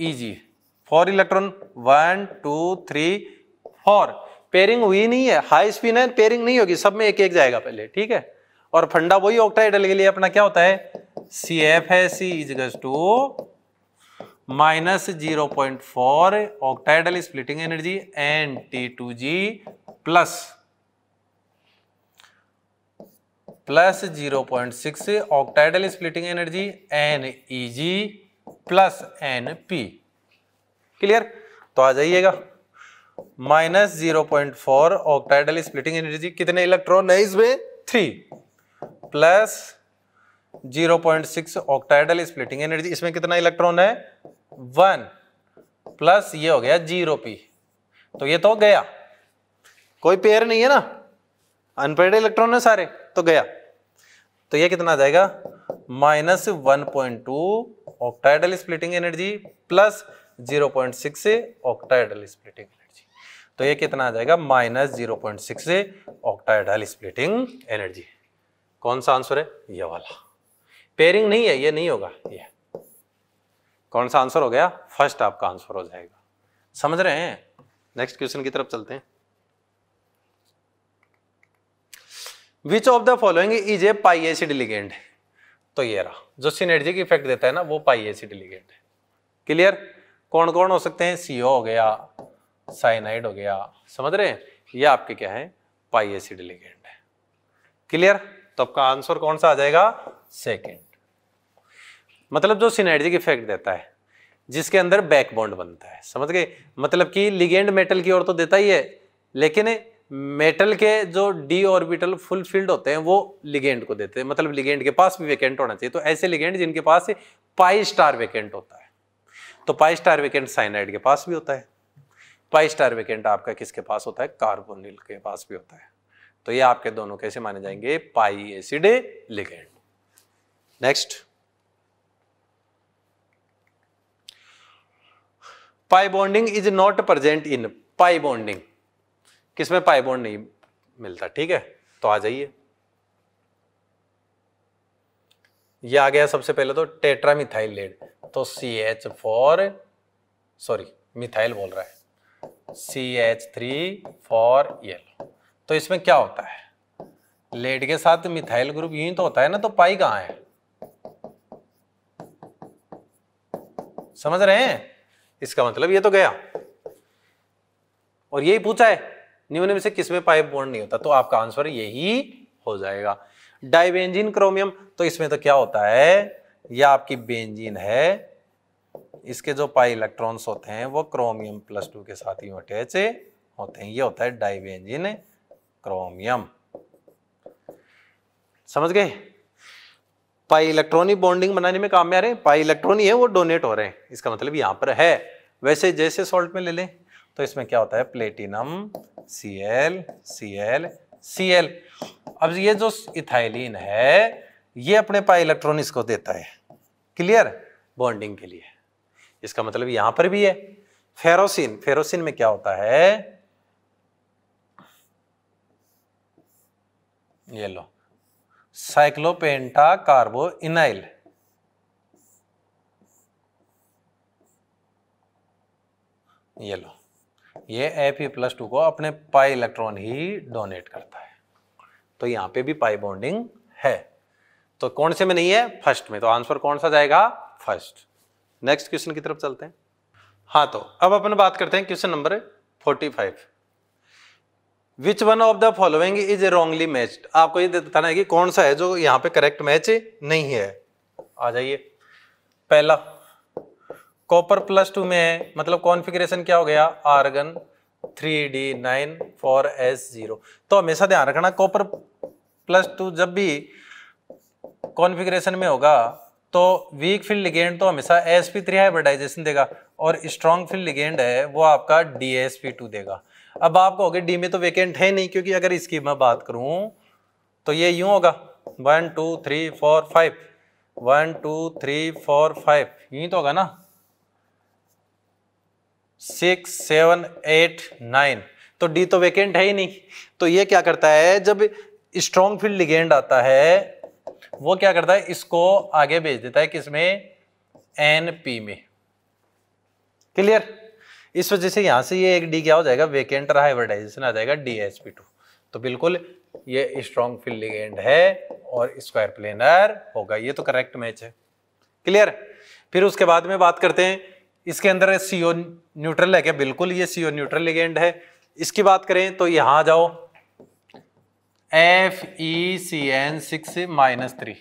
A: E e G four electron one two three four pairing हुई नहीं है हाई स्पिन है पेयरिंग नहीं होगी सब में एक एक जाएगा पहले ठीक है और फंडा वही ऑक्टाइडल के लिए अपना क्या होता है सी एफ है C is two minus zero point four octahedral splitting energy N T two G plus plus zero point six octahedral splitting energy N E G plus N P clear तो आ जाइएगा minus zero point four octahedral splitting energy कितने electron है इसमें three plus zero point six octahedral splitting energy इसमें कितना electron है one plus ये हो गया जीरो पी तो ये तो गया कोई पेयर नहीं है ना अनपेड इलेक्ट्रॉन है सारे तो गया तो ये कितना जाएगा minus one point two octahedral splitting energy plus zero point six octahedral splitting तो ये कितना आ जाएगा minus zero point six octahedral splitting energy कौन सा आंसर है ये वाला पेयरिंग नहीं है ये नहीं होगा ये कौन सा आंसर हो गया फर्स्ट आपका आंसर हो जाएगा समझ रहे हैं नेक्स्ट क्वेश्चन की तरफ चलते हैं which of the following is a pi acid ligand तो ये रहा जो सीनर्जी की इफेक्ट देता है ना वो पाई एसी डिलीगेंट है क्लियर कौन कौन हो सकते हैं सीओ हो गया साइनाइड हो गया समझ रहे हैं ये आपके क्या है पाई एसिड लिगेंड है क्लियर तो आपका आंसर कौन सा आ जाएगा सेकेंड मतलब जो सीनाइडिक इफेक्ट देता है जिसके अंदर बैक बॉन्ड बनता है समझ गए मतलब कि लिगेंड मेटल की ओर तो देता ही है लेकिन मेटल के जो डी ऑर्बिटल फुलफिल्ड होते हैं वो लिगेंड को देते हैं मतलब लिगेंड के पास भी वेकेंट होना चाहिए तो ऐसे लिगेंड जिनके पास पाई स्टार वेकेंट होता है तो पाई स्टार वेकेंट साइनाइड के पास भी होता है ट्वाई स्टार वेकेंट आपका किसके पास होता है कार्बोनिल के पास भी होता है तो ये आपके दोनों कैसे माने जाएंगे pi acid ligand next pi bonding is not present in pi bonding किसमें पाई बॉन्ड नहीं मिलता ठीक है तो आ जाइए ये आ गया सबसे पहले तो टेट्रा मिथाइल लेड तो C H four sorry methyl बोल रहा है C H three four yellow तो इसमें क्या होता है लेड के साथ मिथाइल ग्रुप यूं तो होता है ना तो पाई कहाँ है समझ रहे हैं इसका मतलब ये तो गया और यही पूछा है निम्न में से किसमें पाई बोर्ड नहीं होता तो आपका आंसर यही हो जाएगा डाइबेंजिन क्रोमियम तो इसमें तो क्या होता है यह आपकी बेंजीन है इसके जो पाई इलेक्ट्रॉन्स होते हैं वो क्रोमियम प्लस टू के साथ ही अटैच होते हैं ये होता है डाइवेंजिन क्रोमियम समझ गए पाई इलेक्ट्रॉनिक बॉन्डिंग बनाने में काम में आ रहे हैं पाई इलेक्ट्रॉनिक है वो डोनेट हो रहे हैं इसका मतलब यहां पर है वैसे जैसे सॉल्ट में ले लें तो इसमें क्या होता है platinum C L C L C L अब ये जो इथाइलिन है ये अपने पाई इलेक्ट्रॉनिक्स को देता है क्लियर बॉन्डिंग के लिए इसका मतलब यहां पर भी है फेरोसिन फेरोसिन में क्या होता है ये लो साइक्लोपेंटा कार्बो इनाइल ये लो ये एफ प्लस टू को अपने पाई इलेक्ट्रॉन ही डोनेट करता है तो यहां पे भी पाई बॉन्डिंग है तो कौन से में नहीं है फर्स्ट में तो आंसर कौन सा जाएगा फर्स्ट नेक्स्ट क्वेश्चन की तरफ चलते हैं हाँ तो अब अपन बात करते हैं question number forty five which one of the following is wrongly matched आपको ये बताना है कि कौन सा है जो यहाँ पे करेक्ट मैच नहीं है आ जाइए पहला कॉपर प्लस टू में है मतलब कॉन्फिग्रेशन क्या हो गया argon three D nine four S zero तो हमेशा ध्यान रखना कॉपर प्लस टू जब भी कॉन्फिग्रेशन में होगा तो वीक फील्ड लिगेंड तो हमेशा एस पी थ्री हाइब्रिडाइजेशन देगा और स्ट्रॉन्ग फील्ड लिगेंड है वो आपका डी एस पी टू देगा अब आप कहोगे डी में तो वेकेंट है नहीं क्योंकि अगर इसकी मैं बात करूँ तो ये यूँ होगा one two three four five one two three four five यही तो होगा ना सिक्स सेवन एट नाइन तो डी तो वेकेंट है ही नहीं तो ये क्या करता है जब स्ट्रॉन्ग फील्ड लिगेंड आता है वो क्या करता है इसको आगे भेज देता है किसमें एन पी में क्लियर इस वजह से यहां से ये एक डी क्या हो जाएगा वेकेंट रहा एडवर्टाइजेशन आ जाएगा डी पी टू तो बिल्कुल ये स्ट्रॉन्ग फिल लिगेंड है और स्क्वायर प्लेनर होगा ये तो करेक्ट मैच है क्लियर फिर उसके बाद में बात करते हैं इसके अंदर सीओ न्यूट्रल है क्या बिल्कुल ये सीओ न्यूट्रल लिगेंड है इसकी बात करें तो यहां जाओ F E C N six minus three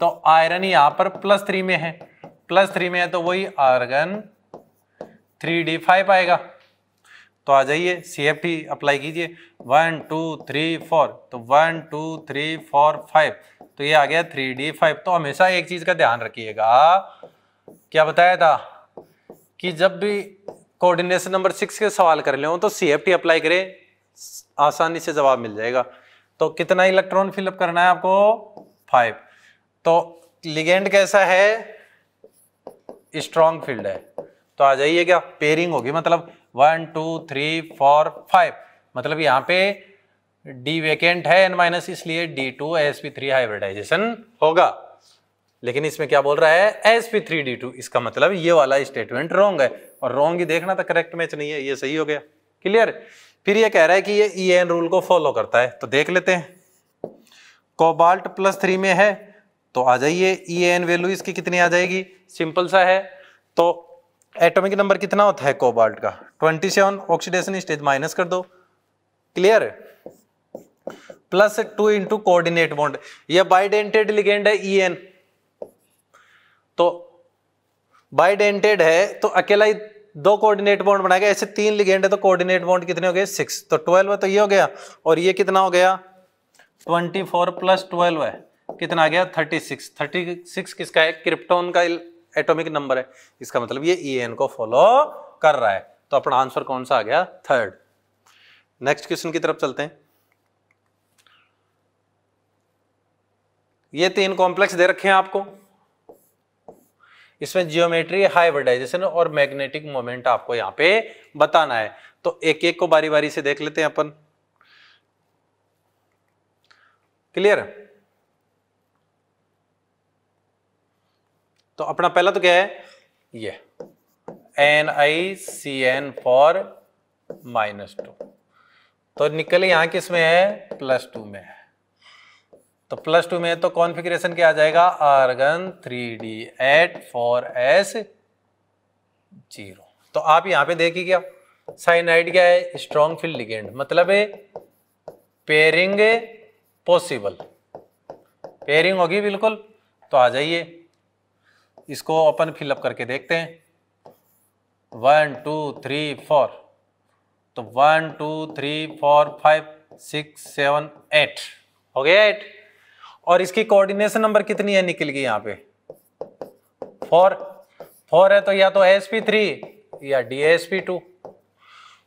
A: तो आयरन यहाँ पर प्लस थ्री में है प्लस थ्री में है तो वही आर्गन थ्री डी फाइव आएगा तो आ जाइए सी एफ टी अप्लाई कीजिए वन टू थ्री फोर तो one two three four five तो ये आ गया थ्री डी फाइव तो हमेशा एक चीज़ का ध्यान रखिएगा क्या बताया था कि जब भी कोऑर्डिनेशन नंबर सिक्स के सवाल कर ले तो सी एफ टी अप्लाई करें आसानी से जवाब मिल जाएगा तो कितना इलेक्ट्रॉन फिलअप करना है आपको फाइव तो लिगेंड कैसा है स्ट्रॉन्ग फील्ड है तो आ जाइए क्या पेयरिंग होगी मतलब one two three four five मतलब यहाँ पे डी वेकेंट है एन माइनस इसलिए D two S P three hybridization होगा लेकिन इसमें क्या बोल रहा है S P three D two इसका मतलब ये वाला स्टेटमेंट रॉन्ग है और रॉन्ग ही देखना था करेक्ट मैच नहीं है ये सही हो गया क्लियर फिर ये कह रहा है कि ये ई एन रूल को फॉलो करता है तो देख लेते हैं कोबाल्ट प्लस थ्री में है तो आ जाइए ई एन वैल्यू इसकी कितनी आ जाएगी सिंपल सा है तो एटॉमिक नंबर कितना होता है कोबाल्ट का 27 ऑक्सीडेशन स्टेज माइनस कर दो clear plus two into coordinate bond यह बाइडेंटेड लिगेंड है ई e एन तो बाइडेंटेड है तो अकेला ही दो कोऑर्डिनेट बॉन्ड बनाए गए ऐसे तीन लिगेंड है तो कोऑर्डिनेट बॉन्ड कितने हो गए सिक्स तो ट्वेल्व है तो ये हो गया और ये कितना हो गया ट्वेंटी फोर प्लस ट्वेल्व है कितना आ गया थर्टी सिक्स थर्टी सिक्स किसका है क्रिप्टोन का एटॉमिक नंबर है इसका मतलब ये ई e को फॉलो कर रहा है तो अपना आंसर कौन सा आ गया थर्ड नेक्स्ट क्वेश्चन की तरफ चलते हैं ये तीन कॉम्प्लेक्स दे रखे हैं आपको इसमें जियोमेट्री हाइब्रिडाइजेशन और मैग्नेटिक मोमेंट आपको यहाँ पे बताना है तो एक एक को बारी बारी से देख लेते हैं अपन क्लियर तो अपना पहला तो क्या है ये N I C N four minus two तो निकले यहां किसमें है प्लस टू में है तो प्लस टू में तो कॉन्फ़िगरेशन क्या आ जाएगा argon three D eight four S zero तो आप यहां पे देखिए क्या साइनाइड क्या है स्ट्रॉन्ग फील्ड लिगेंड मतलब है पेयरिंग पॉसिबल पेयरिंग होगी बिल्कुल तो आ जाइए इसको अपन फिलअप करके देखते हैं वन टू थ्री फोर तो one two three four five six seven eight हो गया एट और इसकी कोऑर्डिनेशन नंबर कितनी है निकल गई यहाँ पे फोर फोर है तो या तो एस पी थ्री या डी एस पी टू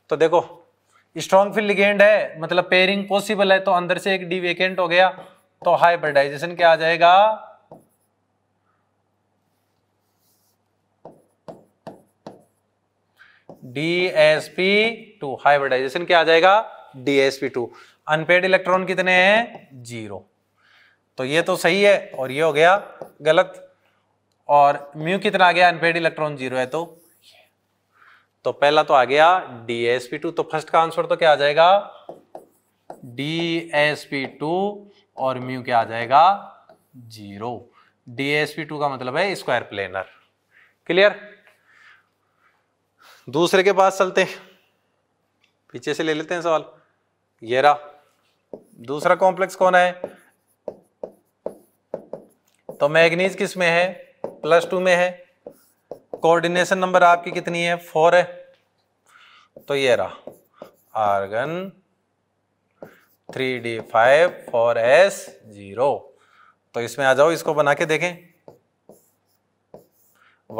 A: तो देखो स्ट्रॉन्ग फिल लिगेंड है मतलब पेयरिंग पॉसिबल है तो अंदर से एक डी वेकेंट हो गया तो हाइब्रिडाइजेशन क्या आ जाएगा डीएसपी टू हाइब्रिडाइजेशन क्या आ जाएगा डीएसपी टू अनपेड इलेक्ट्रॉन कितने हैं जीरो तो ये तो सही है और ये हो गया गलत और म्यू कितना आ गया अनपेड इलेक्ट्रॉन जीरो है तो तो पहला तो आ गया डी एस पी टू तो फर्स्ट का आंसर तो क्या आ जाएगा डी एस पी टू और म्यू क्या आ जाएगा जीरो डीएसपी टू का मतलब है स्क्वायर प्लेनर क्लियर दूसरे के पास चलते हैं पीछे से ले लेते हैं सवाल ये रहा दूसरा कॉम्प्लेक्स कौन है तो मैग्नीज किस में है प्लस टू में है कोऑर्डिनेशन नंबर आपकी कितनी है फोर है तो ये रहा argon three D five four S zero तो इसमें आ जाओ इसको बना के देखें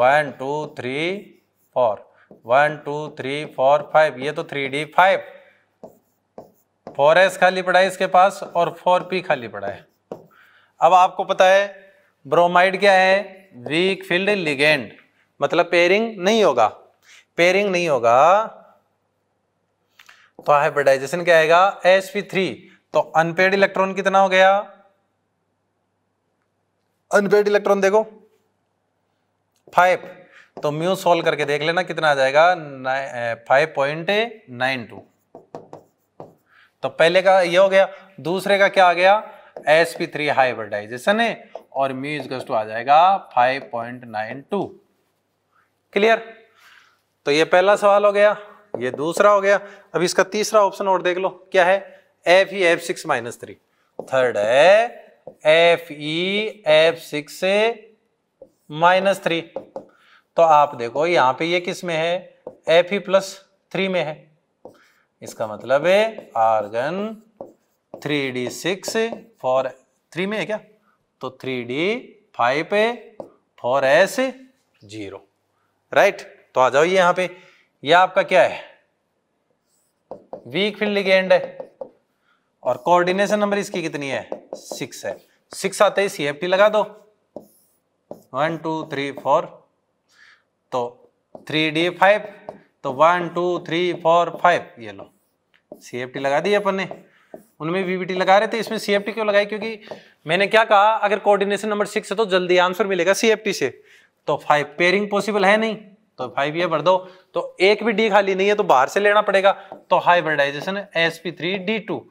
A: one two three four one two three four five ये तो three D five four S खाली पड़ा है इसके पास और फोर पी खाली पड़ा है अब आपको पता है ब्रोमाइड क्या है वीक फील्ड लिगेंड मतलब पेयरिंग नहीं होगा पेयरिंग नहीं होगा तो हाइब्रिडाइजेशन क्या आएगा एस थ्री तो अनपेड इलेक्ट्रॉन कितना हो गया अनपेड इलेक्ट्रॉन देखो फाइव तो म्यू सोल्व करके देख लेना कितना आ जाएगा फाइव पॉइंट नाइन टू तो पहले का ये हो गया दूसरे का क्या आ गया एस पी थ्री हाइब्रिडाइजेशन है और म्यू इज टू आ जाएगा 5.92 क्लियर तो ये पहला सवाल हो गया ये दूसरा हो गया अब इसका तीसरा ऑप्शन और देख लो क्या है F E F six minus three third है F E F six minus three तो आप देखो यहां पे ये किस में है एफ ई प्लस थ्री में है इसका मतलब है argon three D six four three में है क्या तो three D five a four S zero right तो आ जाओ ये यहां पे ये आपका क्या है वीक फील्ड है और कोऑर्डिनेशन नंबर इसकी कितनी है सिक्स है सिक्स आते ही टी लगा दो वन टू थ्री फोर तो थ्री डी फाइव तो one two three four five ये लो सी एफ टी लगा दी अपन ने उनमें वीवीटी लगा रहे थे इसमें सीएफटी क्यों लगाई क्योंकि मैंने क्या कहा अगर कोऑर्डिनेशन नंबर सिक्स है तो जल्दी आंसर मिलेगा सीएफटी से तो फाइव पेयरिंग पॉसिबल है नहीं तो फाइव ये भर दो तो एक भी डी खाली नहीं है तो बाहर से लेना पड़ेगा तो hybridization S P three D two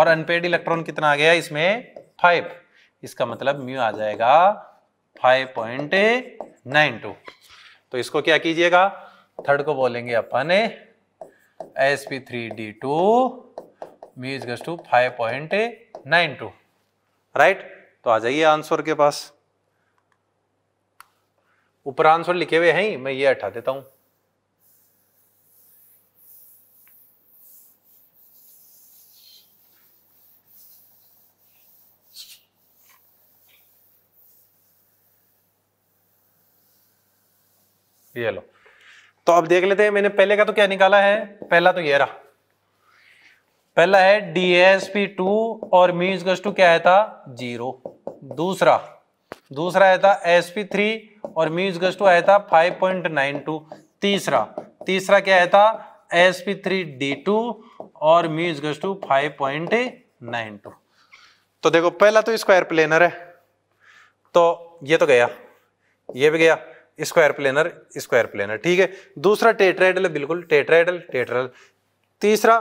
A: और अनपेड इलेक्ट्रॉन कितना आ गया इसमें फाइव इसका मतलब म्यू आ जाएगा फाइव पॉइंट नाइन टू तो इसको क्या कीजिएगा थर्ड को बोलेंगे अपन S P three D two mu is two five point nine two right तो आ जाइए आंसर के पास ऊपर आंसर लिखे हुए हैं मैं ये हटा देता हूं ये लो तो अब देख लेते हैं मैंने पहले का तो क्या निकाला है पहला तो ये रहा पहला है डी एस पी टू और मीज गस टू क्या है था जीरो दूसरा दूसरा आया था एस पी थ्री और मीज गस टू आया था फाइव पॉइंट नाइन टू तीसरा तीसरा क्या आया था S P three D two और मीज गस two five point nine two तो देखो पहला तो स्क्वायर प्लेनर है तो ये तो गया ये भी गया स्क्वायर प्लेनर स्क्वायर प्लेनर ठीक है दूसरा टेट्राइडल बिल्कुल टेट्राइडल टेट्राइडल तीसरा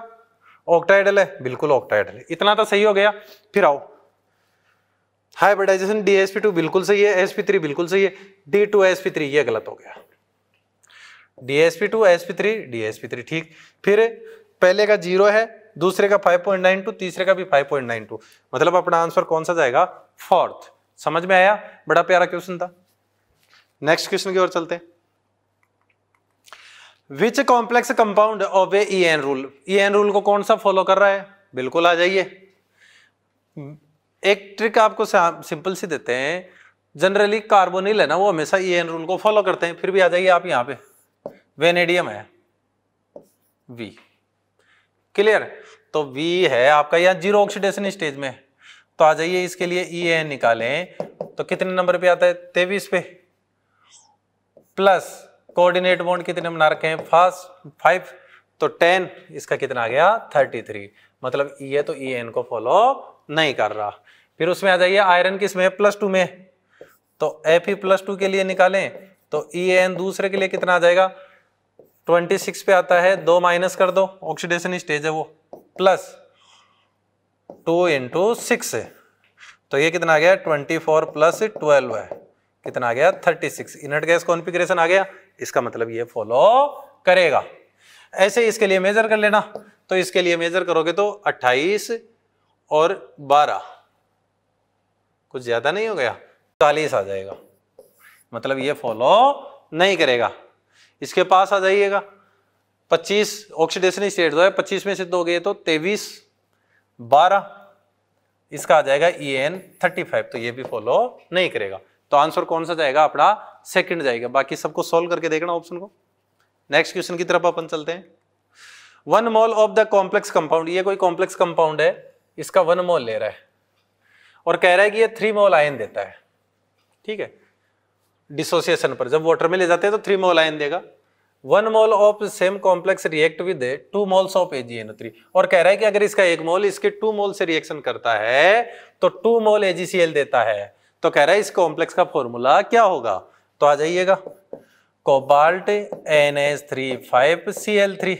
A: ऑक्टाइडल है बिल्कुल ऑक्टाइडल है इतना तो सही हो गया फिर आओ hybridization D S P two बिल्कुल सही है एस पी थ्री बिल्कुल सही है D two S P three ये गलत हो गया D S P two S P three D S P three ठीक फिर पहले का जीरो है दूसरे का फाइव पॉइंट नाइन टू तीसरे का भी फाइव पॉइंट नाइन टू मतलब अपना आंसर कौन सा जाएगा फोर्थ समझ में आया बड़ा प्यारा क्वेश्चन था नेक्स्ट क्वेश्चन की ओर चलते हैं which complex compound A E N rule E N rule को कौन सा फॉलो कर रहा है बिल्कुल आ जाइए एक ट्रिक आपको सिंपल सी देते हैं जनरली कार्बोनिल है ना वो हमेशा ई एन रूल को फॉलो करते हैं फिर भी आ जाइए आप यहाँ पे वेनेडियम है वी क्लियर तो वी है आपका यहाँ जीरो ऑक्सीडेशन स्टेज में तो आ जाइए इसके लिए ई e एन निकालें तो कितने नंबर पे आता है तेवीस पे प्लस कोऑर्डिनेट बॉन्ड कितने बना रखे हैं फर्स्ट फाइव तो टेन इसका कितना आ गया थर्टी थ्री मतलब ये तो ई e एन को फॉलो नहीं कर रहा फिर उसमें आ जाइए आयरन किस में प्लस टू में तो एफ ई प्लस टू के लिए निकालें तो ई e एन दूसरे के लिए कितना आ जाएगा ट्वेंटी सिक्स पे आता है दो माइनस कर दो ऑक्सीडेशन स्टेज है वो प्लस टू इंटू सिक्स तो ये कितना आ गया ट्वेंटी फोर प्लस ट्वेल्व है कितना आ गया thirty six inert gas configuration आ गया इसका मतलब ये फॉलो करेगा ऐसे इसके लिए मेजर कर लेना तो इसके लिए मेजर करोगे तो 28 और 12 कुछ ज्यादा नहीं हो गया 40 आ जाएगा मतलब ये फॉलो नहीं करेगा इसके पास आ जाइएगा 25 ऑक्सीडेशन स्टेट दो है पच्चीस में सिद्ध हो गए तो 23 12 इसका आ जाएगा ई एन थर्टी फाइव तो ये भी फॉलो नहीं करेगा तो आंसर कौन सा जाएगा अपना सेकंड जाएगा बाकी सबको सोल्व करके देखना ऑप्शन को नेक्स्ट क्वेश्चन की तरफ अपन चलते हैं one mole of the complex compound ये कोई कॉम्प्लेक्स कंपाउंड है इसका वन मोल ले रहा है और कह रहा है कि ये थ्री मॉल आयन देता है ठीक है डिसोसिएशन पर जब वाटर में ले जाते हैं तो थ्री मोल आयन देगा one mole of same complex react with two moles of AGN three और कह रहा है कि अगर इसका एक मॉल इसके टू मोल से रिएक्शन करता है तो टू मोल एजीसीएल देता है तो कह रहा है इस कॉम्प्लेक्स का फॉर्मूला क्या होगा तो आ जाइएगा cobalt N S three five C L three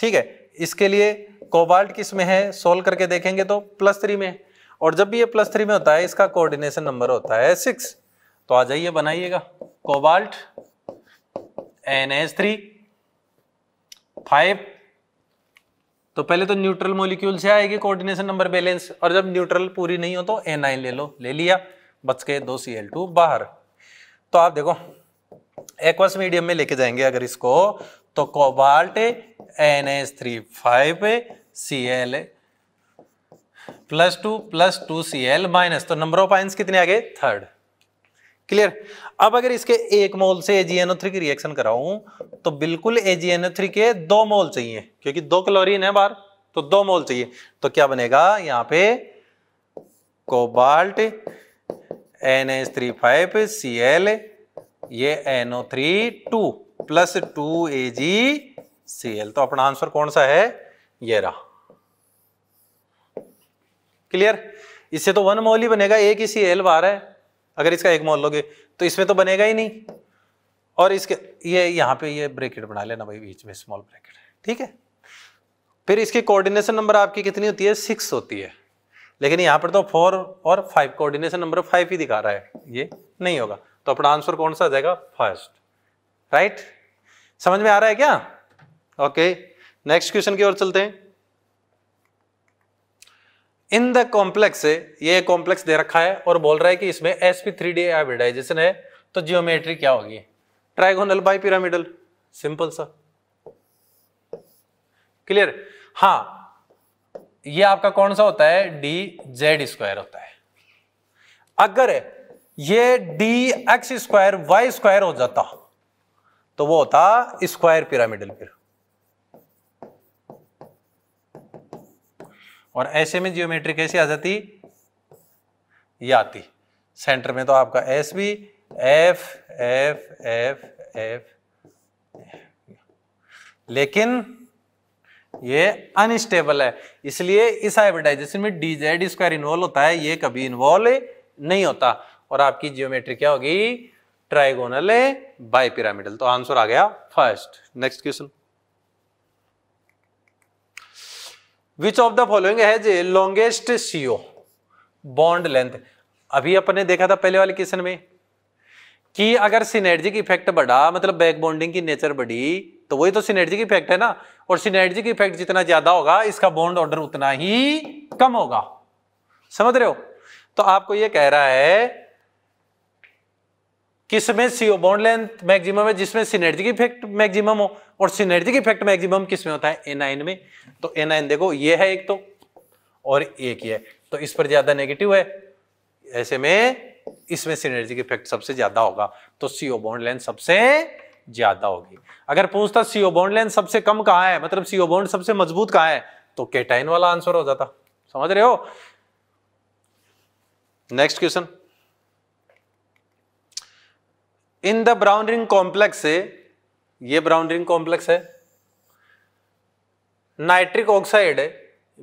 A: ठीक है इसके लिए कोबाल्ट किस में है सोल्व करके देखेंगे तो प्लस थ्री में और जब भी ये प्लस थ्री में होता है इसका कोऑर्डिनेशन नंबर होता है सिक्स तो आ जाइए बनाइएगा cobalt N S three five तो पहले तो न्यूट्रल मोलिक्यूल से आएगी कोऑर्डिनेशन नंबर बैलेंस और जब न्यूट्रल पूरी नहीं हो तो एन ले लो ले लिया बच के दो सी एल टू बाहर तो आप देखो एक्वस मीडियम में लेके जाएंगे अगर इसको तो cobalt N S three five C L plus two plus two C L minus तो नंबर ऑफ आइंस कितने आ गए थर्ड क्लियर अब अगर इसके एक मोल से एजीएनओ की रिएक्शन कराऊं तो बिल्कुल एजीएनओ के दो मोल चाहिए क्योंकि दो क्लोरीन है बार तो दो मोल चाहिए तो क्या बनेगा यहां पे cobalt N H three five C L ये NO three two plus two A G C L तो अपना आंसर कौन सा है ये रहा क्लियर इससे तो वन मोल ही बनेगा एक ही सी एल बार है अगर इसका एक मोल लोगे तो इसमें तो बनेगा ही नहीं और इसके ये यहाँ पे ये ब्रैकेट बना लेना भाई बीच में स्मॉल ब्रैकेट ठीक है फिर इसके कोऑर्डिनेशन नंबर आपकी कितनी होती है सिक्स होती है लेकिन यहाँ पर तो फोर और फाइव कोऑर्डिनेशन नंबर फाइव ही दिखा रहा है ये नहीं होगा तो अपना आंसर कौन सा जाएगा फर्स्ट राइट समझ में आ रहा है क्या ओके नेक्स्ट क्वेश्चन की ओर चलते हैं इन द कॉम्प्लेक्स ये कॉम्प्लेक्स दे रखा है और बोल रहा है कि इसमें S P three D hybridization है तो जियोमेट्री क्या होगी ट्राइगोनल बाई पिरामिडल सिंपल सा क्लियर हाँ ये आपका कौन सा होता है डी जेड स्क्वायर होता है अगर ये d x square y square हो जाता तो वो होता स्क्वायर पिरामिडल फिर और ऐसे में जियोमेट्री कैसी आ जाती ये आती सेंटर में तो आपका एस भी एफ एफ एफ एफ लेकिन ये अनस्टेबल है इसलिए इस हाइब्रिडाइजेशन में डी जेड स्क्वायर इन्वॉल्व होता है ये कभी इन्वॉल्व नहीं होता और आपकी जियोमेट्री क्या होगी ट्राइगोनल बाई पिरामिडल तो आंसर आ गया first next question which of the following has a longest CO bond length अभी अपन ने देखा था पहले वाले क्वेश्चन में कि अगर सिनेर्जिक इफेक्ट बढ़ा मतलब बैक बॉन्डिंग की नेचर बढ़ी तो वही तो सिनेर्जिक इफेक्ट है ना और सिनेर्जिक इफेक्ट जितना ज्यादा होगा इसका बॉन्ड ऑर्डर उतना ही कम होगा समझ रहे हो तो आपको यह कह रहा है किसमें सीओ बॉन्ड लेंथ मैक्सिमम है जिसमें सिनेटिक इफेक्ट मैक्सिमम हो और सिनेटिक इफेक्ट मैक्सिमम किसमें होता है एनाइन में तो एनाइन देखो ये है एक तो और एक ये तो इस पर ज्यादा नेगेटिव है ऐसे में इसमें सिनेटिक इफेक्ट सबसे ज्यादा होगा तो सीओ बॉन्ड लेंथ सबसे ज्यादा होगी अगर पूछता सीओ बॉन्ड लेंथ सबसे कम कहा है मतलब सीओ बॉन्ड सबसे मजबूत कहा है तो केटाइन वाला आंसर हो जाता समझ रहे हो next question in the brown ring complex से ये ब्राउन रिंग कॉम्प्लेक्स है नाइट्रिक ऑक्साइड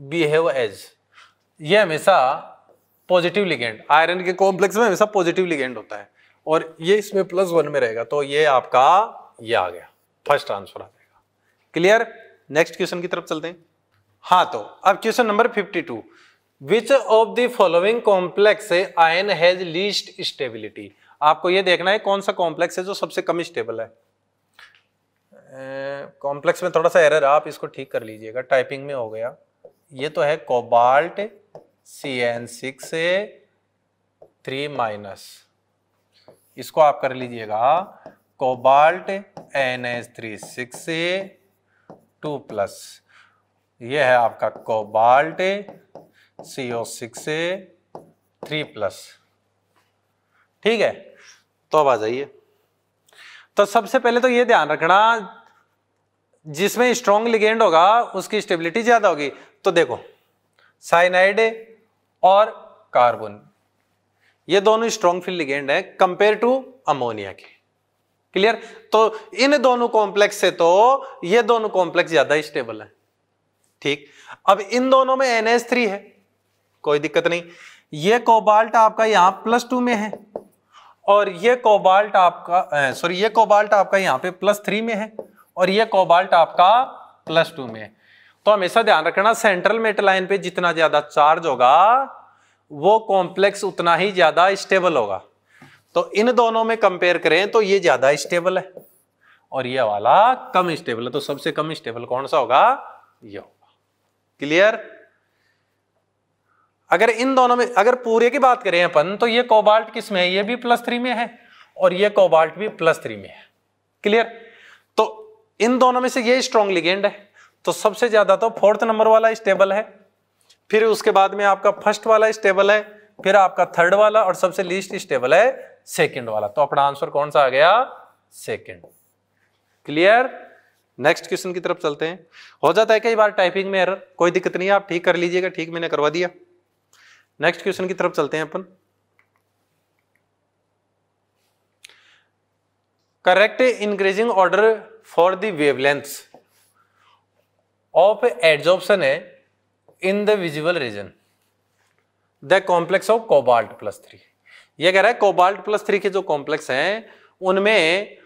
A: बिहेव एज ये हमेशा पॉजिटिव लिगेंड आयरन के कॉम्प्लेक्स में हमेशा पॉजिटिव लिगेंड होता है और ये इसमें प्लस वन में रहेगा तो ये आपका ये आ गया फर्स्ट आंसर आ जाएगा क्लियर नेक्स्ट क्वेश्चन की तरफ चलते हैं हाँ तो अब question number fifty two which of the following complex ion has least stability आपको ये देखना है कौन सा कॉम्प्लेक्स है जो सबसे कम स्टेबल है कॉम्प्लेक्स में थोड़ा सा एरर आप इसको ठीक कर लीजिएगा टाइपिंग में हो गया ये तो है cobalt C N six a three minus इसको आप कर लीजिएगा cobalt N H three six a two plus ये है आपका cobalt C O six a three plus ठीक है तो अब आ जाइए तो सबसे पहले तो ये ध्यान रखना जिसमें स्ट्रॉन्ग लिगेंड होगा उसकी स्टेबिलिटी ज्यादा होगी तो देखो साइनाइड और कार्बन ये दोनों स्ट्रॉन्ग फील्ड लिगेंड है कंपेयर टू अमोनिया के क्लियर तो इन दोनों कॉम्प्लेक्स से तो ये दोनों कॉम्प्लेक्स ज्यादा स्टेबल है ठीक अब इन दोनों में थ्री है कोई दिक्कत नहीं ये कोबाल्ट आपका यहां प्लस टू में है और ये कोबाल्ट आपका सॉरी ये कोबाल्ट आपका यहाँ पे प्लस थ्री में है और ये कोबाल्ट आपका प्लस टू में है तो हमेशा ध्यान रखना सेंट्रल मेटल लाइन पे जितना ज्यादा चार्ज होगा वो कॉम्प्लेक्स उतना ही ज्यादा स्टेबल होगा तो इन दोनों में कंपेयर करें तो ये ज्यादा स्टेबल है और ये वाला कम स्टेबल है तो सबसे कम स्टेबल कौन सा होगा ये होगा क्लियर अगर इन दोनों में अगर पूरे की बात करें अपन तो ये कोबाल्ट किस में है ये भी प्लस थ्री में है और ये कोबाल्ट भी प्लस थ्री में है क्लियर तो इन दोनों में से ये स्ट्रॉन्ग लिगेंड है तो सबसे ज्यादा तो फोर्थ नंबर वाला स्टेबल है फिर उसके बाद में आपका फर्स्ट वाला स्टेबल है फिर आपका थर्ड वाला और सबसे लीस्ट स्टेबल है सेकेंड वाला तो अपना आंसर कौन सा आ गया सेकेंड क्लियर नेक्स्ट क्वेश्चन की तरफ चलते हैं हो जाता है कई बार टाइपिंग में एरर कोई दिक्कत नहीं आप ठीक कर लीजिएगा ठीक मैंने करवा दिया नेक्स्ट क्वेश्चन की तरफ चलते हैं अपन correct increasing order for the wavelengths of adsorption है in the visible region the complex of cobalt plus three यह कह रहा है कोबाल्ट प्लस थ्री के जो कॉम्प्लेक्स हैं उनमें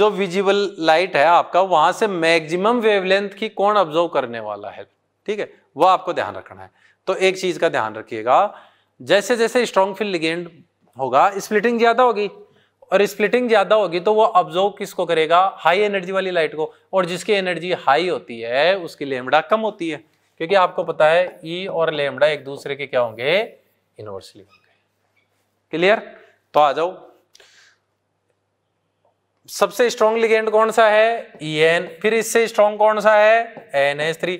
A: जो विजिबल लाइट है आपका वहां से मैक्सिमम वेवलेंथ की कौन ऑब्जर्व करने वाला है ठीक है वह आपको ध्यान रखना है तो एक चीज़ का ध्यान रखिएगा जैसे जैसे स्ट्रॉन्ग फील्ड लिगेंड होगा स्प्लिटिंग ज़्यादा होगी और स्प्लिटिंग ज़्यादा होगी तो वो ऑब्जॉर्व किसको करेगा हाई एनर्जी वाली लाइट को और जिसकी एनर्जी हाई होती है उसकी लेमड़ा कम होती है क्योंकि आपको पता है ई e और लेमड़ा एक दूसरे के क्या होंगे इनवर्सली होंगे क्लियर तो आ जाओ सबसे स्ट्रॉन्ग लिगेंड कौन सा है ई e एन फिर इससे स्ट्रॉन्ग कौन सा है एन एस थ्री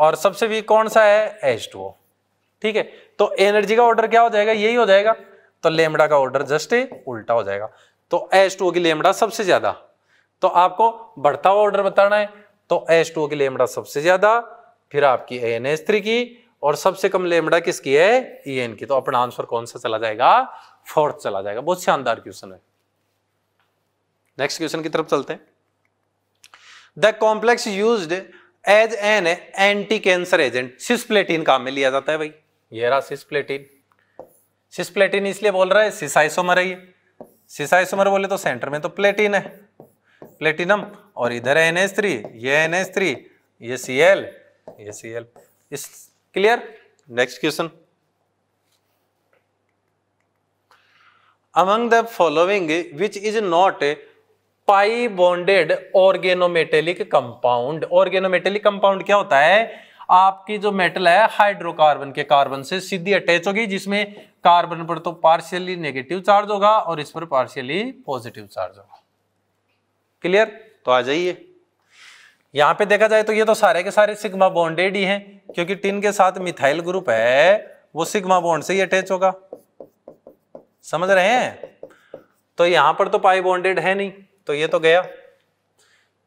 A: और सबसे वीक कौन सा है एच टू ओ ठीक है तो एनर्जी का ऑर्डर क्या हो जाएगा यही हो जाएगा तो लेमडा का ऑर्डर जस्ट उल्टा हो जाएगा तो एच टू ओ की लेमडा सबसे ज्यादा तो आपको बढ़ता हुआ ऑर्डर बताना है तो एच टू ओ की लेमडा सबसे ज्यादा फिर आपकी एन एच थ्री की और सबसे कम लेमडा किसकी है ई e एन की तो अपना आंसर कौन सा चला जाएगा फोर्थ चला जाएगा बहुत शानदार क्वेश्चन है नेक्स्ट क्वेश्चन की तरफ चलते हैं the complex used as an anti cancer agent cisplatin काम में लिया जाता है भाई ये रहा सिस्प्लेटिन सिस्प्लेटिन इसलिए बोल रहा है सिसाइसोमर है ये सिसाइसोमर बोले तो सेंटर में तो प्लेटिन है प्लेटिनम और इधर है एनएस थ्री ये एन एच थ्री ये सी एल ये सी एल इस clear next question among the following which is not pi bonded organometallic compound organometallic compound क्या होता है आपकी जो मेटल है हाइड्रोकार्बन के कार्बन से सीधी अटैच होगी जिसमें कार्बन पर तो पार्शियली नेगेटिव चार्ज होगा और इस पर पार्शियली पॉजिटिव चार्ज होगा क्लियर तो आ जाइए यहां पे देखा जाए तो ये तो सारे के सारे सिग्मा बॉन्डेड ही हैं क्योंकि टिन के साथ मिथाइल ग्रुप है वो सिग्मा बॉन्ड से ही अटैच होगा समझ रहे हैं तो यहां पर तो पाई बॉन्डेड है नहीं तो ये तो गया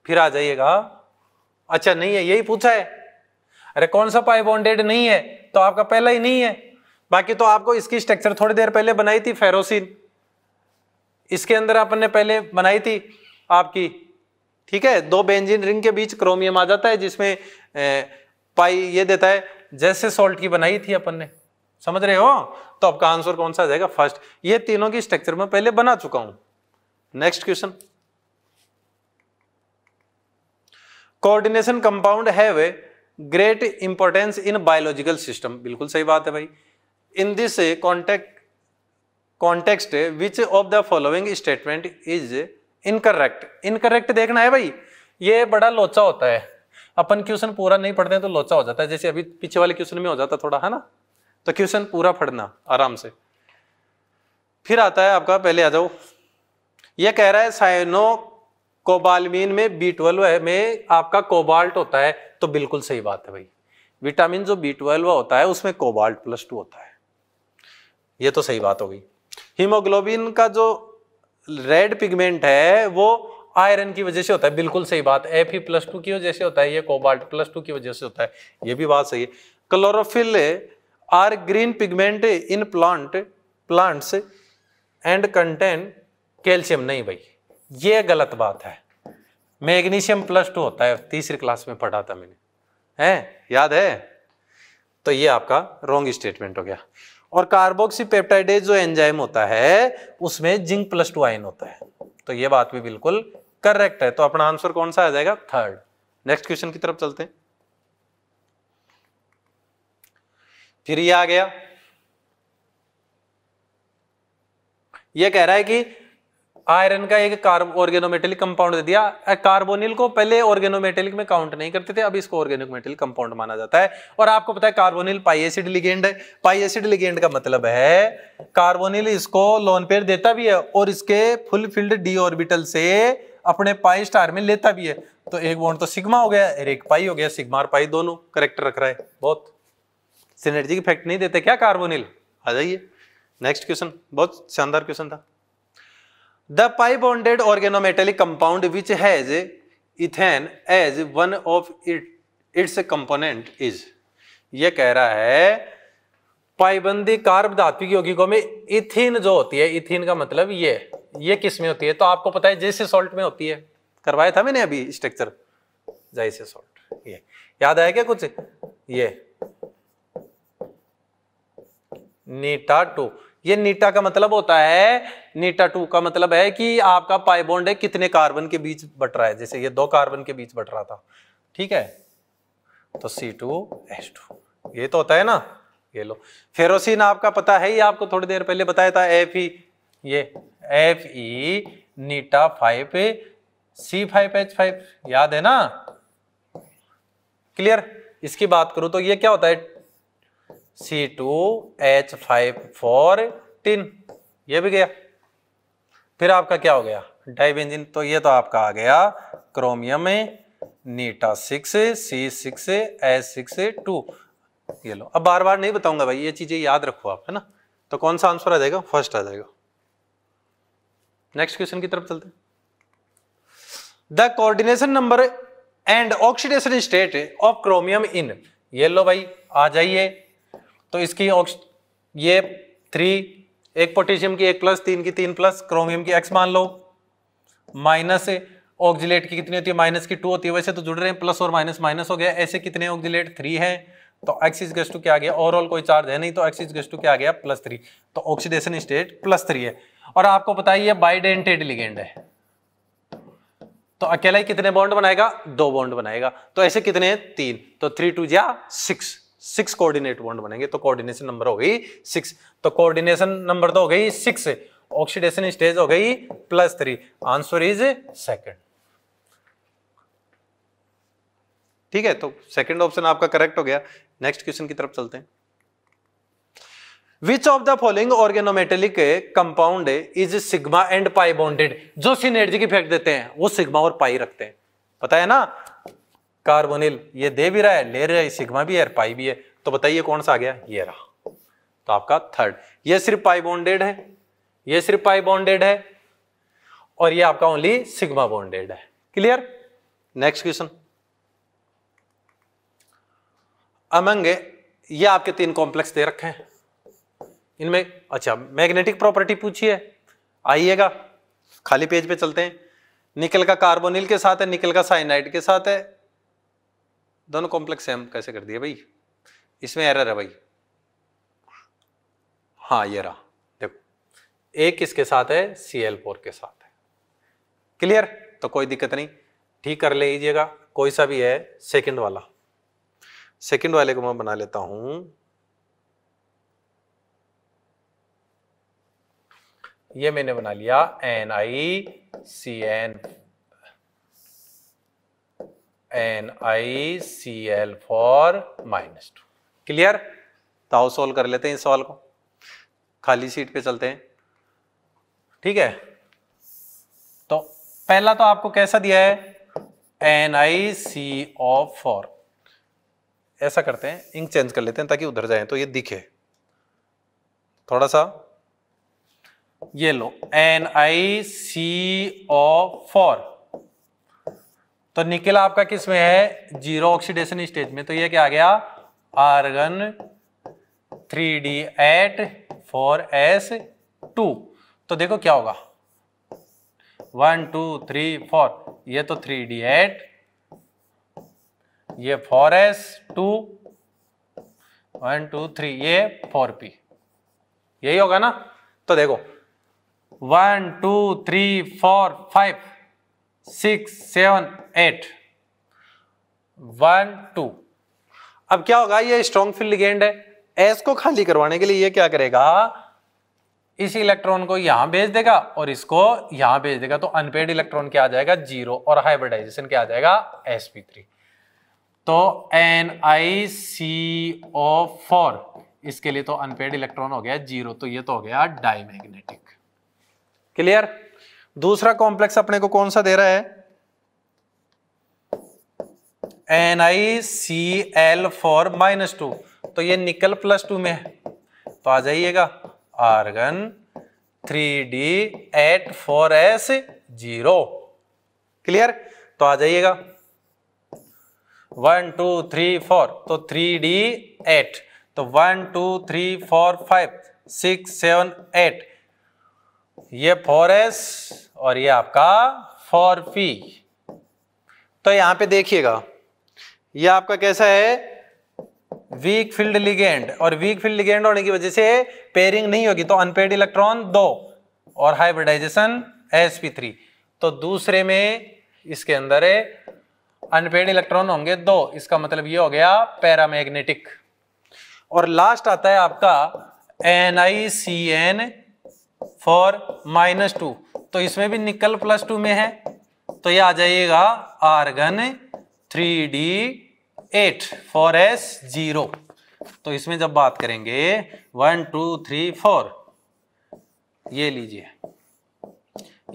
A: फिर आ जाइएगा हाँ। अच्छा नहीं है यही पूछा है अरे कौन सा पाई बॉन्डेड नहीं है तो आपका पहला ही नहीं है बाकी तो आपको इसकी स्ट्रक्चर थोड़ी देर पहले बनाई थी फेरोसिन इसके अंदर अपन ने पहले बनाई थी आपकी ठीक है दो बेंजीन रिंग के बीच क्रोमियम आ जाता है जिसमें ए, पाई ये देता है जैसे सॉल्ट की बनाई थी अपन ने समझ रहे हो तो आपका आंसर कौन सा आ जाएगा फर्स्ट ये तीनों की स्ट्रक्चर में पहले बना चुका हूं next question coordination compound have a great importance in biological system बिल्कुल सही बात है भाई in this contact context which of the following statement is incorrect incorrect देखना है भाई ये बड़ा लोचा होता है अपन क्वेश्चन पूरा नहीं पढ़ते हैं तो लोचा हो जाता है जैसे अभी पीछे वाले क्वेश्चन में हो जाता थोड़ा है ना तो क्वेश्चन पूरा पढ़ना आराम से फिर आता है आपका पहले आ जाओ ये कह रहा है साइनो कोबालमीन में बी ट्वेल्व में आपका कोबाल्ट होता है तो बिल्कुल सही बात है भाई विटामिन जो बी ट्वेल्व होता है उसमें कोबाल्ट प्लस टू होता है ये तो सही बात हो गई हीमोग्लोबिन का जो रेड पिगमेंट है वो आयरन की वजह से होता है बिल्कुल सही बात एफ ही प्लस टू की वजह से होता है ये कोबाल्ट प्लस टू की वजह से होता है ये भी बात सही है chlorophyll are green pigment in plant plants and contain calcium नहीं भाई ये गलत बात है मैग्नीशियम प्लस टू होता है तीसरी क्लास में पढ़ा था मैंने हैं याद है तो ये आपका रॉन्ग स्टेटमेंट हो गया और कार्बोक्सी पेप्टाइडेज जो एंजाइम होता है उसमें जिंक प्लस टू आइन होता है तो ये बात भी बिल्कुल करेक्ट है तो अपना आंसर कौन सा आ जाएगा थर्ड नेक्स्ट क्वेश्चन की तरफ चलते हैं फिर ये आ गया ये कह रहा है कि आयरन का एक कार्बो ऑर्गेनोमेटेलिक कंपाउंड दे दिया कार्बोनिल को पहले ऑर्गेनोमेटेलिक में काउंट नहीं करते थे अब इसको ऑर्गेनोमेटेलिक कंपाउंड माना जाता है और आपको पता है कार्बोनिल पाई एसिड लिगेंड है पाई एसिड लिगेंड का मतलब है कार्बोनिल इसको लोन पेयर देता भी है और इसके फुल फिल्ड डी ऑर्बिटल से अपने पाई स्टार में लेता भी है तो एक बॉन्ड तो सिग्मा हो गया एक पाई हो गया सिग्मा और पाई दोनों करेक्ट रख रहा है बहुत सिनर्जी इफेक्ट नहीं देते क्या कार्बोनिल आ जाइए नेक्स्ट क्वेश्चन बहुत शानदार क्वेश्चन था the pi bonded organometallic compound which has ethene as one of it its component is ये कह रहा है पाइबंदी कार्ब धात्विक यौगिकों में इथिन जो होती है इथिन का मतलब ये ये किस में होती है तो आपको पता है जैसे सॉल्ट में होती है करवाया था मैंने अभी स्ट्रक्चर जैसे सॉल्ट ये याद आया क्या कुछ ये नीटा टू ये नीटा का मतलब होता है नीटा टू का मतलब है कि आपका पाई बॉन्ड है कितने कार्बन के बीच बट रहा है जैसे ये दो कार्बन के बीच बट रहा था ठीक है तो सी टू एच टू ये तो होता है ना ये लो फेरोसिन आपका पता है ही आपको थोड़ी देर पहले बताया था एफ ई e, ये F E e, eta five C five H five याद है ना क्लियर इसकी बात करूं तो ये क्या होता है C two H five four tin ये भी गया फिर आपका क्या हो गया डाइव इंजिन तो ये तो आपका आ गया क्रोमियम में eta six C six H six two ये लो अब बार बार नहीं बताऊंगा भाई ये चीजें याद रखो आप है ना तो कौन सा आंसर आ जाएगा फर्स्ट आ जाएगा नेक्स्ट क्वेश्चन की तरफ चलते the coordination number and oxidation state of chromium in ये लो भाई आ जाइए तो इसकी ये थ्री एक पोटेशियम की एक प्लस तीन की तीन प्लस क्रोमियम की एक्स मान लो माइनस ऑक्जिलेट की कितनी होती है माइनस की टू होती है वैसे तो जुड़ रहे हैं प्लस और माइनस माइनस हो गया ऐसे कितने ऑक्जिलेट थ्री है तो एक्स इज टू क्या आ गया ओवरऑल कोई चार्ज है नहीं तो एक्स इज टू क्या आ गया प्लस थ्री तो ऑक्सीडेशन स्टेट प्लस थ्री है और आपको बताइए बाइडेंटेड लिगेंड है तो अकेला ही कितने बॉन्ड बनाएगा दो बॉन्ड बनाएगा तो ऐसे कितने तीन तो थ्री टू या सिक्स सिक्स कोऑर्डिनेट बॉन्ड बनेंगे तो कोऑर्डिनेशन नंबर हो गई सिक्स तो कोऑर्डिनेशन नंबर तो हो गई सिक्स ऑक्सीडेशन स्टेज हो गई plus three answer is second ठीक है तो सेकंड ऑप्शन आपका करेक्ट हो गया नेक्स्ट क्वेश्चन की तरफ चलते हैं which of the following organometallic compound is sigma and pi bonded जो सिनेर्जी की फैक्ट देते हैं वो सिग्मा और पाई रखते हैं पता है ना कार्बोनिल ये दे भी रहा है ले रहा है सिग्मा भी है पाई भी है तो बताइए कौन सा आ गया ये रहा तो आपका थर्ड ये सिर्फ पाई बॉन्डेड है ये सिर्फ पाई बॉन्डेड है और ये आपका ओनली सिग्मा बॉन्डेड है क्लियर नेक्स्ट क्वेश्चन अमंग ये आपके तीन कॉम्प्लेक्स दे रखे हैं इनमें अच्छा मैग्नेटिक प्रॉपर्टी पूछिए आइएगा खाली पेज पे चलते हैं निकल का कार्बोनिल के साथ है निकल का साइनाइड के साथ है दोनों कॉम्प्लेक्स है हम कैसे कर दिए भाई इसमें एरर है भाई हाँ ये रहा देखो एक किसके साथ है सी एल फोर के साथ है क्लियर तो कोई दिक्कत नहीं ठीक कर लीजिएगा कोई सा भी है सेकंड वाला सेकंड वाले को मैं बना लेता हूं ये मैंने बना लिया N I C N N I C L four minus two clear तो आओ सॉल्व कर लेते हैं इस सवाल को खाली सीट पे चलते हैं ठीक है तो पहला तो आपको कैसा दिया है N I C of four ऐसा करते हैं इंक चेंज कर लेते हैं ताकि उधर जाए तो ये दिखे थोड़ा सा ये लो N I C O for तो निकल आपका किस में है जीरो ऑक्सीडेशन स्टेज में तो ये क्या आ गया argon three D eight four S two तो देखो क्या होगा वन टू थ्री फोर ये तो थ्री डी एट ये four S two one two three ये फोर पी यही होगा ना तो देखो one two three four five six seven eight one two अब क्या होगा ये स्ट्रॉन्ग फील्ड लिगेंड है एस को खाली करवाने के लिए ये क्या करेगा इस इलेक्ट्रॉन को यहां भेज देगा और इसको यहां भेज देगा तो अनपेड इलेक्ट्रॉन क्या आ जाएगा जीरो और हाइब्रिडाइजेशन क्या आ जाएगा एस पी थ्री तो N I C O four इसके लिए तो अनपेड इलेक्ट्रॉन हो गया जीरो तो ये तो हो गया डाइमैग्नेटिक क्लियर दूसरा कॉम्प्लेक्स अपने को कौन सा दे रहा है N I C L four minus two तो ये निकल प्लस टू में है तो आ जाइएगा argon three D eight four S zero clear तो आ जाइएगा वन टू थ्री फोर तो थ्री डी एट तो one two three four five six seven eight ये फोर एस और ये आपका फॉर फी तो यहां पे देखिएगा ये आपका कैसा है वीक फील्ड लिगेंड और वीक फील्ड लिगेंड होने की वजह से पेयरिंग नहीं होगी तो अनपेड इलेक्ट्रॉन दो और हाइब्रिडाइजेशन एस पी थ्री तो दूसरे में इसके अंदर है अनपेड इलेक्ट्रॉन होंगे दो इसका मतलब ये हो गया पैरामैग्नेटिक और लास्ट आता है आपका N I C N four minus two तो इसमें भी निकल प्लस टू में है तो ये आ जाइएगा argon three D eight four S zero तो इसमें जब बात करेंगे वन टू थ्री फोर ये लीजिए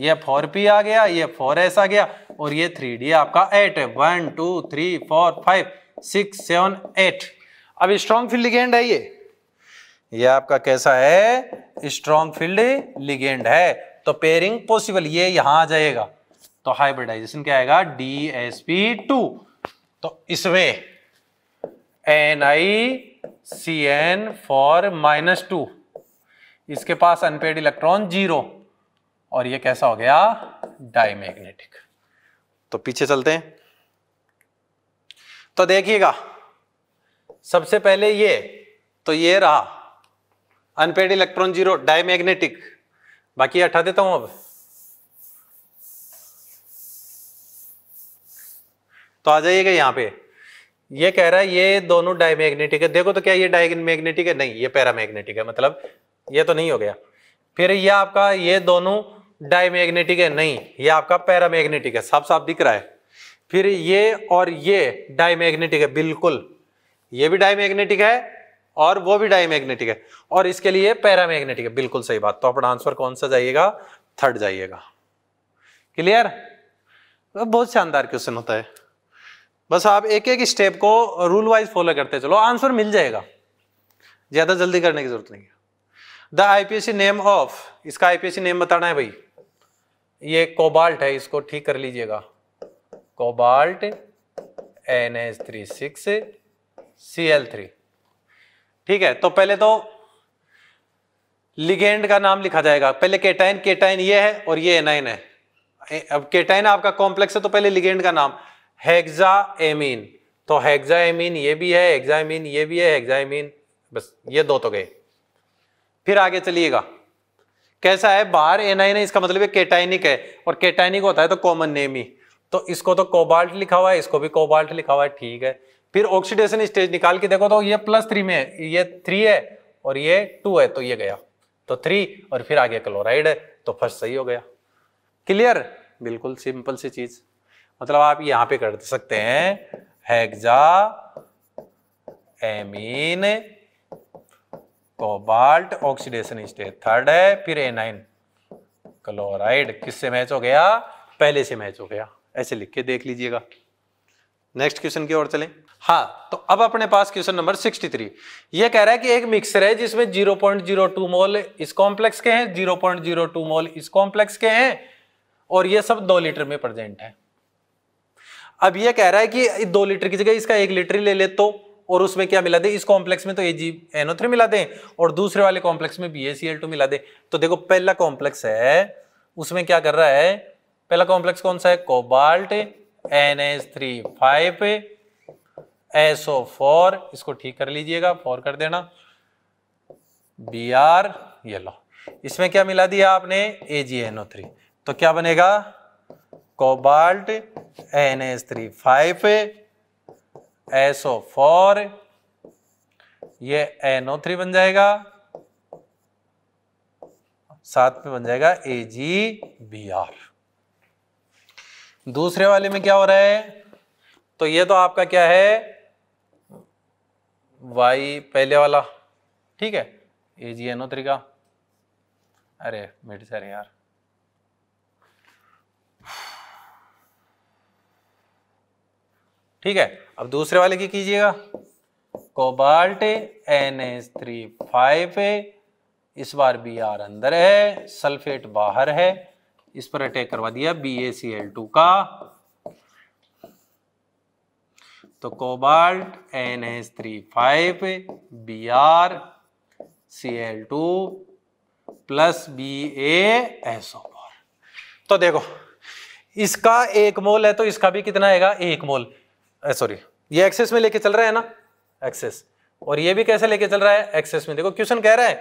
A: ये फोर पी आ गया ये फोर एस आ गया और ये थ्री डी आपका एट है one two three four five six seven eight अब स्ट्रॉन्ग फील्ड लिगेंड है ये ये आपका कैसा है स्ट्रॉन्ग फील्ड लिगेंड है तो पेयरिंग पॉसिबल ये यहां आ जाएगा तो हाइब्रिडाइजेशन क्या आएगा डी एस पी टू तो इसमें N I C N four minus two इसके पास अनपेड इलेक्ट्रॉन जीरो और ये कैसा हो गया डाईमैग्नेटिक तो पीछे चलते हैं तो देखिएगा सबसे पहले ये तो ये रहा अनपेड इलेक्ट्रॉन जीरो मैग्नेटिक बाकी हटा देता हूं अब तो आ जाइएगा यहाँ पे ये कह रहा है ये दोनों डायमैग्नेटिक है देखो तो क्या ये डायमैग्नेटिक है नहीं ये पैरामैग्नेटिक है मतलब ये तो नहीं हो गया फिर ये आपका ये दोनों डायमैग्नेटिक है नहीं ये आपका पैरामैग्नेटिक है साफ साफ दिख रहा है फिर ये और ये डायमैग्नेटिक है बिल्कुल ये भी डायमैग्नेटिक है और वो भी डायमैग्नेटिक है और इसके लिए पैरामैग्नेटिक है बिल्कुल सही बात तो अपना आंसर कौन सा जाइएगा थर्ड जाइएगा क्लियर तो बहुत शानदार क्वेश्चन होता है बस आप एक एक स्टेप को रूल वाइज फॉलो करते चलो आंसर मिल जाएगा ज्यादा जल्दी करने की जरूरत नहीं है द आईपीएससी नेम ऑफ इसका आईपीएससी नेम बताना है भाई ये कोबाल्ट है इसको ठीक कर लीजिएगा cobalt N H three six C L three ठीक है तो पहले तो लिगेंड का नाम लिखा जाएगा पहले केटाइन केटाइन ये है और ये एनाइन है अब केटाइन आपका कॉम्प्लेक्स है तो पहले लिगेंड का नाम हेग्जा एमीन तो हेग्जा एमीन ये भी है हेक्सा एमीन ये भी है हेक्सा एमीन बस ये दो तो गए फिर आगे चलिएगा कैसा है बाहर एनाइन है इसका मतलब केटाइनिक है और केटाइनिक होता है तो कॉमन नेम ही तो इसको तो कोबाल्ट लिखा हुआ है इसको भी कोबाल्ट लिखा हुआ है ठीक है फिर ऑक्सीडेशन स्टेज निकाल के देखो तो ये प्लस थ्री में है ये थ्री है और ये टू है तो ये गया तो थ्री और फिर आगे क्लोराइड है तो फर्स्ट सही हो गया क्लियर बिल्कुल सिंपल सी चीज मतलब आप यहां पे कर सकते हैं hexaammine cobalt oxidation stage third है फिर ए नाइन क्लोराइड किससे मैच हो गया पहले से मैच हो गया ऐसे लिख के देख लीजिएगा नेक्स्ट क्वेश्चन की ओर चलें हाँ तो अब अपने पास क्वेश्चन नंबर 63 ये कह रहा है कि एक मिक्सर है जिसमें 0.02 मोल इस कॉम्प्लेक्स के हैं 0.02 मोल इस कॉम्प्लेक्स के हैं और ये सब दो लीटर में प्रेजेंट है अब ये कह रहा है कि दो लीटर की जगह इसका एक लीटर ही ले ले तो और उसमें क्या मिला दे इस कॉम्प्लेक्स में तो ए जी एनओ थ्री मिला दें और दूसरे वाले कॉम्प्लेक्स में B A C L two मिला दे तो देखो पहला कॉम्प्लेक्स है उसमें क्या कर रहा है पहला कॉम्प्लेक्स कौन सा है cobalt N S three five O four इसको ठीक कर लीजिएगा फोर कर देना बी आर ये लो इसमें क्या मिला दिया आपने ए जी एन ओ थ्री तो क्या बनेगा cobalt N S three five SO four ये ओ थ्री बन जाएगा साथ में बन जाएगा ए जी बी आर दूसरे वाले में क्या हो रहा है तो ये तो आपका क्या है वाई पहले वाला ठीक है ए जी एनो तरीका अरे मिट सर यार ठीक है अब दूसरे वाले की कीजिएगा cobalt N S three five इस बार बी आर अंदर है सल्फेट बाहर है इस पर अटैक करवा दिया B A C L two का तो cobalt N H three five B R C L two plus B A O four तो देखो इसका एक मोल है तो इसका भी कितना आएगा एक मोल सॉरी ये एक्सेस में लेके चल रहा है ना एक्सेस और ये भी कैसे लेके चल रहा है एक्सेस में देखो क्वेश्चन कह रहा है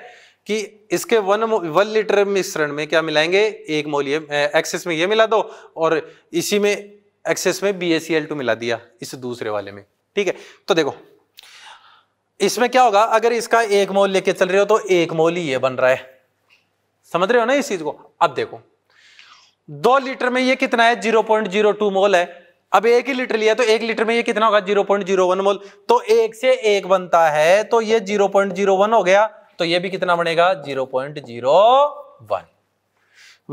A: कि इसके वन वन लीटर मिश्रण में क्या मिलाएंगे एक मोल ये एक्सेस में ये मिला दो और इसी में एक्सेस में बी टू मिला दिया इस दूसरे वाले में ठीक है तो देखो इसमें क्या होगा अगर इसका एक मोल लेके चल रहे हो तो एक मोल ही ये बन रहा है समझ रहे हो ना इस चीज को अब देखो दो लीटर में ये कितना है zero point zero two mole है अब एक ही लीटर लिया तो एक लीटर में ये कितना होगा zero point zero one mole तो एक से एक बनता है तो ये जीरो पॉइंट जीरो वन हो गया तो ये भी कितना बनेगा जीरो पॉइंट जीरो वन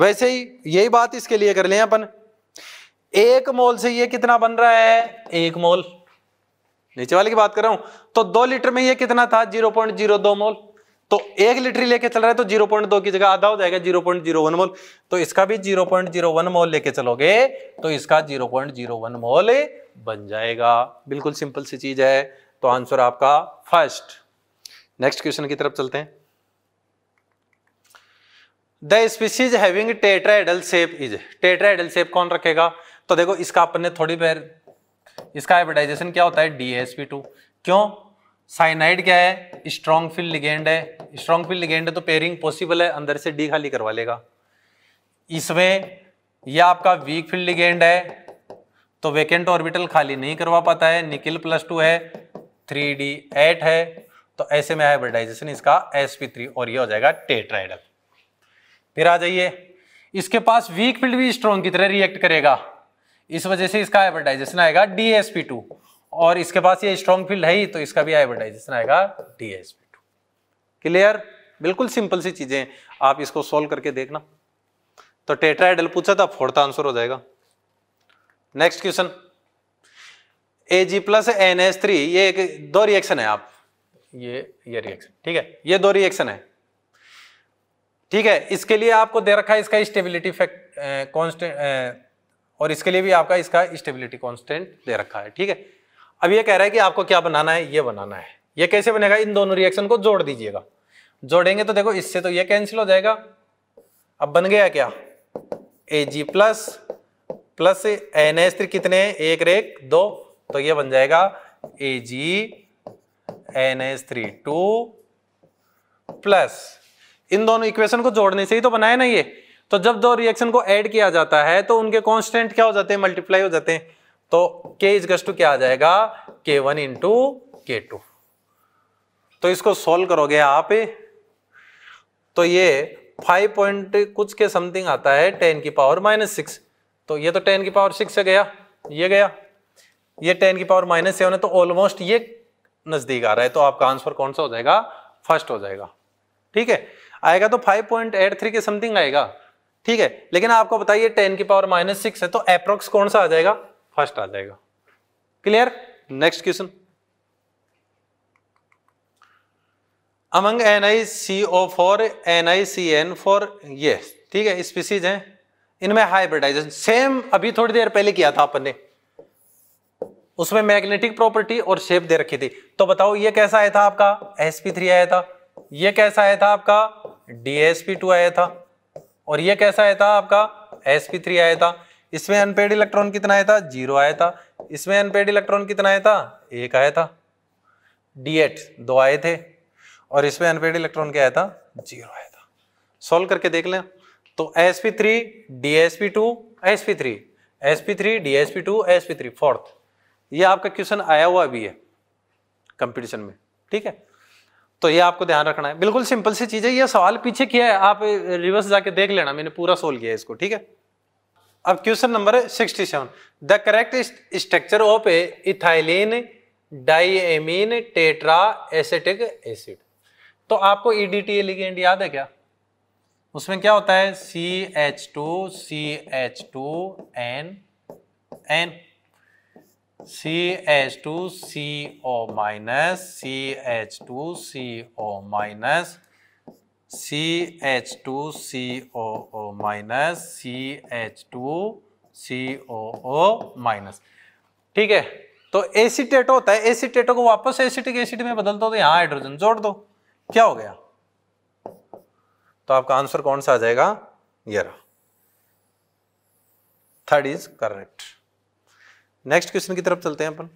A: वैसे ही यही बात इसके लिए कर लें अपन एक मोल से ये कितना बन रहा है एक मोल नीचे वाले की बात कर रहा हूं तो दो लीटर में ये कितना था जीरो पॉइंट जीरो दो मोल तो एक लीटर लेके चल रहा है तो जीरो पॉइंट दो की जगह आधा हो जाएगा zero point zero one mole तो इसका भी zero point zero one mole लेके चलोगे तो इसका zero point zero one mole बन जाएगा बिल्कुल सिंपल सी चीज है तो आंसर आपका फर्स्ट नेक्स्ट क्वेश्चन की तरफ चलते हैं the species having tetrahedral shape is tetrahedral shape कौन रखेगा तो देखो इसका अपन ने थोड़ी देर इसका एडवर्टाइजेशन क्या होता है डी क्यों साइनाइड क्या है स्ट्रॉन्ग फिल लिगेंड है स्ट्रॉन्ग फिल लिगेंड है तो पेयरिंग पॉसिबल है अंदर से डी खाली करवा लेगा इसमें यह आपका वीक फिल लिगेंड है तो वेकेंट ऑर्बिटल खाली नहीं करवा पाता है निकिल प्लस टू है थ्री डी एट है तो ऐसे में हाइब्रिडाइजेशन इसका एस पी थ्री और ये हो जाएगा टेट्राइडल फिर आ जाइए इसके पास वीक फील्ड भी स्ट्रॉन्ग की तरह रिएक्ट करेगा इस वजह से इसका एडवर्टाइजेशन आएगा डीएसपी टू और इसके पास ये स्ट्रॉन्ग फील्ड है ही तो इसका भी एडवर्टाइजेशन आएगा डीएसपी टू क्लियर बिल्कुल सिंपल सी चीजें आप इसको सोल्व करके देखना तो टेट्राइडल पूछा था फोर्थ आंसर हो जाएगा next question A G plus N S three ये एक दो रिएक्शन है आप ये ये रिएक्शन ठीक है ये दो रिएक्शन है ठीक है इसके लिए आपको दे रखा है इसका स्टेबिलिटी फैक्ट कॉन्स्टेंट और इसके लिए भी आपका इसका स्टेबिलिटी कॉन्स्टेंट दे रखा है ठीक है अब ये कह रहा है कि आपको क्या बनाना है ये बनाना है ये कैसे बनेगा इन दोनों रिएक्शन को जोड़ दीजिएगा जोड़ेंगे तो देखो इससे तो ये कैंसिल हो जाएगा अब बन गया क्या A G plus plus N S three कितने हैं एक रेक दो तो ये बन जाएगा A G N S three two plus इन दोनों इक्वेशन को जोड़ने से ही तो बनाया ना ये तो जब दो रिएक्शन को ऐड किया जाता है तो उनके कॉन्स्टेंट क्या हो जाते हैं मल्टीप्लाई हो जाते हैं तो के इज गस्टू क्या आ जाएगा के वन इंटू के टू तो इसको सोल्व करोगे आप तो ये फाइव पॉइंट कुछ के समथिंग आता है टेन की पावर माइनस सिक्स तो ये तो टेन की पावर सिक्स से गया ये गया ये टेन की पावर माइनस सेवन है तो ऑलमोस्ट ये नजदीक आ रहा है तो आपका आंसर कौन सा हो जाएगा फर्स्ट हो जाएगा ठीक है आएगा तो फाइव पॉइंट एट थ्री के समथिंग आएगा ठीक है लेकिन आपको बताइए टेन की पावर माइनस सिक्स है तो अप्रोक्स कौन सा आ जाएगा फर्स्ट आ जाएगा clear next question among N I C O four N I C N four ये ठीक है स्पीसीज हैं इनमें हाइब्रिडाइजेशन सेम अभी थोड़ी देर पहले किया था अपन ने उसमें मैग्नेटिक प्रॉपर्टी और शेप दे रखी थी तो बताओ ये कैसा आया था आपका एसपी थ्री आया था ये कैसा आया था आपका डीएसपी टू आया था और ये कैसा आया था आपका एस पी थ्री आया था इसमें अनपेड इलेक्ट्रॉन कितना आया था जीरो आया था इसमें अनपेड इलेक्ट्रॉन कितना आया था एक आया था डी एट दो आए थे और इसमें अनपेड इलेक्ट्रॉन क्या आया था जीरो आया था सॉल्व करके देख लें तो S P three D S P two S P three s P three D S P two S P three fourth ये आपका क्वेश्चन आया हुआ भी है कंपटीशन में ठीक है तो ये आपको ध्यान रखना है बिल्कुल सिंपल सी चीज़ है ये सवाल पीछे किया है आप रिवर्स जाके देख लेना मैंने पूरा सोल्व किया इसको ठीक है अब question number sixty seven the correct structure of a ethylene diamine tetra acetic acid तो आपको ई डी टी एलिगेंट याद है क्या उसमें क्या होता है C H two C H two N N C C C C C C H H H two two two O O minus minus minus C H two C O O minus ठीक है तो acetate होता है एसीटेटो को वापस acetic acid में बदल दो तो यहां हाइड्रोजन जोड़ दो क्या हो गया तो आपका आंसर कौन सा आ जाएगा यार third is correct next question की तरफ चलते हैं अपन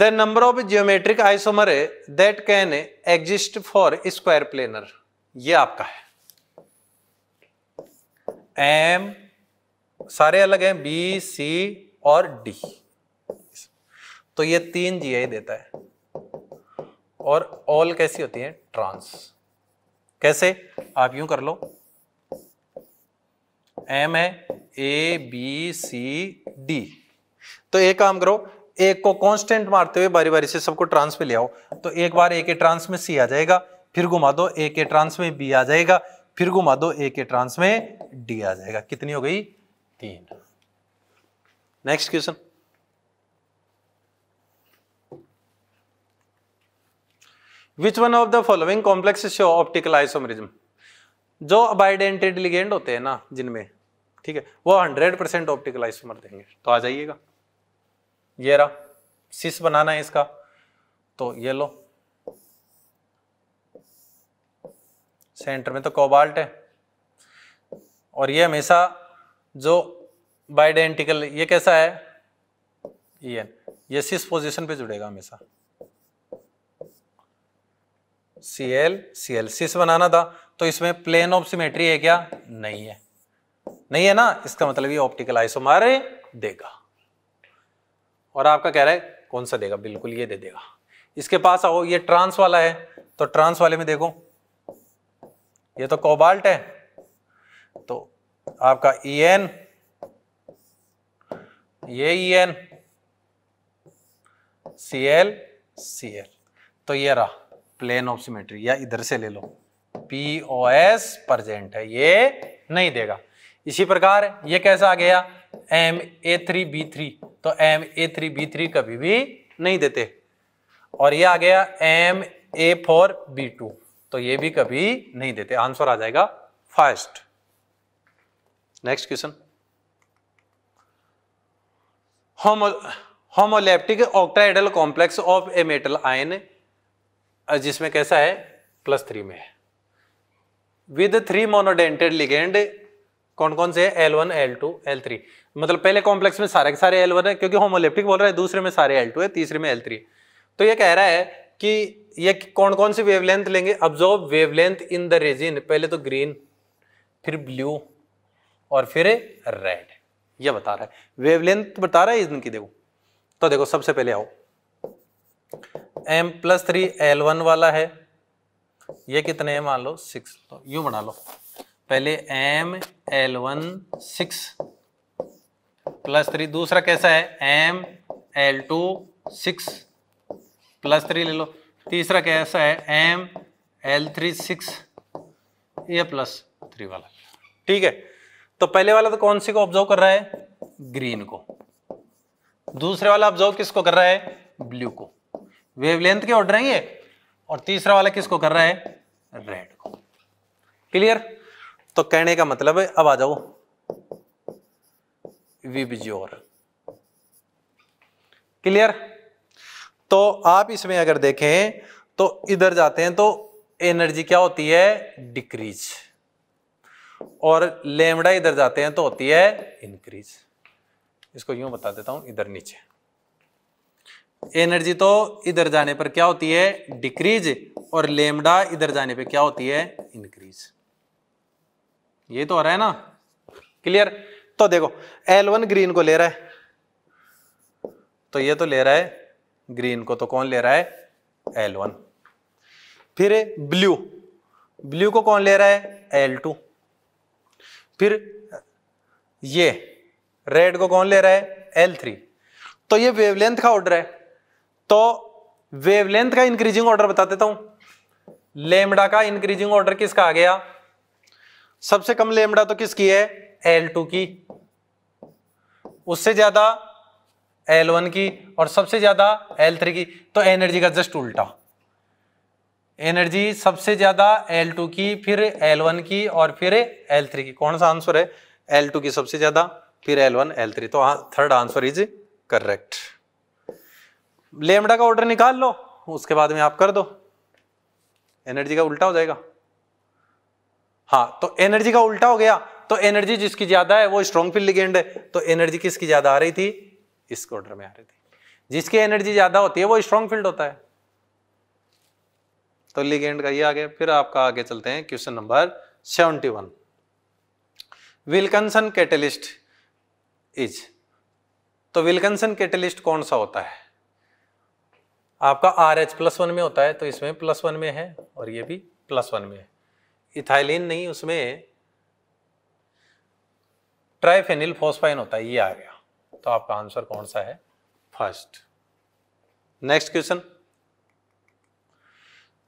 A: the number of geometric isomer that can exist for square planar ये आपका है एम सारे अलग हैं बी सी और डी तो ये तीन जी आई देता है और ऑल कैसी होती है ट्रांस कैसे आप यूं कर लो एम है ए बी सी डी तो एक काम करो एक को कांस्टेंट मारते हुए बारी बारी से सबको ट्रांस में ले आओ तो एक बार ए के ट्रांस में सी आ जाएगा फिर घुमा दो ए के ट्रांस में बी आ जाएगा फिर घुमा दो ए के ट्रांस में डी आ जाएगा कितनी हो गई तीन next question which one of the following complex show optical isomerism जो अबाइडेंटेड लिगेंड होते हैं ना जिनमें ठीक है वो हंड्रेड परसेंट ऑप्टिकल आइसोमर देंगे तो आ जाइएगा ये रहा सिस बनाना है इसका तो ये लो सेंटर में तो कोबाल्ट है और ये हमेशा जो बाइडेंटिकल ये कैसा है ये ये सिस पोजीशन पे जुड़ेगा हमेशा सी एल सी एल सिस बनाना था तो इसमें प्लेन ऑफ सिमेट्री है क्या नहीं है नहीं है ना इसका मतलब ये ऑप्टिकल आइसोमर देगा और आपका कह रहा है कौन सा देगा बिल्कुल ये दे देगा इसके पास आओ ये ट्रांस वाला है तो ट्रांस वाले में देखो ये तो कोबाल्ट है तो आपका ई एन ये E N C L C L तो ये रहा प्लेन ऑफ सिमेट्री या इधर से ले लो पी ओ एस प्रजेंट है ये नहीं देगा इसी प्रकार ये कैसा आ गया M A three B three तो M A three B three कभी भी नहीं देते और ये आ गया M A four B two तो ये भी कभी नहीं देते आंसर आ जाएगा first next question homo homoleptic octahedral complex of a metal ion जिसमें कैसा है प्लस थ्री में विद थ्री मोनोडेंटेड लिगेंड कौन कौन से है L one L two L three मतलब पहले कॉम्प्लेक्स में सारे के सारे एल वन है क्योंकि होमोलिप्टिक बोल रहा है दूसरे में सारे एल टू है तीसरे में एल थ्री तो ये कह रहा है कि ये कौन कौन सी वेवलेंथ लेंगे absorb wavelength in the region पहले तो ग्रीन फिर ब्लू और फिर रेड ये बता रहा है वेवलेंथ बता रहा है इनकी देखो तो देखो सबसे पहले आओ M plus three L one वाला है ये कितने हैं मान लो सिक्स तो यू बना लो पहले M L one six plus three दूसरा कैसा है M L two six plus three ले लो तीसरा कैसा है एम एल थ्री सिक्स ये प्लस थ्री वाला ठीक है तो पहले वाला तो कौन सी को ऑब्जर्व कर रहा है ग्रीन को दूसरे वाला ऑब्जर्व किसको कर रहा है ब्लू को वेवलेंथ के ऑर्डर है ये और तीसरा वाला किसको कर रहा है रेड को क्लियर तो कहने का मतलब है अब आ जाओ विबजोर क्लियर तो आप इसमें अगर देखें तो इधर जाते हैं तो एनर्जी क्या होती है डिक्रीज और लेमड़ा इधर जाते हैं तो होती है इंक्रीज इसको यूं बता देता हूं इधर नीचे एनर्जी तो इधर जाने पर क्या होती है डिक्रीज और लेमडा इधर जाने पे क्या होती है इंक्रीज ये तो आ रहा है ना क्लियर तो देखो एल वन ग्रीन को ले रहा है तो ये तो ले रहा है ग्रीन को तो कौन ले रहा है एल वन फिर ब्लू ब्लू को कौन ले रहा है एल टू फिर ये रेड को कौन ले रहा है एल थ्री तो ये वेवलेंथ का ऑर्डर है तो वेवलेंथ का इंक्रीजिंग ऑर्डर बता देता हूं लेमडा का इंक्रीजिंग ऑर्डर किसका आ गया सबसे कम लेमडा तो किसकी है एल टू की उससे ज्यादा एल वन की और सबसे ज्यादा एल थ्री की तो एनर्जी का जस्ट उल्टा एनर्जी सबसे ज्यादा एल टू की फिर एल वन की और फिर एल थ्री की कौन सा आंसर है एल टू की सबसे ज्यादा फिर एल वन एल थ्री तो third answer is correct lambda का ऑर्डर निकाल लो उसके बाद में आप कर दो एनर्जी का उल्टा हो जाएगा हाँ तो एनर्जी का उल्टा हो गया तो एनर्जी जिसकी ज्यादा है वो स्ट्रॉन्ग फील्ड लिगेंड है तो एनर्जी किसकी ज्यादा आ रही थी इस ऑर्डर में आ रही थी जिसकी एनर्जी ज्यादा होती है वो स्ट्रॉन्ग फील्ड होता है तो लिगेंड का ये आ गया फिर आपका आगे चलते हैं question number seventy one Wilkinson catalyst is तो विल्कनसन कैटलिस्ट कौन सा होता है आपका आर एच प्लस वन में होता है तो इसमें प्लस वन में है और ये भी प्लस वन में है इथाइलिन नहीं उसमें ट्राइफेनिल फोस्फाइन होता है ये आ गया तो आपका आंसर कौन सा है फर्स्ट नेक्स्ट क्वेश्चन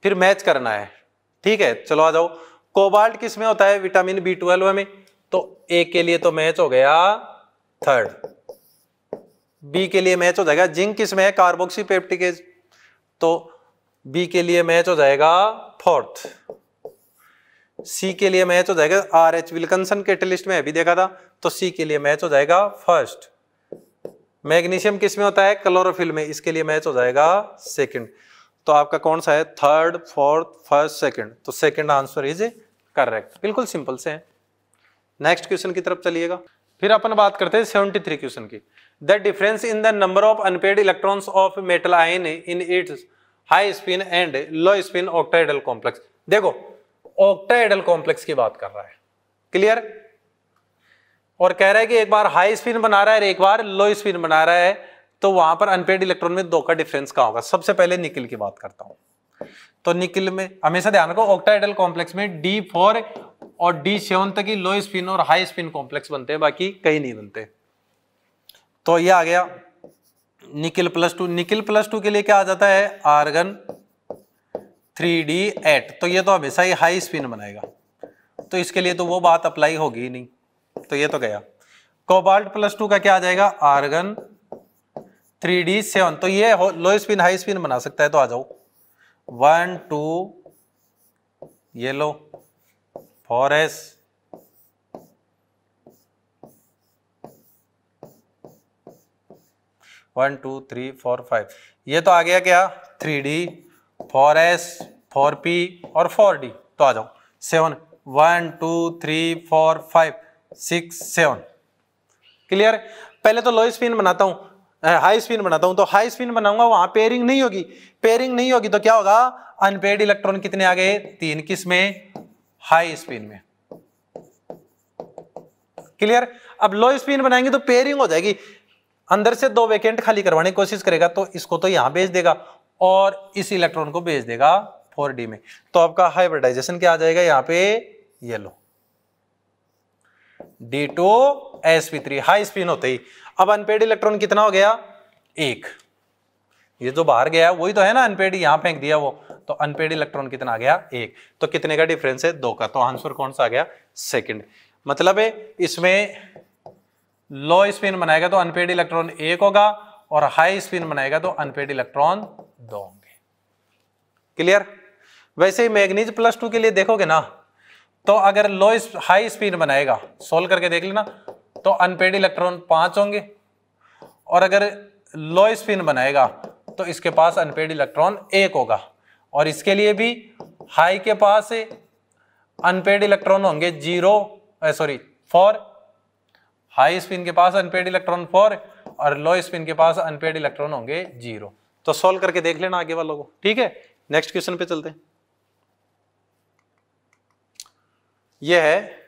A: फिर मैच करना है ठीक है चलो आ जाओ कोबाल्ट किस में होता है विटामिन बी ट्वेल्व में तो ए के लिए तो मैच हो गया थर्ड बी के लिए मैच हो जाएगा जिंक किस में है कार्बोक्सी पेप्टिकेज तो बी के लिए मैच हो जाएगा फोर्थ सी के लिए मैच हो जाएगा आर एच के कैटलिस्ट में अभी देखा था तो सी के लिए मैच हो जाएगा फर्स्ट मैग्नीशियम किस में होता है क्लोरोफिल में इसके लिए मैच हो जाएगा सेकंड तो आपका कौन सा है थर्ड फोर्थ फर्स्ट सेकंड तो सेकंड आंसर इज करेक्ट बिल्कुल सिंपल से है नेक्स्ट क्वेश्चन की तरफ चलिएगा फिर अपन बात करते हैं सेवेंटी थ्री क्वेश्चन की the difference in the number of unpaired electrons of metal ion in its high spin and low spin octahedral complex देखो ऑक्टाइडल कॉम्प्लेक्स की बात कर रहा है क्लियर और कह रहा है कि एक बार हाई स्पिन बना रहा है एक बार लो स्पिन बना रहा है तो वहां पर अनपेड इलेक्ट्रॉन में दो का डिफरेंस कहा होगा सबसे पहले निकिल की बात करता हूं तो निकिल में हमेशा ध्यान रखो ऑक्टाइडल कॉम्प्लेक्स में डी फोर और डी सेवन तक ही लो स्पिन और हाई स्पिन कॉम्प्लेक्स बनते हैं बाकी कहीं नहीं बनते तो ये आ गया nickel plus two nickel plus two के लिए क्या आ जाता है आर्गन थ्री डी एट तो ये तो हमेशा ही हाई स्पिन बनाएगा तो इसके लिए तो वो बात अप्लाई होगी ही नहीं तो ये तो गया कोबाल्ट प्लस टू का क्या आ जाएगा आर्गन थ्री डी सेवन तो ये लो स्पिन हाई स्पिन बना सकता है तो आ जाओ वन टू ये लो four S one two three four five ये तो आ गया क्या three D four S four P और फोर डी तो आ जाओ seven one two three four five six seven clear पहले तो लो स्पिन बनाता हूँ हाई स्पिन बनाता हूँ तो हाई स्पिन बनाऊंगा वहां पेयरिंग नहीं होगी पेयरिंग नहीं होगी तो क्या होगा अनपेड इलेक्ट्रॉन कितने आ गए तीन किस में हाई स्पिन में क्लियर अब लो स्पिन बनाएंगे तो पेयरिंग हो जाएगी अंदर से दो वैकेंट खाली करवाने की कोशिश करेगा तो इसको तो यहां भेज देगा और इस इलेक्ट्रॉन को भेज देगा फोर डी में तो आपका हाइब्रिडाइजेशन क्या आ जाएगा यहां पे येलो D two S P three high spin होते ही अब अनपेड इलेक्ट्रॉन कितना हो गया एक ये जो बाहर गया वही तो है ना अनपेड यहां फेंक दिया वो तो अनपेड इलेक्ट्रॉन कितना आ गया एक तो कितने का डिफरेंस है दो का तो आंसर कौन सा आ गया सेकंड मतलब इसमें लो स्पिन बनाएगा तो अनपेड इलेक्ट्रॉन एक होगा और हाई स्पिन बनाएगा तो अनपेड इलेक्ट्रॉन दो होंगे क्लियर वैसे ही मैग्नीज प्लस टू के लिए देखोगे ना तो अगर लो हाई स्पीड बनाएगा सोल्व करके देख लेना तो अनपेड इलेक्ट्रॉन पांच होंगे और अगर लो स्पिन बनाएगा तो इसके पास अनपेड इलेक्ट्रॉन एक होगा और इसके लिए भी हाई के पास अनपेड इलेक्ट्रॉन होंगे zero sorry four high spin के पास अनपेड इलेक्ट्रॉन फोर और लो स्पिन के पास अनपेड इलेक्ट्रॉन होंगे जीरो तो सॉल्व करके देख लेना आगे वालों को ठीक है नेक्स्ट क्वेश्चन पे चलते हैं यह है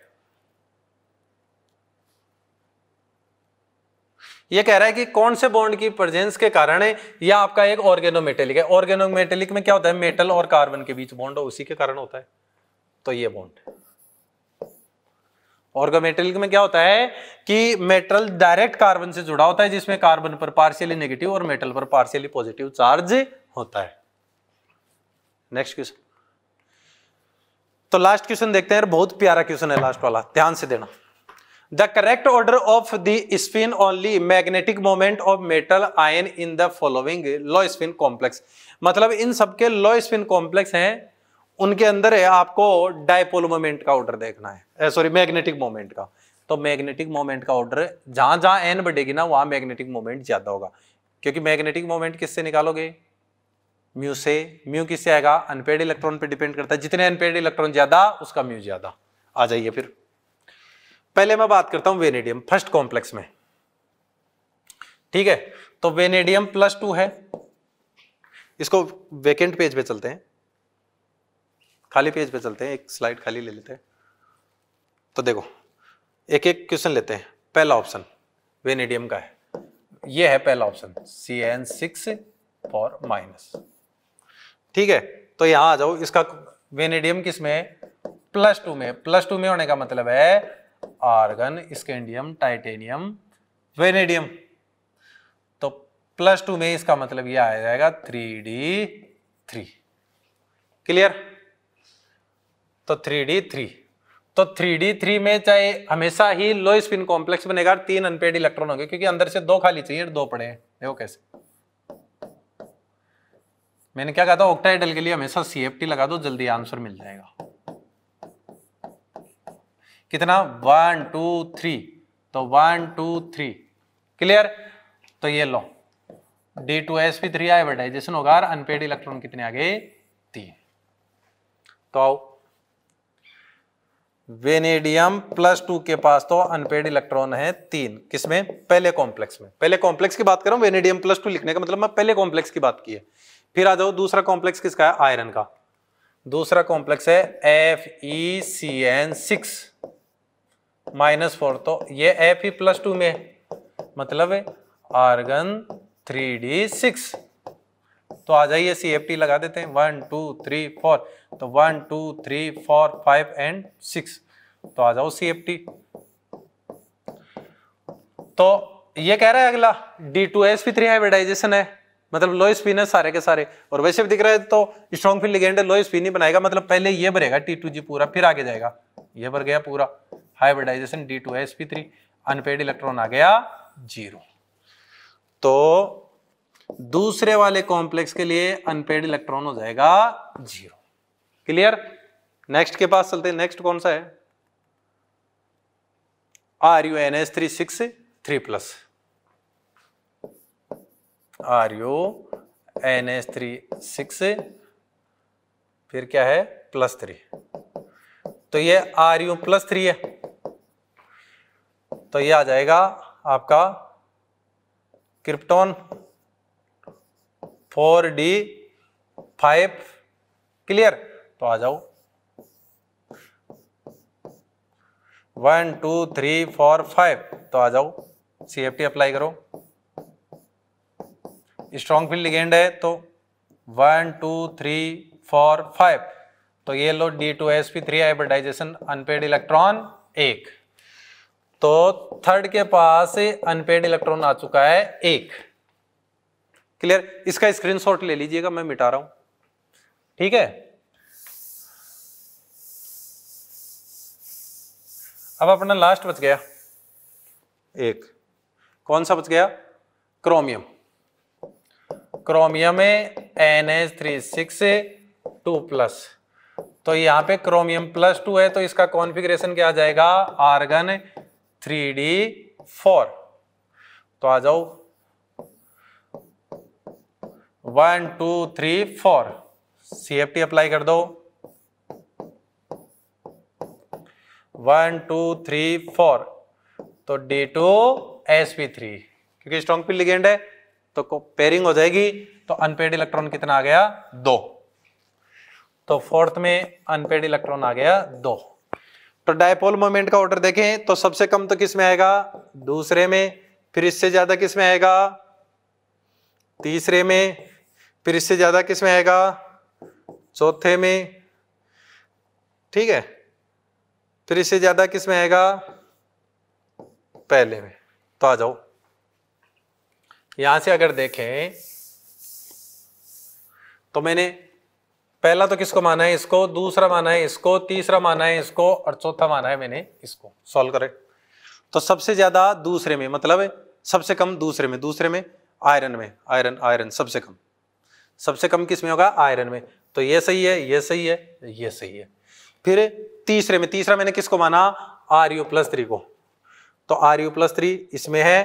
A: ये कह रहा है कि कौन से बॉन्ड की प्रेजेंस के कारण है या आपका एक ऑर्गेनोमेटेलिक है ऑर्गेनोमेटेलिक में क्या होता है मेटल और कार्बन के बीच बॉन्ड उसी के कारण होता है तो ये बॉन्ड है ऑर्गोमेटल में क्या होता है कि मेटल डायरेक्ट कार्बन से जुड़ा होता है जिसमें कार्बन पर पार्शियली नेगेटिव और मेटल पर पार्शियली पॉजिटिव चार्ज होता है नेक्स्ट क्वेश्चन तो लास्ट क्वेश्चन देखते हैं बहुत प्यारा क्वेश्चन है लास्ट वाला ध्यान से देना the correct order of the spin only magnetic moment of metal ion in the following low spin complex मतलब इन सबके लो स्पिन कॉम्प्लेक्स हैं उनके अंदर है आपको डायपोल मोमेंट का ऑर्डर देखना है सॉरी मैग्नेटिक मोमेंट का तो मैग्नेटिक मोमेंट का ऑर्डर जहां जहां एन बढ़ेगी ना वहां मैग्नेटिक मोमेंट ज्यादा होगा क्योंकि मैग्नेटिक मोमेंट किससे निकालोगे म्यू से म्यू किससे आएगा अनपेड इलेक्ट्रॉन पे डिपेंड करता है जितने अनपेड इलेक्ट्रॉन ज्यादा उसका म्यू ज्यादा आ जाइए फिर पहले मैं बात करता हूं वेनेडियम फर्स्ट कॉम्प्लेक्स में ठीक है तो वेनेडियम प्लस टू है इसको वेकेंट पेज पे चलते हैं खाली पेज पे चलते हैं एक स्लाइड खाली ले लेते हैं तो देखो एक एक क्वेश्चन लेते हैं पहला ऑप्शन वेनेडियम का है ये है पहला ऑप्शन सी एन सिक्स और माइनस ठीक है तो यहां आ जाओ इसका वेनेडियम किस में प्लस टू में प्लस टू में होने का मतलब है आर्गन स्केंडियम टाइटेनियम वेनेडियम तो प्लस टू में इसका मतलब ये आ जाएगा थ्री डी थ्री क्लियर तो थ्री डी थ्री तो थ्री डी थ्री में चाहे हमेशा ही लो स्पिन कॉम्प्लेक्स बनेगा तीन अनपेड इलेक्ट्रॉन होंगे क्योंकि अंदर से दो खाली चाहिए दो पड़े हैं देखो कैसे मैंने क्या कहा था ऑक्टाइडल के लिए हमेशा सीएफटी लगा दो जल्दी आंसर मिल जाएगा कितना वन टू थ्री तो वन टू थ्री क्लियर तो ये लो D two S P three hybridisation होगा अनपेड इलेक्ट्रॉन कितने आ गए तीन तो आओ वेनेडियम प्लस टू के पास तो अनपेड इलेक्ट्रॉन है तीन किसमें पहले कॉम्प्लेक्स में पहले कॉम्प्लेक्स की बात करूं वेनेडियम प्लस टू लिखने का मतलब मैं पहले कॉम्प्लेक्स की बात की है फिर आ जाओ दूसरा कॉम्प्लेक्स किसका है आयरन का दूसरा कॉम्प्लेक्स है F E C N six minus four तो ये एफ ई प्लस टू में मतलब आर्गन थ्री डी सिक्स तो आ जाइए सी एफ टी लगा देते हैं वन टू थ्री फोर तो one two three four five and six तो आ जाओ सी एफ टी तो ये कह रहा है अगला D two S P three hybridisation है मतलब लो स्पिन है सारे के सारे और वैसे भी दिख रहा है तो स्ट्रॉन्ग फील्ड लिगेंड है लो स्पिन नहीं बनाएगा मतलब पहले ये भरेगा टी टू जी पूरा फिर आगे जाएगा ये भर गया पूरा hybridisation D two S P three unpaired electron आ गया जीरो तो दूसरे वाले कॉम्प्लेक्स के लिए अनपेड इलेक्ट्रॉन हो जाएगा जीरो क्लियर नेक्स्ट के पास चलते हैं नेक्स्ट कौन सा है R U N S three six three plus R U N S three six फिर क्या है प्लस थ्री तो ये आर यू प्लस थ्री है तो ये आ जाएगा आपका krypton four D five clear तो आ जाओ one two three four five तो आ जाओ सी एफ टी अप्लाई करो स्ट्रॉन्ग फील्ड लिगेंड है तो one two three four five तो ये लो D two S P three hybridisation unpaired electron एक तो थर्ड के पास अनपेड इलेक्ट्रॉन आ चुका है एक क्लियर इसका स्क्रीनशॉट ले लीजिएगा मैं मिटा रहा हूं ठीक है अब अपना लास्ट बच गया एक कौन सा बच गया क्रोमियम क्रोमियम है N H three six two plus तो यहां पे क्रोमियम प्लस टू है तो इसका कॉन्फ़िगरेशन क्या आ जाएगा आर्गन थ्री डी फोर तो आ जाओ one two three four C F T apply कर दो वन टू थ्री फोर तो D two S P three क्योंकि स्ट्रॉन्ग पी लिगेंड है तो पेयरिंग हो जाएगी तो अनपेड इलेक्ट्रॉन कितना आ गया दो तो फोर्थ में अनपेड इलेक्ट्रॉन आ गया दो तो डायपोल मोमेंट का ऑर्डर देखें तो सबसे कम तो किस में आएगा दूसरे में फिर इससे ज्यादा किस में आएगा तीसरे में फिर इससे ज़्यादा किस में आएगा चौथे में ठीक है फिर इससे ज़्यादा किस में आएगा पहले में तो आ जाओ यहां से अगर देखें तो मैंने पहला तो किसको माना है इसको दूसरा माना है इसको तीसरा माना है इसको और चौथा माना है मैंने इसको सॉल्व करें तो सबसे ज्यादा दूसरे में मतलब सबसे कम दूसरे में दूसरे में आयरन में आयरन आयरन सबसे कम सबसे कम किस में होगा आयरन में तो ये सही है ये सही है ये सही है फिर तीसरे में तीसरा मैंने किसको माना आर यू प्लस थ्री को तो आर यू प्लस थ्री इसमें है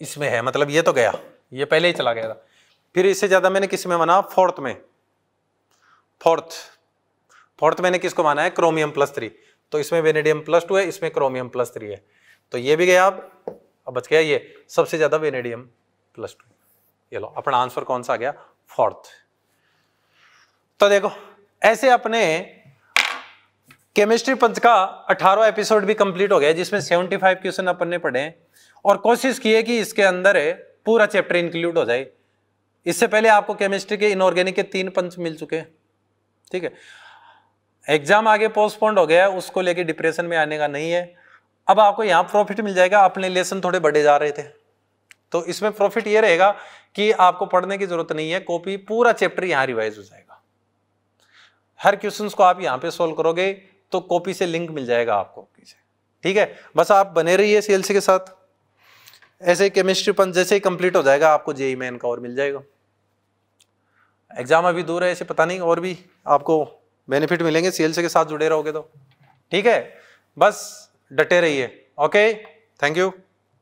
A: इसमें है मतलब ये तो गया ये पहले ही चला गया था फिर इससे ज़्यादा मैंने किस में माना फोर्थ में फोर्थ फोर्थ मैंने किसको माना है क्रोमियम प्लस थ्री तो इसमें वेनेडियम प्लस टू है इसमें क्रोमियम प्लस थ्री है तो ये भी गया अब अब बच गया ये सबसे ज़्यादा वेनेडियम प्लस टू ये लो अपना आंसर कौन सा आ गया फोर्थ तो देखो ऐसे अपने केमिस्ट्री पंच का 18 एपिसोड भी कंप्लीट हो गया जिसमें 75 क्वेश्चन अपन ने पढ़े और कोशिश की है कि इसके अंदर पूरा चैप्टर इंक्लूड हो जाए इससे पहले आपको केमिस्ट्री के इनऑर्गेनिक के तीन पंच मिल चुके हैं ठीक है एग्जाम आगे पोस्टपोन्ड हो गया उसको लेके डिप्रेशन में आने का नहीं है अब आपको यहाँ प्रॉफिट मिल जाएगा अपने लेसन थोड़े बढ़े जा रहे थे तो इसमें प्रॉफिट ये रहेगा कि आपको पढ़ने की जरूरत नहीं है कॉपी पूरा चैप्टर यहाँ रिवाइज हो जाएगा हर क्वेश्चन को आप यहां पे सोल्व करोगे तो कॉपी से लिंक मिल जाएगा आपको ठीक है बस आप बने रहिए सीएलसी के साथ ऐसे केमिस्ट्री पंच जैसे ही कंप्लीट हो जाएगा आपको जेई e e मैन का और मिल जाएगा एग्जाम अभी दूर है ऐसे पता नहीं और भी आपको बेनिफिट मिलेंगे सीएलसी के साथ जुड़े रहोगे तो ठीक है बस डटे रहिए ओके थैंक यू